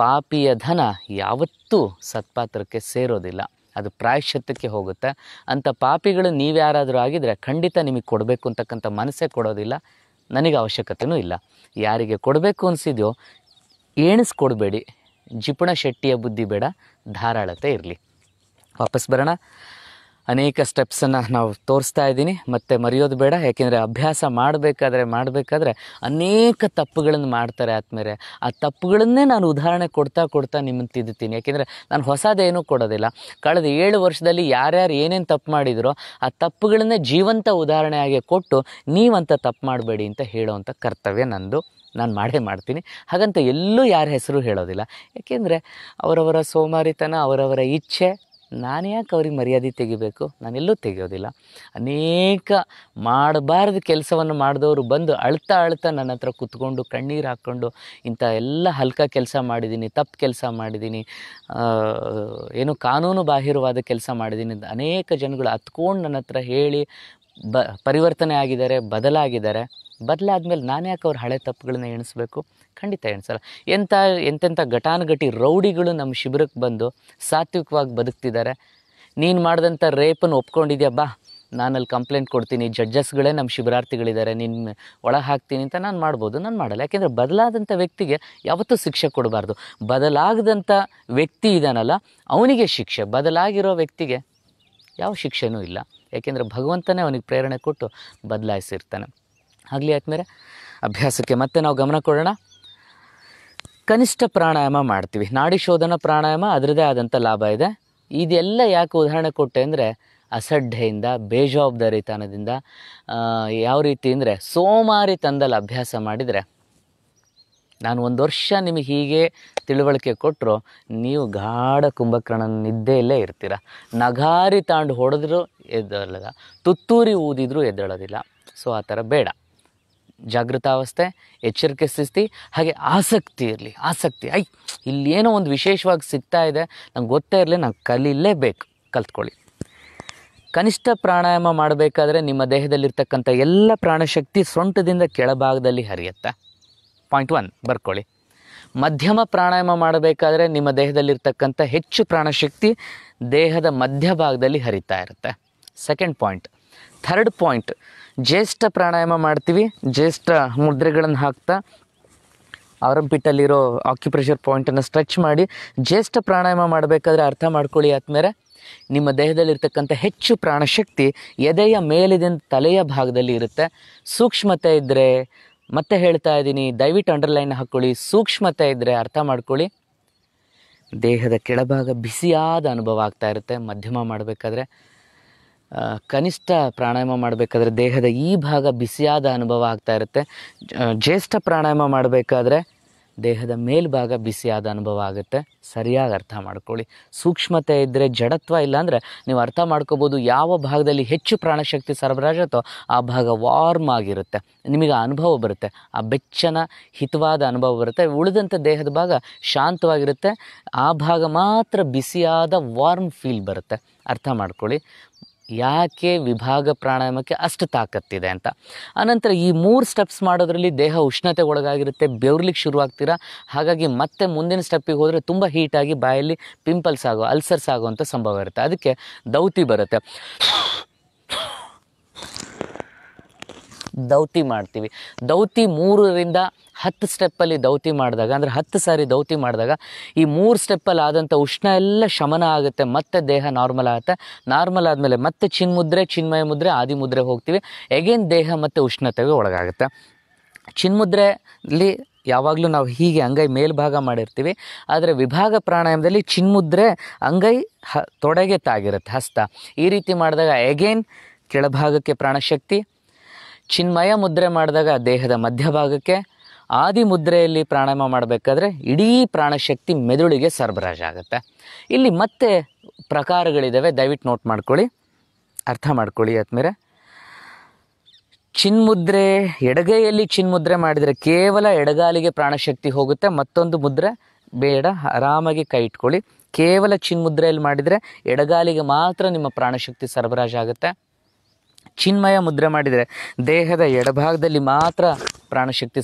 Speaker 1: ಪಾಪಿಯ ಧನ ಯಾವತ್ತೂ ಸತ್ಪಾತ್ರಕ್ಕೆ ಸೇರೋದಿಲ್ಲ ಅದು ಪ್ರಾಯಶತ್ತಕ್ಕೆ ಹೋಗುತ್ತೆ ಅಂಥ ಪಾಪಿಗಳು ನೀವು ಯಾರಾದರೂ ಆಗಿದರೆ ಖಂಡಿತ ನಿಮಗೆ ಕೊಡಬೇಕು ಅಂತಕ್ಕಂಥ ಮನಸ್ಸೇ ಕೊಡೋದಿಲ್ಲ ನನಗೆ ಅವಶ್ಯಕತೆಯೂ ಇಲ್ಲ ಯಾರಿಗೆ ಕೊಡಬೇಕು ಅನಿಸಿದ್ಯೋ ಎಣಿಸ್ಕೊಡ್ಬೇಡಿ ಜಿಪುಣ ಶೆಟ್ಟಿಯ ಬುದ್ಧಿ ಬೇಡ ಧಾರಾಳತೆ ಇರಲಿ ವಾಪಸ್ ಬರೋಣ ಅನೇಕ ಸ್ಟೆಪ್ಸನ್ನು ನಾವು ತೋರಿಸ್ತಾ ಇದ್ದೀನಿ ಮತ್ತು ಮರೆಯೋದು ಬೇಡ ಯಾಕೆಂದರೆ ಅಭ್ಯಾಸ ಮಾಡಬೇಕಾದ್ರೆ ಮಾಡಬೇಕಾದ್ರೆ ಅನೇಕ ತಪ್ಪುಗಳನ್ನು ಮಾಡ್ತಾರೆ ಆತ್ಮೇಲೆ ಆ ತಪ್ಪುಗಳನ್ನೇ ನಾನು ಉದಾಹರಣೆ ಕೊಡ್ತಾ ಕೊಡ್ತಾ ನಿಮ್ಮನ್ನು ತಿದ್ದುತ್ತೀನಿ ಯಾಕೆಂದರೆ ನಾನು ಹೊಸದೇನೂ ಕೊಡೋದಿಲ್ಲ ಕಳೆದ ಏಳು ವರ್ಷದಲ್ಲಿ ಯಾರ್ಯಾರು ಏನೇನು ತಪ್ಪು ಮಾಡಿದ್ರೋ ಆ ತಪ್ಪುಗಳನ್ನೇ ಜೀವಂತ ಉದಾಹರಣೆಯಾಗಿ ಕೊಟ್ಟು ನೀವಂತ ತಪ್ಪು ಮಾಡಬೇಡಿ ಅಂತ ಹೇಳೋವಂಥ ಕರ್ತವ್ಯ ನಂದು ನಾನು ಮಾಡೇ ಮಾಡ್ತೀನಿ ಹಾಗಂತ ಎಲ್ಲೂ ಯಾರ ಹೆಸರು ಹೇಳೋದಿಲ್ಲ ಏಕೆಂದರೆ ಅವರವರ ಸೋಮಾರಿತನ ಅವರವರ ಇಚ್ಛೆ ನಾನು ಯಾಕೆ ಅವ್ರಿಗೆ ಮರ್ಯಾದೆ ತೆಗಿಬೇಕು ನಾನೆಲ್ಲೂ ತೆಗಿಯೋದಿಲ್ಲ ಅನೇಕ ಮಾಡಬಾರ್ದು ಕೆಲಸವನ್ನು ಮಾಡಿದವರು ಬಂದು ಅಳ್ತಾ ಅಳ್ತಾ ನನ್ನ ಹತ್ರ ಕುತ್ಕೊಂಡು ಕಣ್ಣೀರು ಹಾಕ್ಕೊಂಡು ಇಂಥ ಎಲ್ಲ ಹಲ್ಕ ಕೆಲಸ ಮಾಡಿದ್ದೀನಿ ತಪ್ಪು ಕೆಲಸ ಮಾಡಿದ್ದೀನಿ ಏನು ಕಾನೂನು ಬಾಹಿರವಾದ ಕೆಲಸ ಮಾಡಿದ್ದೀನಿ ಅನೇಕ ಜನಗಳು ಹತ್ಕೊಂಡು ನನ್ನ ಹತ್ರ ಹೇಳಿ ಬ ಪರಿವರ್ತನೆ ಆಗಿದ್ದಾರೆ ಬದಲಾಗಿದ್ದಾರೆ ಬದಲಾದ್ಮೇಲೆ ನಾನು ಯಾಕೆ ಅವ್ರ ಹಳೆ ತಪ್ಪುಗಳನ್ನ ಎಣಿಸ್ಬೇಕು ಖಂಡಿತ ಎಣಿಸಲ್ಲ ಎಂಥ ಎಂತೆಂಥ ಘಟಾನುಘಟಿ ರೌಡಿಗಳು ನಮ್ಮ ಶಿಬಿರಕ್ಕೆ ಬಂದು ಸಾತ್ವಿಕವಾಗಿ ಬದುಕ್ತಿದ್ದಾರೆ ನೀನು ಮಾಡಿದಂಥ ರೇಪನ್ನು ಒಪ್ಕೊಂಡಿದ್ಯಾ ಬಾ ನಾನಲ್ಲಿ ಕಂಪ್ಲೇಂಟ್ ಕೊಡ್ತೀನಿ ಜಡ್ಜಸ್ಗಳೇ ನಮ್ಮ ಶಿಬಿರಾರ್ಥಿಗಳಿದ್ದಾರೆ ನಿನ್ನ ಒಳಗೆ ಹಾಕ್ತೀನಿ ಅಂತ ನಾನು ಮಾಡ್ಬೋದು ನಾನು ಮಾಡಲ್ಲ ಯಾಕೆಂದರೆ ಬದಲಾದಂಥ ವ್ಯಕ್ತಿಗೆ ಯಾವತ್ತೂ ಶಿಕ್ಷೆ ಕೊಡಬಾರ್ದು ಬದಲಾಗದಂಥ ವ್ಯಕ್ತಿ ಇದ್ದಾನಲ್ಲ ಅವನಿಗೆ ಶಿಕ್ಷೆ ಬದಲಾಗಿರೋ ವ್ಯಕ್ತಿಗೆ ಯಾವ ಶಿಕ್ಷೆನೂ ಇಲ್ಲ ಯಾಕೆಂದರೆ ಭಗವಂತನೇ ಅವನಿಗೆ ಪ್ರೇರಣೆ ಕೊಟ್ಟು ಬದಲಾಯಿಸಿರ್ತಾನೆ ಆಗಲಿ ಮೇಲೆ ಅಭ್ಯಾಸಕ್ಕೆ ಮತ್ತೆ ನಾವು ಗಮನ ಕೊಡೋಣ ಕನಿಷ್ಠ ಪ್ರಾಣಾಯಾಮ ಮಾಡ್ತೀವಿ ನಾಡಿ ಶೋಧನ ಪ್ರಾಣಾಯಾಮ ಅದರದೇ ಆದಂಥ ಲಾಭ ಇದೆ ಇದೆಲ್ಲ ಯಾಕೆ ಉದಾಹರಣೆ ಕೊಟ್ಟೆ ಅಂದರೆ ಅಸಡ್ಡೆಯಿಂದ ಬೇಜವಾಬ್ದಾರಿತನದಿಂದ ಯಾವ ರೀತಿ ಅಂದರೆ ತಂದಲ್ಲಿ ಅಭ್ಯಾಸ ಮಾಡಿದರೆ ನಾನು ಒಂದು ವರ್ಷ ನಿಮಗೆ ಹೀಗೆ ತಿಳುವಳಿಕೆ ಕೊಟ್ಟರು ನೀವು ಗಾಢ ಕುಂಭಕರ್ಣ ನಿದ್ದೆಯಲ್ಲೇ ಇರ್ತೀರ ನಗಾರಿ ತಾಂಡು ಹೊಡೆದ್ರೂ ಎದ್ದೇಳಲ್ಲ ತುತ್ತೂರಿ ಊದಿದ್ರೂ ಎದ್ದೇಳೋದಿಲ್ಲ ಸೊ ಆ ಥರ ಬೇಡ ಜಾಗೃತಾವಸ್ಥೆ ಎಚ್ಚರಿಕೆ ಸ್ಥಿತಿ ಹಾಗೆ ಆಸಕ್ತಿ ಇರಲಿ ಆಸಕ್ತಿ ಐ ಇಲ್ಲೇನೋ ಒಂದು ವಿಶೇಷವಾಗಿ ಸಿಗ್ತಾ ಇದೆ ನಂಗೆ ಗೊತ್ತೇ ಇರಲಿ ನಾನು ಕಲೀಲೇಬೇಕು ಕಲ್ತ್ಕೊಳ್ಳಿ ಕನಿಷ್ಠ ಪ್ರಾಣಾಯಾಮ ಮಾಡಬೇಕಾದ್ರೆ ನಿಮ್ಮ ದೇಹದಲ್ಲಿರ್ತಕ್ಕಂಥ ಎಲ್ಲ ಪ್ರಾಣಶಕ್ತಿ ಸೊಂಟದಿಂದ ಕೆಳಭಾಗದಲ್ಲಿ ಹರಿಯುತ್ತೆ ಪಾಯಿಂಟ್ ಒನ್ ಬರ್ಕೊಳ್ಳಿ ಮಧ್ಯಮ ಪ್ರಾಣಾಯಾಮ ಮಾಡಬೇಕಾದ್ರೆ ನಿಮ್ಮ ದೇಹದಲ್ಲಿರ್ತಕ್ಕಂಥ ಹೆಚ್ಚು ಪ್ರಾಣಶಕ್ತಿ ದೇಹದ ಮಧ್ಯಭಾಗದಲ್ಲಿ ಹರಿತಾ ಇರುತ್ತೆ ಸೆಕೆಂಡ್ ಪಾಯಿಂಟ್ ಥರ್ಡ್ ಪಾಯಿಂಟ್ ಜ್ಯೇಷ್ಠ ಪ್ರಾಣಾಯಾಮ ಮಾಡ್ತೀವಿ ಜ್ಯೇಷ್ಠ ಮುದ್ರೆಗಳನ್ನು ಹಾಕ್ತಾ ಪಿಟ್ಟಲ್ಲಿರೋ ಆಕ್ಯುಪ್ರೆಷರ್ ಪಾಯಿಂಟನ್ನು ಸ್ಟ್ರೆಚ್ ಮಾಡಿ ಜ್ಯೇಷ್ಠ ಪ್ರಾಣಾಯಾಮ ಮಾಡಬೇಕಾದ್ರೆ ಅರ್ಥ ಮಾಡ್ಕೊಳ್ಳಿ ಆದ್ಮೇಲೆ ನಿಮ್ಮ ದೇಹದಲ್ಲಿರ್ತಕ್ಕಂಥ ಹೆಚ್ಚು ಪ್ರಾಣಶಕ್ತಿ ಎದೆಯ ಮೇಲಿನ ತಲೆಯ ಭಾಗದಲ್ಲಿ ಇರುತ್ತೆ ಸೂಕ್ಷ್ಮತೆ ಇದ್ದರೆ ಮತ್ತೆ ಹೇಳ್ತಾ ಇದ್ದೀನಿ ದಯವಿಟ್ಟು ಅಂಡರ್ಲೈನ್ ಹಾಕ್ಕೊಳ್ಳಿ ಸೂಕ್ಷ್ಮತೆ ಇದ್ದರೆ ಅರ್ಥ ಮಾಡ್ಕೊಳ್ಳಿ ದೇಹದ ಕೆಳಭಾಗ ಬಿಸಿಯಾದ ಅನುಭವ ಆಗ್ತಾ ಇರುತ್ತೆ ಮಧ್ಯಮ ಮಾಡಬೇಕಾದ್ರೆ ಕನಿಷ್ಠ ಪ್ರಾಣಾಯಾಮ ಮಾಡಬೇಕಾದ್ರೆ ದೇಹದ ಈ ಭಾಗ ಬಿಸಿಯಾದ ಅನುಭವ ಆಗ್ತಾ ಇರುತ್ತೆ ಜ್ಯೇಷ್ಠ ಪ್ರಾಣಾಯಾಮ ಮಾಡಬೇಕಾದ್ರೆ ದೇಹದ ಮೇಲ್ಭಾಗ ಬಿಸಿಯಾದ ಅನುಭವ ಆಗುತ್ತೆ ಸರಿಯಾಗಿ ಅರ್ಥ ಮಾಡ್ಕೊಳ್ಳಿ ಸೂಕ್ಷ್ಮತೆ ಇದ್ದರೆ ಜಡತ್ವ ಇಲ್ಲಾಂದರೆ ನೀವು ಅರ್ಥ ಮಾಡ್ಕೋಬೋದು ಯಾವ ಭಾಗದಲ್ಲಿ ಹೆಚ್ಚು ಪ್ರಾಣಶಕ್ತಿ ಸರಬರಾಜತ್ತೋ ಆ ಭಾಗ ವಾರ್ಮ್ ಆಗಿರುತ್ತೆ ನಿಮಗೆ ಅನುಭವ ಬರುತ್ತೆ ಆ ಬೆಚ್ಚನ ಹಿತವಾದ ಅನುಭವ ಬರುತ್ತೆ ಉಳಿದಂಥ ದೇಹದ ಭಾಗ ಶಾಂತವಾಗಿರುತ್ತೆ ಆ ಭಾಗ ಮಾತ್ರ ಬಿಸಿಯಾದ ವಾರ್ಮ್ ಫೀಲ್ ಬರುತ್ತೆ ಅರ್ಥ ಮಾಡ್ಕೊಳ್ಳಿ ಯಾಕೆ ವಿಭಾಗ ಪ್ರಾಣಾಯಾಮಕ್ಕೆ ಅಷ್ಟು ತಾಕತ್ತಿದೆ ಅಂತ ಆನಂತರ ಈ ಮೂರು ಸ್ಟೆಪ್ಸ್ ಮಾಡೋದ್ರಲ್ಲಿ ದೇಹ ಉಷ್ಣತೆ ಒಳಗಾಗಿರುತ್ತೆ ಬೆವರ್ಲಿಕ್ಕೆ ಶುರುವಾಗ್ತೀರಾ ಹಾಗಾಗಿ ಮತ್ತೆ ಮುಂದಿನ ಸ್ಟೆಪ್ಪಿಗೆ ಹೋದರೆ ತುಂಬ ಹೀಟಾಗಿ ಬಾಯಲ್ಲಿ ಪಿಂಪಲ್ಸ್ ಆಗೋ ಅಲ್ಸರ್ಸ್ ಆಗುವಂಥ ಸಂಭವ ಇರುತ್ತೆ ಅದಕ್ಕೆ ದೌತಿ ಬರುತ್ತೆ ದೌತಿ ಮಾಡ್ತೀವಿ ದೌತಿ ಮೂರರಿಂದ ಹತ್ತು ಸ್ಟೆಪ್ಪಲ್ಲಿ ದೌತಿ ಮಾಡಿದಾಗ ಅಂದರೆ ಹತ್ತು ಸಾರಿ ದೌತಿ ಮಾಡಿದಾಗ ಈ ಮೂರು ಸ್ಟೆಪ್ಪಲ್ಲಿ ಆದಂಥ ಉಷ್ಣ ಎಲ್ಲ ಶಮನ ಆಗುತ್ತೆ ಮತ್ತೆ ದೇಹ ನಾರ್ಮಲ್ ಆಗುತ್ತೆ ನಾರ್ಮಲ್ ಆದಮೇಲೆ ಮತ್ತೆ ಚಿನ್ಮುದ್ರೆ ಚಿನ್ಮಯ ಮುದ್ರೆ ಆದಿ ಮುದ್ರೆ ಹೋಗ್ತೀವಿ ಎಗೇನ್ ದೇಹ ಮತ್ತು ಉಷ್ಣತೆಗೆ ಒಳಗಾಗುತ್ತೆ ಚಿನ್ಮುದ್ರೆಲಿ ಯಾವಾಗಲೂ ನಾವು ಹೀಗೆ ಅಂಗೈ ಮೇಲ್ಭಾಗ ಮಾಡಿರ್ತೀವಿ ಆದರೆ ವಿಭಾಗ ಪ್ರಾಣಾಯಾಮದಲ್ಲಿ ಚಿನ್ಮುದ್ರೆ ಅಂಗೈ ಹ ತೊಡೆಗೆ ತಾಗಿರುತ್ತೆ ಹಸ್ತ ಈ ರೀತಿ ಮಾಡಿದಾಗ ಎಗೇನ್ ಕೆಳಭಾಗಕ್ಕೆ ಪ್ರಾಣಶಕ್ತಿ ಚಿನ್ಮಯ ಮುದ್ರೆ ಮಾಡಿದಾಗ ದೇಹದ ಮಧ್ಯಭಾಗಕ್ಕೆ ಆದಿ ಮುದ್ರೆಯಲ್ಲಿ ಪ್ರಾಣಾಯಾಮ ಮಾಡಬೇಕಾದ್ರೆ ಇಡೀ ಪ್ರಾಣಶಕ್ತಿ ಮೆದುಳಿಗೆ ಆಗುತ್ತೆ ಇಲ್ಲಿ ಮತ್ತೆ ಪ್ರಕಾರಗಳಿದ್ದಾವೆ ದಯವಿಟ್ಟು ನೋಟ್ ಮಾಡ್ಕೊಳ್ಳಿ ಅರ್ಥ ಮಾಡ್ಕೊಳ್ಳಿ ಆದ್ಮೇಲೆ ಚಿನ್ಮುದ್ರೆ ಎಡಗೈಯಲ್ಲಿ ಚಿನ್ಮುದ್ರೆ ಮಾಡಿದರೆ ಕೇವಲ ಎಡಗಾಲಿಗೆ ಪ್ರಾಣಶಕ್ತಿ ಹೋಗುತ್ತೆ ಮತ್ತೊಂದು ಮುದ್ರೆ ಬೇಡ ಆರಾಮಾಗಿ ಕೈ ಇಟ್ಕೊಳ್ಳಿ ಕೇವಲ ಚಿನ್ಮುದ್ರೆಯಲ್ಲಿ ಮಾಡಿದರೆ ಎಡಗಾಲಿಗೆ ಮಾತ್ರ ನಿಮ್ಮ ಪ್ರಾಣಶಕ್ತಿ ಆಗುತ್ತೆ ಚಿನ್ಮಯ ಮುದ್ರೆ ಮಾಡಿದರೆ ದೇಹದ ಎಡಭಾಗದಲ್ಲಿ ಮಾತ್ರ ಪ್ರಾಣಶಕ್ತಿ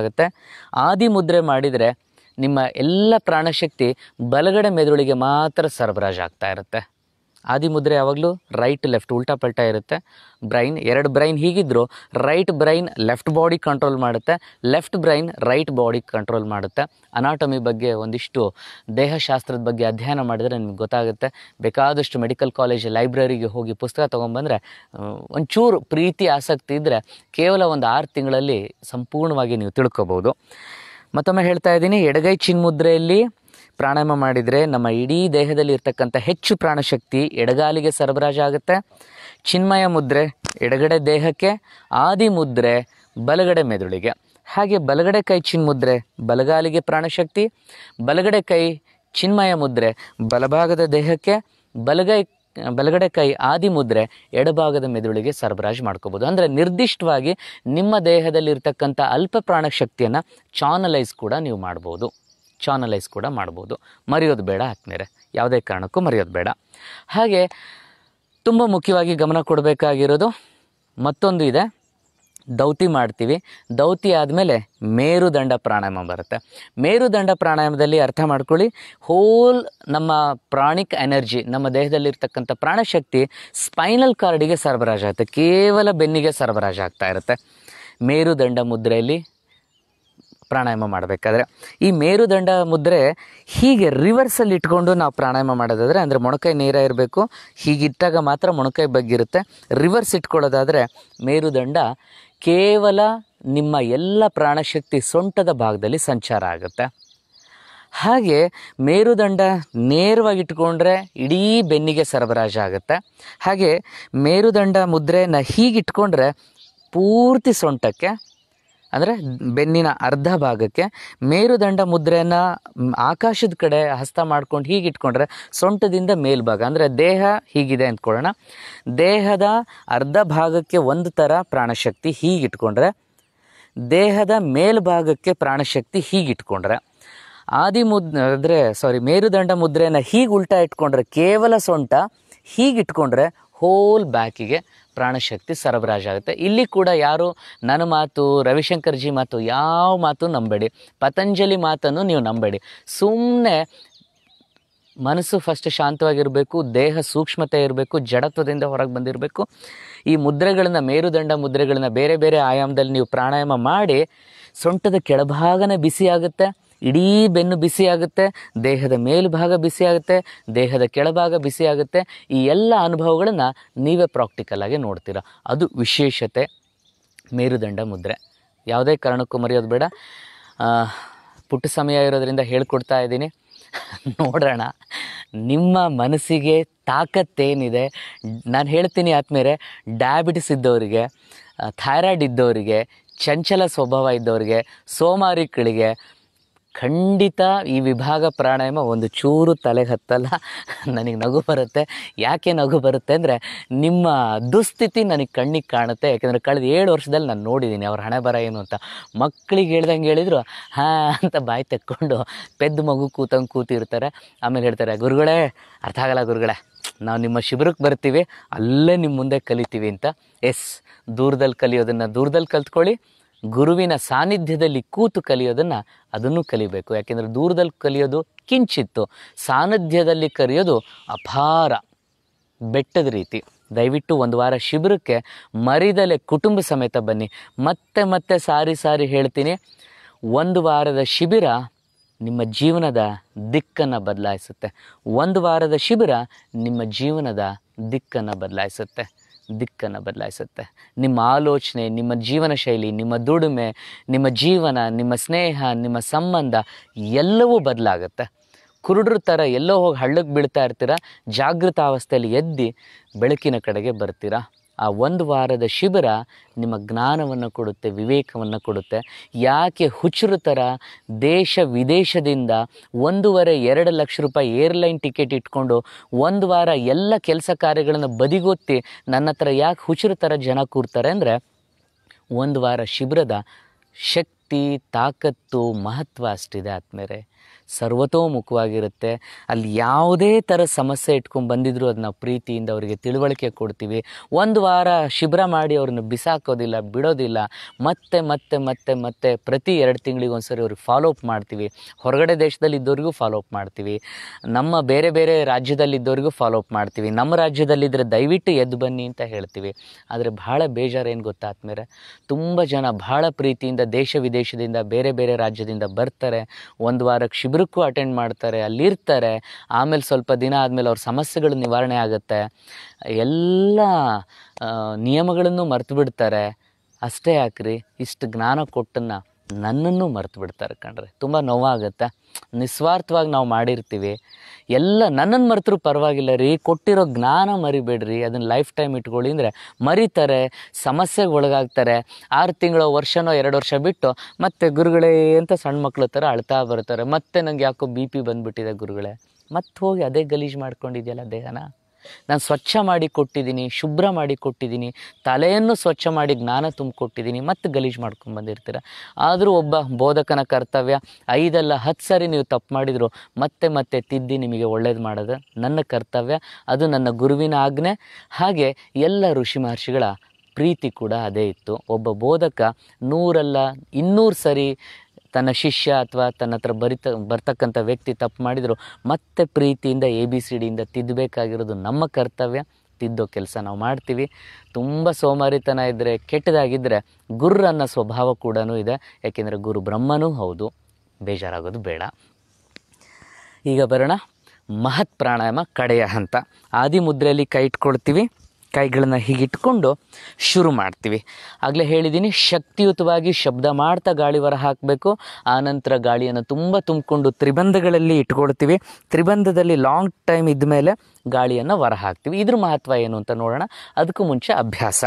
Speaker 1: ಆಗುತ್ತೆ ಆದಿ ಮುದ್ರೆ ಮಾಡಿದರೆ ನಿಮ್ಮ ಎಲ್ಲ ಪ್ರಾಣಶಕ್ತಿ ಬಲಗಡೆ ಮೆದುಳಿಗೆ ಮಾತ್ರ ಆಗ್ತಾ ಇರುತ್ತೆ ಆದಿಮುದ್ರೆ ಯಾವಾಗಲೂ ರೈಟ್ ಲೆಫ್ಟ್ ಉಲ್ಟಾ ಪಲ್ಟಾ ಇರುತ್ತೆ ಬ್ರೈನ್ ಎರಡು ಬ್ರೈನ್ ಹೀಗಿದ್ದರೂ right brain left body control ಮಾಡುತ್ತೆ left brain right body control ಮಾಡುತ್ತೆ ಅನಾಟಮಿ ಬಗ್ಗೆ ಒಂದಿಷ್ಟು ದೇಹಶಾಸ್ತ್ರದ ಬಗ್ಗೆ ಅಧ್ಯಯನ ಮಾಡಿದರೆ ನಿಮ್ಗೆ ಗೊತ್ತಾಗುತ್ತೆ ಬೇಕಾದಷ್ಟು ಮೆಡಿಕಲ್ ಕಾಲೇಜ್ ಲೈಬ್ರರಿಗೆ ಹೋಗಿ ಪುಸ್ತಕ ತೊಗೊಂಬಂದರೆ ಒಂಚೂರು ಪ್ರೀತಿ ಆಸಕ್ತಿ ಇದ್ದರೆ ಕೇವಲ ಒಂದು ಆರು ತಿಂಗಳಲ್ಲಿ ಸಂಪೂರ್ಣವಾಗಿ ನೀವು ತಿಳ್ಕೊಬೋದು ಮತ್ತೊಮ್ಮೆ ಹೇಳ್ತಾ ಇದ್ದೀನಿ ಎಡಗೈ ಚಿನ್ಮುದ್ರೆಯಲ್ಲಿ ಪ್ರಾಣಾಯಾಮ ಮಾಡಿದರೆ ನಮ್ಮ ಇಡೀ ದೇಹದಲ್ಲಿ ಇರ್ತಕ್ಕಂಥ ಹೆಚ್ಚು ಪ್ರಾಣಶಕ್ತಿ ಎಡಗಾಲಿಗೆ ಸರಬರಾಜು ಆಗುತ್ತೆ ಚಿನ್ಮಯ ಮುದ್ರೆ ಎಡಗಡೆ ದೇಹಕ್ಕೆ ಆದಿ ಮುದ್ರೆ ಬಲಗಡೆ ಮೆದುಳಿಗೆ ಹಾಗೆ ಬಲಗಡೆ ಕೈ ಚಿನ್ಮುದ್ರೆ ಬಲಗಾಲಿಗೆ ಪ್ರಾಣಶಕ್ತಿ ಬಲಗಡೆ ಕೈ ಚಿನ್ಮಯ ಮುದ್ರೆ ಬಲಭಾಗದ ದೇಹಕ್ಕೆ ಬಲಗೈ ಬಲಗಡೆ ಕೈ ಆದಿ ಮುದ್ರೆ ಎಡಭಾಗದ ಮೆದುಳಿಗೆ ಸರಬರಾಜು ಮಾಡ್ಕೋಬೋದು ಅಂದರೆ ನಿರ್ದಿಷ್ಟವಾಗಿ ನಿಮ್ಮ ದೇಹದಲ್ಲಿರ್ತಕ್ಕಂಥ ಅಲ್ಪ ಪ್ರಾಣಶಕ್ತಿಯನ್ನು ಚಾನಲೈಸ್ ಕೂಡ ನೀವು ಮಾಡ್ಬೋದು ಚಾನಲೈಸ್ ಕೂಡ ಮಾಡ್ಬೋದು ಮರೆಯೋದು ಬೇಡ ಹಾಕ್ಮೇಲೆ ಯಾವುದೇ ಕಾರಣಕ್ಕೂ ಮರೆಯೋದು ಬೇಡ ಹಾಗೆ ತುಂಬ ಮುಖ್ಯವಾಗಿ ಗಮನ ಕೊಡಬೇಕಾಗಿರೋದು ಮತ್ತೊಂದು ಇದೆ ದೌತಿ ಮಾಡ್ತೀವಿ ದೌತಿ ಆದಮೇಲೆ ಮೇರುದಂಡ ಪ್ರಾಣಾಯಾಮ ಬರುತ್ತೆ ಮೇರುದಂಡ ಪ್ರಾಣಾಯಾಮದಲ್ಲಿ ಅರ್ಥ ಮಾಡ್ಕೊಳ್ಳಿ ಹೋಲ್ ನಮ್ಮ ಪ್ರಾಣಿಕ್ ಎನರ್ಜಿ ನಮ್ಮ ದೇಹದಲ್ಲಿರ್ತಕ್ಕಂಥ ಪ್ರಾಣಶಕ್ತಿ ಸ್ಪೈನಲ್ ಕಾರ್ಡಿಗೆ ಸರಬರಾಜು ಆಗುತ್ತೆ ಕೇವಲ ಬೆನ್ನಿಗೆ ಸರಬರಾಜು ಆಗ್ತಾ ಇರುತ್ತೆ ಮೇರುದಂಡ ಮುದ್ರೆಯಲ್ಲಿ ಪ್ರಾಣಾಯಾಮ ಮಾಡಬೇಕಾದ್ರೆ ಈ ಮೇರುದಂಡ ಮುದ್ರೆ ಹೀಗೆ ರಿವರ್ಸಲ್ಲಿ ಇಟ್ಕೊಂಡು ನಾವು ಪ್ರಾಣಾಯಾಮ ಮಾಡೋದಾದರೆ ಅಂದರೆ ಮೊಣಕೈ ನೇರ ಇರಬೇಕು ಹೀಗಿಟ್ಟಾಗ ಮಾತ್ರ ಮೊಣಕೈ ಬಗ್ಗಿರುತ್ತೆ ರಿವರ್ಸ್ ಇಟ್ಕೊಳ್ಳೋದಾದರೆ ಮೇರುದಂಡ ಕೇವಲ ನಿಮ್ಮ ಎಲ್ಲ ಪ್ರಾಣಶಕ್ತಿ ಸೊಂಟದ ಭಾಗದಲ್ಲಿ ಸಂಚಾರ ಆಗುತ್ತೆ ಹಾಗೆ ಮೇರುದಂಡ ನೇರವಾಗಿ ಇಟ್ಕೊಂಡ್ರೆ ಇಡೀ ಬೆನ್ನಿಗೆ ಸರಬರಾಜು ಆಗುತ್ತೆ ಹಾಗೆ ಮೇರುದಂಡ ಮುದ್ರೆನ ಹೀಗಿಟ್ಕೊಂಡ್ರೆ ಪೂರ್ತಿ ಸೊಂಟಕ್ಕೆ ಅಂದರೆ ಬೆನ್ನಿನ ಅರ್ಧ ಭಾಗಕ್ಕೆ ಮೇರುದಂಡ ಮುದ್ರೆಯನ್ನು ಆಕಾಶದ ಕಡೆ ಹಸ್ತ ಮಾಡ್ಕೊಂಡು ಹೀಗೆ ಇಟ್ಕೊಂಡ್ರೆ ಸೊಂಟದಿಂದ ಮೇಲ್ಭಾಗ ಅಂದರೆ ದೇಹ ಹೀಗಿದೆ ಅಂದ್ಕೊಳ್ಳೋಣ ದೇಹದ ಅರ್ಧ ಭಾಗಕ್ಕೆ ಒಂದು ಥರ ಪ್ರಾಣಶಕ್ತಿ ಹೀಗಿಟ್ಕೊಂಡ್ರೆ ದೇಹದ ಮೇಲ್ಭಾಗಕ್ಕೆ ಪ್ರಾಣಶಕ್ತಿ ಹೀಗಿಟ್ಕೊಂಡ್ರೆ ಆದಿ ಮುದ್ ಅಂದರೆ ಸಾರಿ ಮೇರುದಂಡ ಮುದ್ರೆಯನ್ನು ಹೀಗೆ ಉಲ್ಟಾ ಇಟ್ಕೊಂಡ್ರೆ ಕೇವಲ ಸೊಂಟ ಹೀಗಿಟ್ಕೊಂಡ್ರೆ ಹೋಲ್ ಬ್ಯಾಕಿಗೆ ಪ್ರಾಣಶಕ್ತಿ ಸರಬರಾಜಾಗುತ್ತೆ ಇಲ್ಲಿ ಕೂಡ ಯಾರು ನನ್ನ ಮಾತು ರವಿಶಂಕರ್ಜಿ ಮಾತು ಯಾವ ಮಾತು ನಂಬೇಡಿ ಪತಂಜಲಿ ಮಾತನ್ನು ನೀವು ನಂಬೇಡಿ ಸುಮ್ಮನೆ ಮನಸ್ಸು ಫಸ್ಟ್ ಶಾಂತವಾಗಿರಬೇಕು ದೇಹ ಸೂಕ್ಷ್ಮತೆ ಇರಬೇಕು ಜಡತ್ವದಿಂದ ಹೊರಗೆ ಬಂದಿರಬೇಕು ಈ ಮುದ್ರೆಗಳನ್ನು ಮೇರುದಂಡ ಮುದ್ರೆಗಳನ್ನ ಬೇರೆ ಬೇರೆ ಆಯಾಮದಲ್ಲಿ ನೀವು ಪ್ರಾಣಾಯಾಮ ಮಾಡಿ ಸೊಂಟದ ಕೆಳಭಾಗನೇ ಬಿಸಿ ಆಗುತ್ತೆ ಇಡೀ ಬೆನ್ನು ಬಿಸಿಯಾಗುತ್ತೆ ದೇಹದ ಮೇಲುಭಾಗ ಬಿಸಿಯಾಗುತ್ತೆ ದೇಹದ ಕೆಳಭಾಗ ಬಿಸಿ ಆಗುತ್ತೆ ಈ ಎಲ್ಲ ಅನುಭವಗಳನ್ನು ನೀವೇ ಪ್ರಾಕ್ಟಿಕಲಾಗಿ ನೋಡ್ತೀರ ಅದು ವಿಶೇಷತೆ ಮೇರುದಂಡ ಮುದ್ರೆ ಯಾವುದೇ ಕಾರಣಕ್ಕೂ ಮರೆಯೋದು ಬೇಡ ಪುಟ್ಟ ಸಮಯ ಇರೋದರಿಂದ ಹೇಳ್ಕೊಡ್ತಾ ಇದ್ದೀನಿ ನೋಡೋಣ ನಿಮ್ಮ ಮನಸ್ಸಿಗೆ ತಾಕತ್ತೇನಿದೆ ನಾನು ಹೇಳ್ತೀನಿ ಆದ್ಮೇಲೆ ಡಯಾಬಿಟಿಸ್ ಇದ್ದವರಿಗೆ ಥೈರಾಯ್ಡ್ ಇದ್ದವರಿಗೆ ಚಂಚಲ ಸ್ವಭಾವ ಇದ್ದವರಿಗೆ ಸೋಮಾರಿಗಳಿಗೆ ಖಂಡಿತ ಈ ವಿಭಾಗ ಪ್ರಾಣಾಯಾಮ ಒಂದು ಚೂರು ತಲೆಗೆ ಹತ್ತಲ್ಲ ನನಗೆ ನಗು ಬರುತ್ತೆ ಯಾಕೆ ನಗು ಬರುತ್ತೆ ಅಂದರೆ ನಿಮ್ಮ ದುಸ್ಥಿತಿ ನನಗೆ ಕಣ್ಣಿಗೆ ಕಾಣುತ್ತೆ ಯಾಕೆಂದರೆ ಕಳೆದ ಏಳು ವರ್ಷದಲ್ಲಿ ನಾನು ನೋಡಿದ್ದೀನಿ ಅವ್ರ ಹಣೆ ಬರ ಏನು ಅಂತ ಮಕ್ಕಳಿಗೆ ಹೇಳ್ದಂಗೆ ಹೇಳಿದರು ಹಾಂ ಅಂತ ಬಾಯಿ ತೆಕ್ಕೊಂಡು ಪೆದ್ದು ಮಗು ಕೂತಂಗೆ ಕೂತಿರ್ತಾರೆ ಆಮೇಲೆ ಹೇಳ್ತಾರೆ ಗುರುಗಳೇ ಅರ್ಥ ಆಗಲ್ಲ ಗುರುಗಳೇ ನಾವು ನಿಮ್ಮ ಶಿಬಿರಕ್ಕೆ ಬರ್ತೀವಿ ಅಲ್ಲೇ ನಿಮ್ಮ ಮುಂದೆ ಕಲಿತೀವಿ ಅಂತ ಎಸ್ ದೂರದಲ್ಲಿ ಕಲಿಯೋದನ್ನು ದೂರದಲ್ಲಿ ಕಲ್ತ್ಕೊಳ್ಳಿ ಗುರುವಿನ ಸಾನ್ನಿಧ್ಯದಲ್ಲಿ ಕೂತು ಕಲಿಯೋದನ್ನು ಅದನ್ನು ಕಲಿಬೇಕು ಯಾಕೆಂದರೆ ದೂರದಲ್ಲಿ ಕಲಿಯೋದು ಕಿಂಚಿತ್ತು ಸಾನ್ನಿಧ್ಯದಲ್ಲಿ ಕಲಿಯೋದು ಅಪಾರ ಬೆಟ್ಟದ ರೀತಿ ದಯವಿಟ್ಟು ಒಂದು ವಾರ ಶಿಬಿರಕ್ಕೆ ಮರಿದಲೆ ಕುಟುಂಬ ಸಮೇತ ಬನ್ನಿ ಮತ್ತೆ ಮತ್ತೆ ಸಾರಿ ಸಾರಿ ಹೇಳ್ತೀನಿ ಒಂದು ವಾರದ ಶಿಬಿರ ನಿಮ್ಮ ಜೀವನದ ದಿಕ್ಕನ್ನು ಬದಲಾಯಿಸುತ್ತೆ ಒಂದು ವಾರದ ಶಿಬಿರ ನಿಮ್ಮ ಜೀವನದ ದಿಕ್ಕನ್ನು ಬದಲಾಯಿಸುತ್ತೆ ದಿಕ್ಕನ್ನು ಬದಲಾಯಿಸುತ್ತೆ ನಿಮ್ಮ ಆಲೋಚನೆ ನಿಮ್ಮ ಜೀವನ ಶೈಲಿ ನಿಮ್ಮ ದುಡಿಮೆ ನಿಮ್ಮ ಜೀವನ ನಿಮ್ಮ ಸ್ನೇಹ ನಿಮ್ಮ ಸಂಬಂಧ ಎಲ್ಲವೂ ಬದಲಾಗುತ್ತೆ ಕುರುಡ್ರ ಥರ ಎಲ್ಲೋ ಹೋಗಿ ಹಳ್ಳಕ್ಕೆ ಬೀಳ್ತಾ ಇರ್ತೀರ ಜಾಗೃತ ಅವಸ್ಥೆಯಲ್ಲಿ ಎದ್ದು ಬೆಳಕಿನ ಕಡೆಗೆ ಬರ್ತೀರಾ ಆ ಒಂದು ವಾರದ ಶಿಬಿರ ನಿಮ್ಮ ಜ್ಞಾನವನ್ನು ಕೊಡುತ್ತೆ ವಿವೇಕವನ್ನು ಕೊಡುತ್ತೆ ಯಾಕೆ ಹುಚ್ಚರು ಥರ ದೇಶ ವಿದೇಶದಿಂದ ಒಂದೂವರೆ ಎರಡು ಲಕ್ಷ ರೂಪಾಯಿ ಏರ್ಲೈನ್ ಟಿಕೆಟ್ ಇಟ್ಕೊಂಡು ಒಂದು ವಾರ ಎಲ್ಲ ಕೆಲಸ ಕಾರ್ಯಗಳನ್ನು ಬದಿಗೊತ್ತಿ ನನ್ನ ಹತ್ರ ಯಾಕೆ ಹುಚ್ಚರು ಥರ ಜನ ಕೂರ್ತಾರೆ ಅಂದರೆ ಒಂದು ವಾರ ಶಿಬಿರದ ಶಕ್ತಿ ಶಕ್ತಿ ತಾಕತ್ತು ಮಹತ್ವ ಅಷ್ಟಿದೆ ಆತ್ಮೇಲೆ ಸರ್ವತೋಮುಖವಾಗಿರುತ್ತೆ ಅಲ್ಲಿ ಯಾವುದೇ ಥರ ಸಮಸ್ಯೆ ಇಟ್ಕೊಂಡು ಬಂದಿದ್ರು ಅದನ್ನ ಪ್ರೀತಿಯಿಂದ ಅವರಿಗೆ ತಿಳುವಳಿಕೆ ಕೊಡ್ತೀವಿ ಒಂದು ವಾರ ಶಿಬಿರ ಮಾಡಿ ಅವ್ರನ್ನ ಬಿಸಾಕೋದಿಲ್ಲ ಬಿಡೋದಿಲ್ಲ ಮತ್ತೆ ಮತ್ತೆ ಮತ್ತೆ ಮತ್ತೆ ಪ್ರತಿ ಎರಡು ತಿಂಗಳಿಗೆ ಒಂದ್ಸರಿ ಅವ್ರಿಗೆ ಫಾಲೋ ಅಪ್ ಮಾಡ್ತೀವಿ ಹೊರಗಡೆ ದೇಶದಲ್ಲಿ ಇದ್ದವ್ರಿಗೂ ಫಾಲೋ ಅಪ್ ಮಾಡ್ತೀವಿ ನಮ್ಮ ಬೇರೆ ಬೇರೆ ರಾಜ್ಯದಲ್ಲಿದ್ದವ್ರಿಗೂ ಫಾಲೋ ಅಪ್ ಮಾಡ್ತೀವಿ ನಮ್ಮ ರಾಜ್ಯದಲ್ಲಿದ್ದರೆ ದಯವಿಟ್ಟು ಎದ್ದು ಬನ್ನಿ ಅಂತ ಹೇಳ್ತೀವಿ ಆದರೆ ಭಾಳ ಬೇಜಾರೇನು ಗೊತ್ತಾದ ಮೇಲೆ ತುಂಬ ಜನ ಭಾಳ ಪ್ರೀತಿಯಿಂದ ದೇಶ ವಿದೇಶ ದೇಶದಿಂದ ಬೇರೆ ಬೇರೆ ರಾಜ್ಯದಿಂದ ಬರ್ತಾರೆ ಒಂದು ವಾರಕ್ಕೆ ಶಿಬಿರಕ್ಕೂ ಅಟೆಂಡ್ ಮಾಡ್ತಾರೆ ಅಲ್ಲಿರ್ತಾರೆ ಆಮೇಲೆ ಸ್ವಲ್ಪ ದಿನ ಆದಮೇಲೆ ಅವ್ರ ಸಮಸ್ಯೆಗಳು ನಿವಾರಣೆ ಆಗುತ್ತೆ ಎಲ್ಲ ನಿಯಮಗಳನ್ನು ಮರೆತು ಬಿಡ್ತಾರೆ ಅಷ್ಟೇ ಯಾಕ್ರಿ ಇಷ್ಟು ಜ್ಞಾನ ಕೊಟ್ಟನ್ನು ನನ್ನನ್ನು ಮರೆತು ಬಿಡ್ತಾರೆ ಕಣ್ರಿ ತುಂಬ ನೋವಾಗುತ್ತೆ ನಿಸ್ವಾರ್ಥವಾಗಿ ನಾವು ಮಾಡಿರ್ತೀವಿ ಎಲ್ಲ ನನ್ನನ್ನು ಮರೆತರೂ ಪರವಾಗಿಲ್ಲ ರೀ ಕೊಟ್ಟಿರೋ ಜ್ಞಾನ ಮರಿಬೇಡ್ರಿ ಅದನ್ನು ಲೈಫ್ ಟೈಮ್ ಇಟ್ಕೊಳ್ಳಿ ಅಂದರೆ ಮರಿತಾರೆ ಸಮಸ್ಯೆಗೆ ಒಳಗಾಗ್ತಾರೆ ಆರು ತಿಂಗಳೋ ವರ್ಷನೋ ಎರಡು ವರ್ಷ ಬಿಟ್ಟು ಮತ್ತೆ ಗುರುಗಳೇ ಅಂತ ಸಣ್ಣ ಮಕ್ಕಳು ಥರ ಅಳ್ತಾ ಬರ್ತಾರೆ ಮತ್ತೆ ನನಗೆ ಯಾಕೋ ಬಿ ಪಿ ಬಂದುಬಿಟ್ಟಿದೆ ಗುರುಗಳೇ ಮತ್ತೆ ಹೋಗಿ ಅದೇ ಗಲೀಜು ಮಾಡ್ಕೊಂಡಿದ್ಯಲ್ಲ ದೇಹನ ನಾನು ಸ್ವಚ್ಛ ಮಾಡಿ ಕೊಟ್ಟಿದ್ದೀನಿ ಶುಭ್ರ ಮಾಡಿ ಕೊಟ್ಟಿದ್ದೀನಿ ತಲೆಯನ್ನು ಸ್ವಚ್ಛ ಮಾಡಿ ಜ್ಞಾನ ತುಂಬಿಕೊಟ್ಟಿದ್ದೀನಿ ಮತ್ತು ಗಲೀಜು ಮಾಡ್ಕೊಂಡು ಬಂದಿರ್ತೀರ ಆದರೂ ಒಬ್ಬ ಬೋಧಕನ ಕರ್ತವ್ಯ ಐದಲ್ಲ ಹತ್ತು ಸರಿ ನೀವು ತಪ್ಪು ಮಾಡಿದ್ರು ಮತ್ತೆ ಮತ್ತೆ ತಿದ್ದಿ ನಿಮಗೆ ಒಳ್ಳೇದು ಮಾಡೋದು ನನ್ನ ಕರ್ತವ್ಯ ಅದು ನನ್ನ ಗುರುವಿನ ಆಜ್ಞೆ ಹಾಗೆ ಎಲ್ಲ ಋಷಿ ಮಹರ್ಷಿಗಳ ಪ್ರೀತಿ ಕೂಡ ಅದೇ ಇತ್ತು ಒಬ್ಬ ಬೋಧಕ ನೂರಲ್ಲ ಇನ್ನೂರು ಸರಿ ತನ್ನ ಶಿಷ್ಯ ಅಥವಾ ತನ್ನ ಹತ್ರ ಬರಿತ ಬರ್ತಕ್ಕಂಥ ವ್ಯಕ್ತಿ ತಪ್ಪು ಮಾಡಿದರು ಮತ್ತೆ ಪ್ರೀತಿಯಿಂದ ಎ ಬಿ ಸಿ ಡಿಯಿಂದ ತಿದ್ದಬೇಕಾಗಿರೋದು ನಮ್ಮ ಕರ್ತವ್ಯ ತಿದ್ದೋ ಕೆಲಸ ನಾವು ಮಾಡ್ತೀವಿ ತುಂಬ ಸೋಮಾರಿತನ ಇದ್ದರೆ ಕೆಟ್ಟದಾಗಿದ್ದರೆ ಗುರ್ರನ್ನ ಸ್ವಭಾವ ಕೂಡ ಇದೆ ಯಾಕೆಂದರೆ ಗುರು ಬ್ರಹ್ಮನೂ ಹೌದು ಬೇಜಾರಾಗೋದು ಬೇಡ ಈಗ ಬರೋಣ ಮಹತ್ ಪ್ರಾಣಾಯಾಮ ಕಡೆಯ ಹಂತ ಮುದ್ರೆಯಲ್ಲಿ ಕೈ ಇಟ್ಕೊಳ್ತೀವಿ ಕೈಗಳನ್ನು ಹೀಗಿಟ್ಕೊಂಡು ಶುರು ಮಾಡ್ತೀವಿ ಆಗಲೇ ಹೇಳಿದ್ದೀನಿ ಶಕ್ತಿಯುತವಾಗಿ ಶಬ್ದ ಮಾಡ್ತಾ ಗಾಳಿ ಹೊರ ಹಾಕಬೇಕು ಆನಂತರ ಗಾಳಿಯನ್ನು ತುಂಬ ತುಂಬಿಕೊಂಡು ತ್ರಿಬಂಧಗಳಲ್ಲಿ ಇಟ್ಕೊಳ್ತೀವಿ ತ್ರಿಬಂಧದಲ್ಲಿ ಲಾಂಗ್ ಟೈಮ್ ಇದ್ದ ಮೇಲೆ ಗಾಳಿಯನ್ನು ಹೊರ ಹಾಕ್ತೀವಿ ಇದ್ರ ಮಹತ್ವ ಏನು ಅಂತ ನೋಡೋಣ ಅದಕ್ಕೂ ಮುಂಚೆ ಅಭ್ಯಾಸ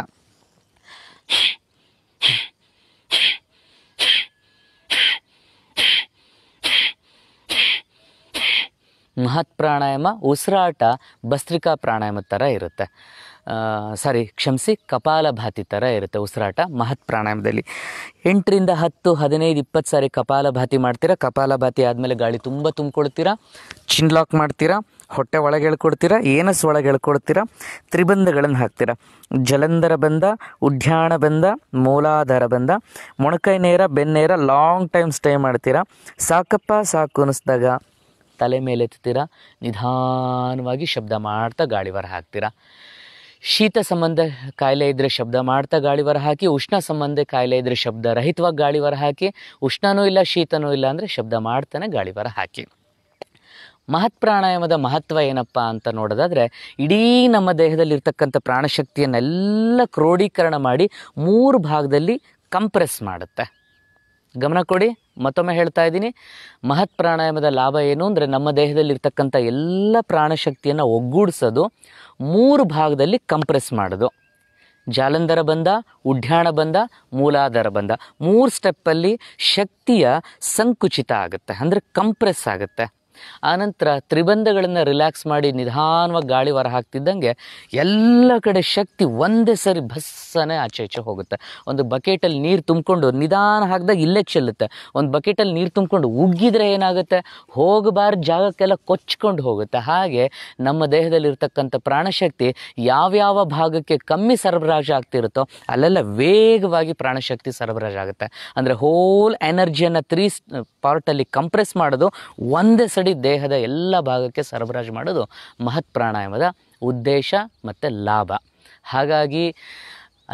Speaker 1: ಮಹತ್ ಪ್ರಾಣಾಯಾಮ ಉಸಿರಾಟ ಭಸ್ತ್ರಿಕಾ ಪ್ರಾಣಾಯಾಮ ಥರ ಇರುತ್ತೆ ಸಾರಿ ಕ್ಷಮಿಸಿ ಕಪಾಲಭಾತಿ ಥರ ಇರುತ್ತೆ ಉಸಿರಾಟ ಮಹತ್ ಪ್ರಾಣಾಯಾಮದಲ್ಲಿ ಎಂಟರಿಂದ ಹತ್ತು ಹದಿನೈದು ಇಪ್ಪತ್ತು ಸಾರಿ ಕಪಾಲಭಾತಿ ಮಾಡ್ತೀರಾ ಕಪಾಲಭಾತಿ ಆದಮೇಲೆ ಗಾಳಿ ತುಂಬ ತುಂಬಿಕೊಳ್ತೀರಾ ಚಿನ್ ಲಾಕ್ ಮಾಡ್ತೀರಾ ಹೊಟ್ಟೆ ಒಳಗೆ ಹೇಳ್ಕೊಡ್ತೀರಾ ಏನಸ್ ಒಳಗೆ ಹೇಳ್ಕೊಡ್ತೀರಾ ತ್ರಿಬಂಧಗಳನ್ನು ಹಾಕ್ತೀರಾ ಜಲಂಧರ ಬಂದ ಉಡ್ಯಾಣ ಬಂದ ಮೂಲಾಧಾರ ಬಂದ ಮೊಣಕೈ ನೇರ ಬೆನ್ನೇರ ಲಾಂಗ್ ಟೈಮ್ ಸ್ಟೇ ಮಾಡ್ತೀರಾ ಸಾಕಪ್ಪ ಸಾಕು ಅನಿಸ್ದಾಗ ತಲೆ ಮೇಲೆತ್ತೀರಾ ನಿಧಾನವಾಗಿ ಶಬ್ದ ಮಾಡ್ತಾ ಗಾಳಿ ಹೊರ ಹಾಕ್ತೀರಾ ಶೀತ ಸಂಬಂಧ ಕಾಯಿಲೆ ಇದ್ದರೆ ಶಬ್ದ ಮಾಡ್ತಾ ಗಾಳಿ ಬರ ಹಾಕಿ ಉಷ್ಣ ಸಂಬಂಧ ಕಾಯಿಲೆ ಇದ್ದರೆ ಶಬ್ದ ರಹಿತವಾಗಿ ಗಾಳಿ ಬರ ಹಾಕಿ ಉಷ್ಣನೂ ಇಲ್ಲ ಶೀತನೂ ಇಲ್ಲ ಅಂದರೆ ಶಬ್ದ ಮಾಡ್ತಾನೆ ಗಾಳಿ ಬರ ಹಾಕಿ ಮಹತ್ ಪ್ರಾಣಾಯಾಮದ ಮಹತ್ವ ಏನಪ್ಪ ಅಂತ ನೋಡೋದಾದರೆ ಇಡೀ ನಮ್ಮ ದೇಹದಲ್ಲಿ ಇರ್ತಕ್ಕಂಥ ಪ್ರಾಣಶಕ್ತಿಯನ್ನೆಲ್ಲ ಕ್ರೋಢೀಕರಣ ಮಾಡಿ ಮೂರು ಭಾಗದಲ್ಲಿ ಕಂಪ್ರೆಸ್ ಮಾಡುತ್ತೆ ಗಮನ ಕೊಡಿ ಮತ್ತೊಮ್ಮೆ ಹೇಳ್ತಾ ಇದ್ದೀನಿ ಮಹತ್ ಪ್ರಾಣಾಯಾಮದ ಲಾಭ ಏನು ಅಂದರೆ ನಮ್ಮ ದೇಹದಲ್ಲಿರ್ತಕ್ಕಂಥ ಎಲ್ಲ ಪ್ರಾಣಶಕ್ತಿಯನ್ನು ಒಗ್ಗೂಡಿಸೋದು ಮೂರು ಭಾಗದಲ್ಲಿ ಕಂಪ್ರೆಸ್ ಮಾಡೋದು ಜಾಲಂಧರ ಬಂದ ಉಡ್ಯಾಣ ಬಂದ ಮೂಲಾಧಾರ ಬಂದ ಮೂರು ಸ್ಟೆಪ್ಪಲ್ಲಿ ಶಕ್ತಿಯ ಸಂಕುಚಿತ ಆಗುತ್ತೆ ಅಂದರೆ ಕಂಪ್ರೆಸ್ ಆಗುತ್ತೆ ಆನಂತರ ತ್ರಿಬಂಧಗಳನ್ನು ರಿಲ್ಯಾಕ್ಸ್ ಮಾಡಿ ನಿಧಾನವಾಗಿ ಗಾಳಿ ಹೊರ ಹಾಕ್ತಿದ್ದಂಗೆ ಎಲ್ಲ ಕಡೆ ಶಕ್ತಿ ಒಂದೇ ಸರಿ ಭಸ್ಸನೇ ಆಚೆ ಆಚೆ ಹೋಗುತ್ತೆ ಒಂದು ಬಕೆಟಲ್ಲಿ ನೀರು ತುಂಬಿಕೊಂಡು ನಿಧಾನ ಹಾಕಿದಾಗ ಇಲ್ಲೇ ಚೆಲ್ಲುತ್ತೆ ಒಂದು ಬಕೆಟಲ್ಲಿ ನೀರು ತುಂಬಿಕೊಂಡು ಉಗ್ಗಿದ್ರೆ ಏನಾಗುತ್ತೆ ಹೋಗಬಾರ್ದು ಜಾಗಕ್ಕೆಲ್ಲ ಕೊಚ್ಕೊಂಡು ಹೋಗುತ್ತೆ ಹಾಗೆ ನಮ್ಮ ದೇಹದಲ್ಲಿರ್ತಕ್ಕಂಥ ಪ್ರಾಣಶಕ್ತಿ ಯಾವ್ಯಾವ ಭಾಗಕ್ಕೆ ಕಮ್ಮಿ ಸರಬರಾಜು ಆಗ್ತಿರುತ್ತೋ ಅಲ್ಲೆಲ್ಲ ವೇಗವಾಗಿ ಪ್ರಾಣಶಕ್ತಿ ಸರಬರಾಜು ಆಗುತ್ತೆ ಅಂದರೆ ಹೋಲ್ ಎನರ್ಜಿಯನ್ನು ತ್ರೀ ಪಾರ್ಟಲ್ಲಿ ಕಂಪ್ರೆಸ್ ಮಾಡೋದು ಒಂದೇ ಸಡಿ ದೇಹದ ಎಲ್ಲ ಭಾಗಕ್ಕೆ ಸರಬರಾಜು ಮಾಡೋದು ಮಹತ್ ಪ್ರಾಣಾಯಾಮದ ಉದ್ದೇಶ ಮತ್ತು ಲಾಭ ಹಾಗಾಗಿ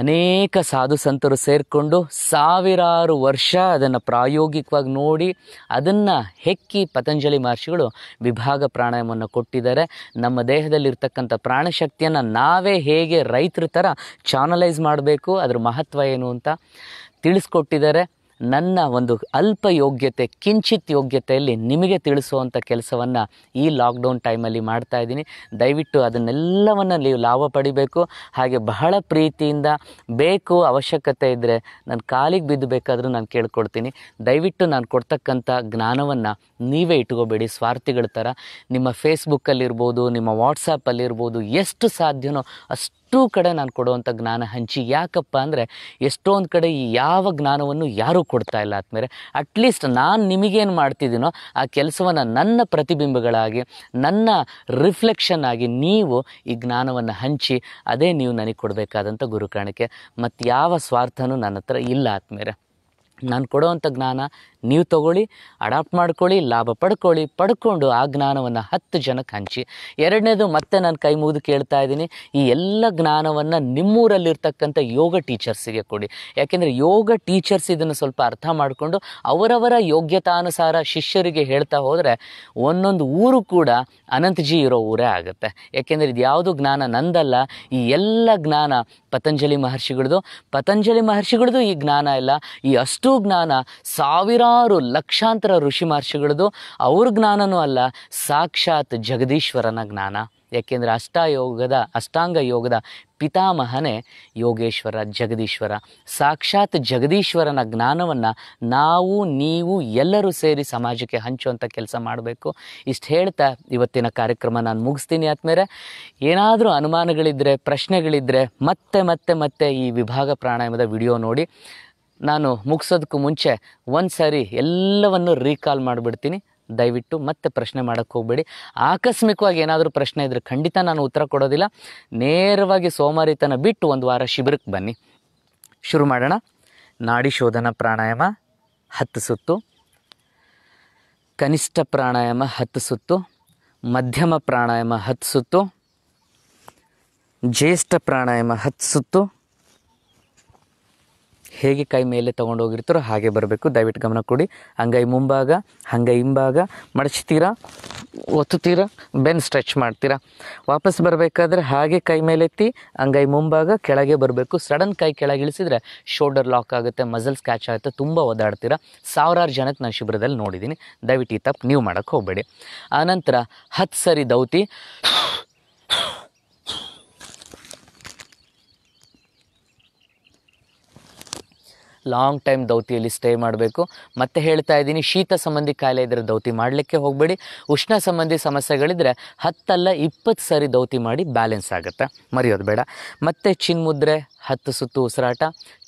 Speaker 1: ಅನೇಕ ಸಾಧು ಸಂತರು ಸೇರಿಕೊಂಡು ಸಾವಿರಾರು ವರ್ಷ ಅದನ್ನು ಪ್ರಾಯೋಗಿಕವಾಗಿ ನೋಡಿ ಅದನ್ನು ಹೆಕ್ಕಿ ಪತಂಜಲಿ ಮಹರ್ಷಿಗಳು ವಿಭಾಗ ಪ್ರಾಣಾಯಾಮವನ್ನು ಕೊಟ್ಟಿದ್ದಾರೆ ನಮ್ಮ ದೇಹದಲ್ಲಿರ್ತಕ್ಕಂಥ ಪ್ರಾಣಶಕ್ತಿಯನ್ನು ನಾವೇ ಹೇಗೆ ರೈತರ ಥರ ಚಾನಲೈಸ್ ಮಾಡಬೇಕು ಅದರ ಮಹತ್ವ ಏನು ಅಂತ ತಿಳಿಸ್ಕೊಟ್ಟಿದ್ದಾರೆ ನನ್ನ ಒಂದು ಅಲ್ಪ ಯೋಗ್ಯತೆ ಕಿಂಚಿತ್ ಯೋಗ್ಯತೆಯಲ್ಲಿ ನಿಮಗೆ ತಿಳಿಸುವಂಥ ಕೆಲಸವನ್ನು ಈ ಲಾಕ್ಡೌನ್ ಟೈಮಲ್ಲಿ ಮಾಡ್ತಾ ಇದ್ದೀನಿ ದಯವಿಟ್ಟು ಅದನ್ನೆಲ್ಲವನ್ನು ನೀವು ಲಾಭ ಪಡಿಬೇಕು ಹಾಗೆ ಬಹಳ ಪ್ರೀತಿಯಿಂದ ಬೇಕು ಅವಶ್ಯಕತೆ ಇದ್ದರೆ ನಾನು ಕಾಲಿಗೆ ಬಿದ್ದು ಬೇಕಾದರೂ ನಾನು ಕೇಳ್ಕೊಡ್ತೀನಿ ದಯವಿಟ್ಟು ನಾನು ಕೊಡ್ತಕ್ಕಂಥ ಜ್ಞಾನವನ್ನು ನೀವೇ ಇಟ್ಕೋಬೇಡಿ ಸ್ವಾರ್ಥಿಗಳ ಥರ ನಿಮ್ಮ ಫೇಸ್ಬುಕ್ಕಲ್ಲಿರ್ಬೋದು ನಿಮ್ಮ ವಾಟ್ಸಪ್ಪಲ್ಲಿರ್ಬೋದು ಎಷ್ಟು ಸಾಧ್ಯನೋ ಅಷ್ಟು ಎಷ್ಟು ಕಡೆ ನಾನು ಕೊಡುವಂಥ ಜ್ಞಾನ ಹಂಚಿ ಯಾಕಪ್ಪ ಅಂದರೆ ಎಷ್ಟೊಂದು ಕಡೆ ಯಾವ ಜ್ಞಾನವನ್ನು ಯಾರೂ ಕೊಡ್ತಾ ಇಲ್ಲ ಆದಮೇಲೆ ಅಟ್ಲೀಸ್ಟ್ ನಾನು ನಿಮಗೇನು ಮಾಡ್ತಿದ್ದೀನೋ ಆ ಕೆಲಸವನ್ನು ನನ್ನ ಪ್ರತಿಬಿಂಬಗಳಾಗಿ ನನ್ನ ರಿಫ್ಲೆಕ್ಷನ್ ಆಗಿ ನೀವು ಈ ಜ್ಞಾನವನ್ನು ಹಂಚಿ ಅದೇ ನೀವು ನನಗೆ ಕೊಡಬೇಕಾದಂಥ ಗುರುಕಾಣಿಕೆ ಮತ್ತು ಯಾವ ಸ್ವಾರ್ಥನೂ ನನ್ನ ಹತ್ರ ಇಲ್ಲ ಆದಮೇಲೆ ನಾನು ಕೊಡುವಂಥ ಜ್ಞಾನ ನೀವು ತಗೊಳ್ಳಿ ಅಡಾಪ್ಟ್ ಮಾಡ್ಕೊಳ್ಳಿ ಲಾಭ ಪಡ್ಕೊಳ್ಳಿ ಪಡ್ಕೊಂಡು ಆ ಜ್ಞಾನವನ್ನು ಹತ್ತು ಜನಕ್ಕೆ ಹಂಚಿ ಎರಡನೇದು ಮತ್ತೆ ನಾನು ಕೈ ಮುಗಿದು ಕೇಳ್ತಾ ಇದ್ದೀನಿ ಈ ಎಲ್ಲ ಜ್ಞಾನವನ್ನು ನಿಮ್ಮೂರಲ್ಲಿರ್ತಕ್ಕಂಥ ಯೋಗ ಟೀಚರ್ಸಿಗೆ ಕೊಡಿ ಯಾಕೆಂದರೆ ಯೋಗ ಟೀಚರ್ಸ್ ಇದನ್ನು ಸ್ವಲ್ಪ ಅರ್ಥ ಮಾಡಿಕೊಂಡು ಅವರವರ ಯೋಗ್ಯತಾನುಸಾರ ಶಿಷ್ಯರಿಗೆ ಹೇಳ್ತಾ ಹೋದರೆ ಒಂದೊಂದು ಊರು ಕೂಡ ಅನಂತಜಿ ಇರೋ ಊರೇ ಆಗುತ್ತೆ ಯಾಕೆಂದರೆ ಇದು ಯಾವುದು ಜ್ಞಾನ ನಂದಲ್ಲ ಈ ಎಲ್ಲ ಜ್ಞಾನ ಪತಂಜಲಿ ಮಹರ್ಷಿಗಳದು ಪತಂಜಲಿ ಮಹರ್ಷಿಗಳದು ಈ ಜ್ಞಾನ ಇಲ್ಲ ಈ ಅಷ್ಟು ಜ್ಞಾನ ಸಾವಿರ ನೂರಾರು ಲಕ್ಷಾಂತರ ಋಷಿ ಮಹರ್ಷಿಗಳದು ಅವ್ರ ಜ್ಞಾನನೂ ಅಲ್ಲ ಸಾಕ್ಷಾತ್ ಜಗದೀಶ್ವರನ ಜ್ಞಾನ ಯಾಕೆಂದರೆ ಅಷ್ಟಾಯೋಗದ ಅಷ್ಟಾಂಗ ಯೋಗದ ಪಿತಾಮಹನೇ ಯೋಗೇಶ್ವರ ಜಗದೀಶ್ವರ ಸಾಕ್ಷಾತ್ ಜಗದೀಶ್ವರನ ಜ್ಞಾನವನ್ನು ನಾವು ನೀವು ಎಲ್ಲರೂ ಸೇರಿ ಸಮಾಜಕ್ಕೆ ಹಂಚುವಂಥ ಕೆಲಸ ಮಾಡಬೇಕು ಇಷ್ಟು ಹೇಳ್ತಾ ಇವತ್ತಿನ ಕಾರ್ಯಕ್ರಮ ನಾನು ಮುಗಿಸ್ತೀನಿ ಆದಮೇಲೆ ಏನಾದರೂ ಅನುಮಾನಗಳಿದ್ದರೆ ಪ್ರಶ್ನೆಗಳಿದ್ದರೆ ಮತ್ತೆ ಮತ್ತೆ ಮತ್ತೆ ಈ ವಿಭಾಗ ಪ್ರಾಣಾಯಾಮದ ವಿಡಿಯೋ ನೋಡಿ ನಾನು ಮುಗಿಸೋದಕ್ಕೂ ಮುಂಚೆ ಒಂದು ಸಾರಿ ಎಲ್ಲವನ್ನು ರೀಕಾಲ್ ಮಾಡಿಬಿಡ್ತೀನಿ ದಯವಿಟ್ಟು ಮತ್ತೆ ಪ್ರಶ್ನೆ ಮಾಡೋಕ್ಕೆ ಹೋಗಬೇಡಿ ಆಕಸ್ಮಿಕವಾಗಿ ಏನಾದರೂ ಪ್ರಶ್ನೆ ಇದ್ದರೆ ಖಂಡಿತ ನಾನು ಉತ್ತರ ಕೊಡೋದಿಲ್ಲ ನೇರವಾಗಿ ಸೋಮಾರಿತನ ಬಿಟ್ಟು ಒಂದು ವಾರ ಶಿಬಿರಕ್ಕೆ ಬನ್ನಿ ಶುರು ಮಾಡೋಣ ನಾಡಿ ಶೋಧನ ಪ್ರಾಣಾಯಾಮ ಹತ್ತು ಸುತ್ತು ಕನಿಷ್ಠ ಪ್ರಾಣಾಯಾಮ ಹತ್ತು ಸುತ್ತು ಮಧ್ಯಮ ಪ್ರಾಣಾಯಾಮ ಹತ್ತು ಸುತ್ತು ಜ್ಯೇಷ್ಠ ಪ್ರಾಣಾಯಾಮ ಹತ್ತು ಸುತ್ತು ಹೇಗೆ ಕೈ ಮೇಲೆ ಹೋಗಿರ್ತಾರೋ ಹಾಗೆ ಬರಬೇಕು ದಯವಿಟ್ಟು ಗಮನ ಕೊಡಿ ಹಂಗೈ ಮುಂಭಾಗ ಹಂಗೈ ಹಿಂಭಾಗ ಮಡಚ್ತೀರಾ ಒತ್ತುತ್ತೀರಾ ಬೆನ್ ಸ್ಟ್ರೆಚ್ ಮಾಡ್ತೀರಾ ವಾಪಸ್ ಬರಬೇಕಾದ್ರೆ ಹಾಗೆ ಕೈ ಮೇಲೆತ್ತಿ ಹಂಗೈ ಮುಂಭಾಗ ಕೆಳಗೆ ಬರಬೇಕು ಸಡನ್ ಕೈ ಕೆಳಗೆ ಇಳಿಸಿದ್ರೆ ಶೋಲ್ಡರ್ ಲಾಕ್ ಆಗುತ್ತೆ ಮಸಲ್ ಸ್ಕ್ಯಾಚ್ ಆಗುತ್ತೆ ತುಂಬ ಒದಾಡ್ತೀರಾ ಸಾವಿರಾರು ಜನಕ್ಕೆ ನಾನು ಶಿಬಿರದಲ್ಲಿ ನೋಡಿದ್ದೀನಿ ದಯವಿಟ್ಟು ಈ ತಪ್ಪು ನೀವು ಮಾಡೋಕ್ಕೆ ಹೋಗಬೇಡಿ ಆನಂತರ ಹತ್ತು ಸರಿ ದೌತಿ ಲಾಂಗ್ ಟೈಮ್ ದೌತಿಯಲ್ಲಿ ಸ್ಟೇ ಮಾಡಬೇಕು ಮತ್ತೆ ಹೇಳ್ತಾ ಇದ್ದೀನಿ ಶೀತ ಸಂಬಂಧಿ ಕಾಯಿಲೆ ಇದ್ದರೆ ದೌತಿ ಮಾಡಲಿಕ್ಕೆ ಹೋಗಬೇಡಿ ಉಷ್ಣ ಸಂಬಂಧಿ ಸಮಸ್ಯೆಗಳಿದ್ದರೆ ಹತ್ತಲ್ಲ ಇಪ್ಪತ್ತು ಸಾರಿ ದೌತಿ ಮಾಡಿ ಬ್ಯಾಲೆನ್ಸ್ ಆಗುತ್ತೆ ಮರೆಯೋದು ಬೇಡ ಮತ್ತು ಚಿನ್ಮುದ್ರೆ ಹತ್ತು ಸುತ್ತು ಉಸಿರಾಟ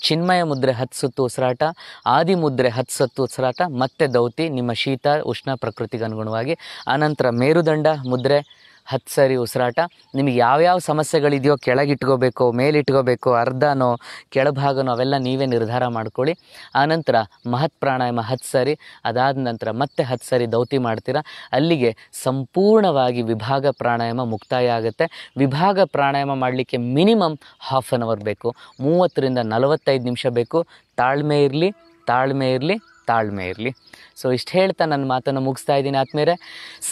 Speaker 1: ಚಿನ್ಮಯ ಮುದ್ರೆ ಹತ್ತು ಸುತ್ತು ಉಸಿರಾಟ ಆದಿ ಮುದ್ರೆ ಹತ್ತು ಸುತ್ತು ಉಸಿರಾಟ ಮತ್ತೆ ದೌತಿ ನಿಮ್ಮ ಶೀತ ಉಷ್ಣ ಪ್ರಕೃತಿಗೆ ಅನುಗುಣವಾಗಿ ಆನಂತರ ಮೇರುದಂಡ ಮುದ್ರೆ ಹತ್ತು ಸರಿ ಉಸಿರಾಟ ನಿಮಗೆ ಯಾವ್ಯಾವ ಸಮಸ್ಯೆಗಳಿದೆಯೋ ಕೆಳಗಿಟ್ಕೋಬೇಕು ಮೇಲಿಟ್ಕೋಬೇಕು ಅರ್ಧನೋ ಕೆಳಭಾಗನೋ ಅವೆಲ್ಲ ನೀವೇ ನಿರ್ಧಾರ ಮಾಡ್ಕೊಳ್ಳಿ ಆನಂತರ ಮಹತ್ ಪ್ರಾಣಾಯಾಮ ಹತ್ತು ಸರಿ ಅದಾದ ನಂತರ ಮತ್ತೆ ಹತ್ತು ಸರಿ ದೌತಿ ಮಾಡ್ತೀರಾ ಅಲ್ಲಿಗೆ ಸಂಪೂರ್ಣವಾಗಿ ವಿಭಾಗ ಪ್ರಾಣಾಯಾಮ ಮುಕ್ತಾಯ ಆಗುತ್ತೆ ವಿಭಾಗ ಪ್ರಾಣಾಯಾಮ ಮಾಡಲಿಕ್ಕೆ ಮಿನಿಮಮ್ ಹಾಫ್ ಆನ್ ಅವರ್ ಬೇಕು ಮೂವತ್ತರಿಂದ ನಲವತ್ತೈದು ನಿಮಿಷ ಬೇಕು ತಾಳ್ಮೆ ಇರಲಿ ತಾಳ್ಮೆ ಇರಲಿ ತಾಳ್ಮೆ ಇರಲಿ ಸೊ ಇಷ್ಟು ಹೇಳ್ತಾ ನನ್ನ ಮಾತನ್ನು ಮುಗಿಸ್ತಾ ಇದ್ದೀನಿ ಆದಮೇಲೆ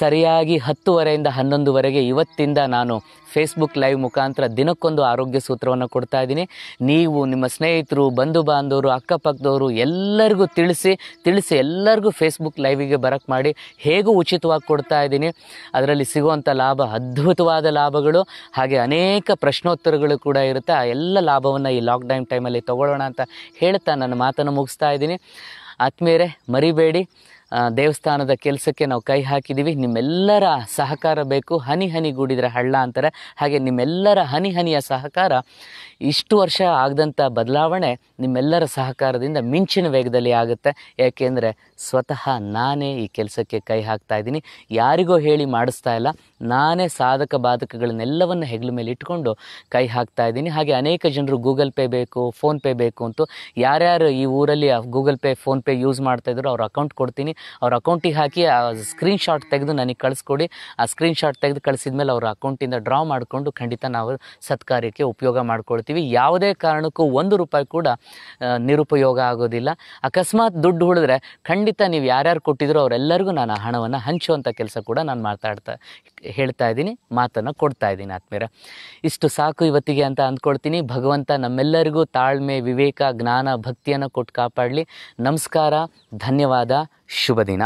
Speaker 1: ಸರಿಯಾಗಿ ಹತ್ತುವರೆಯಿಂದ ಹನ್ನೊಂದುವರೆಗೆ ಇವತ್ತಿಂದ ನಾನು ಫೇಸ್ಬುಕ್ ಲೈವ್ ಮುಖಾಂತರ ದಿನಕ್ಕೊಂದು ಆರೋಗ್ಯ ಸೂತ್ರವನ್ನು ಕೊಡ್ತಾ ಇದ್ದೀನಿ ನೀವು ನಿಮ್ಮ ಸ್ನೇಹಿತರು ಬಂಧು ಬಾಂಧವರು ಅಕ್ಕಪಕ್ಕದವರು ಎಲ್ಲರಿಗೂ ತಿಳಿಸಿ ತಿಳಿಸಿ ಎಲ್ಲರಿಗೂ ಫೇಸ್ಬುಕ್ ಲೈವಿಗೆ ಬರಕ್ಕೆ ಮಾಡಿ ಹೇಗೂ ಉಚಿತವಾಗಿ ಕೊಡ್ತಾ ಇದ್ದೀನಿ ಅದರಲ್ಲಿ ಸಿಗುವಂಥ ಲಾಭ ಅದ್ಭುತವಾದ ಲಾಭಗಳು ಹಾಗೆ ಅನೇಕ ಪ್ರಶ್ನೋತ್ತರಗಳು ಕೂಡ ಇರುತ್ತೆ ಆ ಎಲ್ಲ ಲಾಭವನ್ನು ಈ ಲಾಕ್ಡೌನ್ ಟೈಮಲ್ಲಿ ತೊಗೊಳ್ಳೋಣ ಅಂತ ಹೇಳ್ತಾ ನನ್ನ ಮಾತನ್ನು ಮುಗಿಸ್ತಾ ಇದ್ದೀನಿ ಆತ್ಮೀಯರೇ ಮರಿಬೇಡಿ ದೇವಸ್ಥಾನದ ಕೆಲಸಕ್ಕೆ ನಾವು ಕೈ ಹಾಕಿದ್ದೀವಿ ನಿಮ್ಮೆಲ್ಲರ ಸಹಕಾರ ಬೇಕು ಹನಿ ಹನಿ ಗೂಡಿದರೆ ಹಳ್ಳ ಅಂತಾರೆ ಹಾಗೆ ನಿಮ್ಮೆಲ್ಲರ ಹನಿ ಹನಿಯ ಸಹಕಾರ ಇಷ್ಟು ವರ್ಷ ಆಗದಂಥ ಬದಲಾವಣೆ ನಿಮ್ಮೆಲ್ಲರ ಸಹಕಾರದಿಂದ ಮಿಂಚಿನ ವೇಗದಲ್ಲಿ ಆಗುತ್ತೆ ಯಾಕೆಂದರೆ ಸ್ವತಃ ನಾನೇ ಈ ಕೆಲಸಕ್ಕೆ ಕೈ ಹಾಕ್ತಾ ಇದ್ದೀನಿ ಯಾರಿಗೋ ಹೇಳಿ ಮಾಡಿಸ್ತಾ ಇಲ್ಲ ನಾನೇ ಸಾಧಕ ಬಾಧಕಗಳನ್ನೆಲ್ಲವನ್ನು ಹೆಗಲ ಮೇಲೆ ಇಟ್ಕೊಂಡು ಕೈ ಹಾಕ್ತಾ ಇದ್ದೀನಿ ಹಾಗೆ ಅನೇಕ ಜನರು ಗೂಗಲ್ ಪೇ ಬೇಕು ಫೋನ್ಪೇ ಬೇಕು ಅಂತೂ ಯಾರ್ಯಾರು ಈ ಊರಲ್ಲಿ ಗೂಗಲ್ ಪೇ ಫೋನ್ಪೇ ಯೂಸ್ ಮಾಡ್ತಾಯಿದ್ರು ಅವ್ರ ಅಕೌಂಟ್ ಕೊಡ್ತೀನಿ ಅವ್ರ ಅಕೌಂಟಿಗೆ ಹಾಕಿ ಆ ಸ್ಕ್ರೀನ್ಶಾಟ್ ತೆಗೆದು ನನಗೆ ಕಳಿಸ್ಕೊಡಿ ಆ ಸ್ಕ್ರೀನ್ಶಾಟ್ ತೆಗೆದು ಕಳಿಸಿದ ಮೇಲೆ ಅವ್ರ ಅಕೌಂಟಿಂದ ಡ್ರಾ ಮಾಡಿಕೊಂಡು ಖಂಡಿತ ನಾವು ಸತ್ಕಾರ್ಯಕ್ಕೆ ಉಪಯೋಗ ಮಾಡ್ಕೊಳ್ತೀವಿ ಮಾಡ್ತೀವಿ ಯಾವುದೇ ಕಾರಣಕ್ಕೂ ಒಂದು ರೂಪಾಯಿ ಕೂಡ ನಿರುಪಯೋಗ ಆಗೋದಿಲ್ಲ ಅಕಸ್ಮಾತ್ ದುಡ್ಡು ಉಳಿದ್ರೆ ಖಂಡಿತ ನೀವು ಯಾರ್ಯಾರು ಕೊಟ್ಟಿದ್ರು ಅವರೆಲ್ಲರಿಗೂ ನಾನು ಆ ಹಣವನ್ನು ಹಂಚುವಂಥ ಕೆಲಸ ಕೂಡ ನಾನು ಮಾತಾಡ್ತಾ ಹೇಳ್ತಾ ಇದ್ದೀನಿ ಮಾತನ್ನು ಕೊಡ್ತಾ ಇದ್ದೀನಿ ಆತ್ಮೀರ ಇಷ್ಟು ಸಾಕು ಇವತ್ತಿಗೆ ಅಂತ ಅಂದ್ಕೊಳ್ತೀನಿ ಭಗವಂತ ನಮ್ಮೆಲ್ಲರಿಗೂ ತಾಳ್ಮೆ ವಿವೇಕ ಜ್ಞಾನ ಭಕ್ತಿಯನ್ನು ಕೊಟ್ಟು ಕಾಪಾಡಲಿ ನಮಸ್ಕಾರ ಧನ್ಯವಾದ ಶುಭ ದಿನ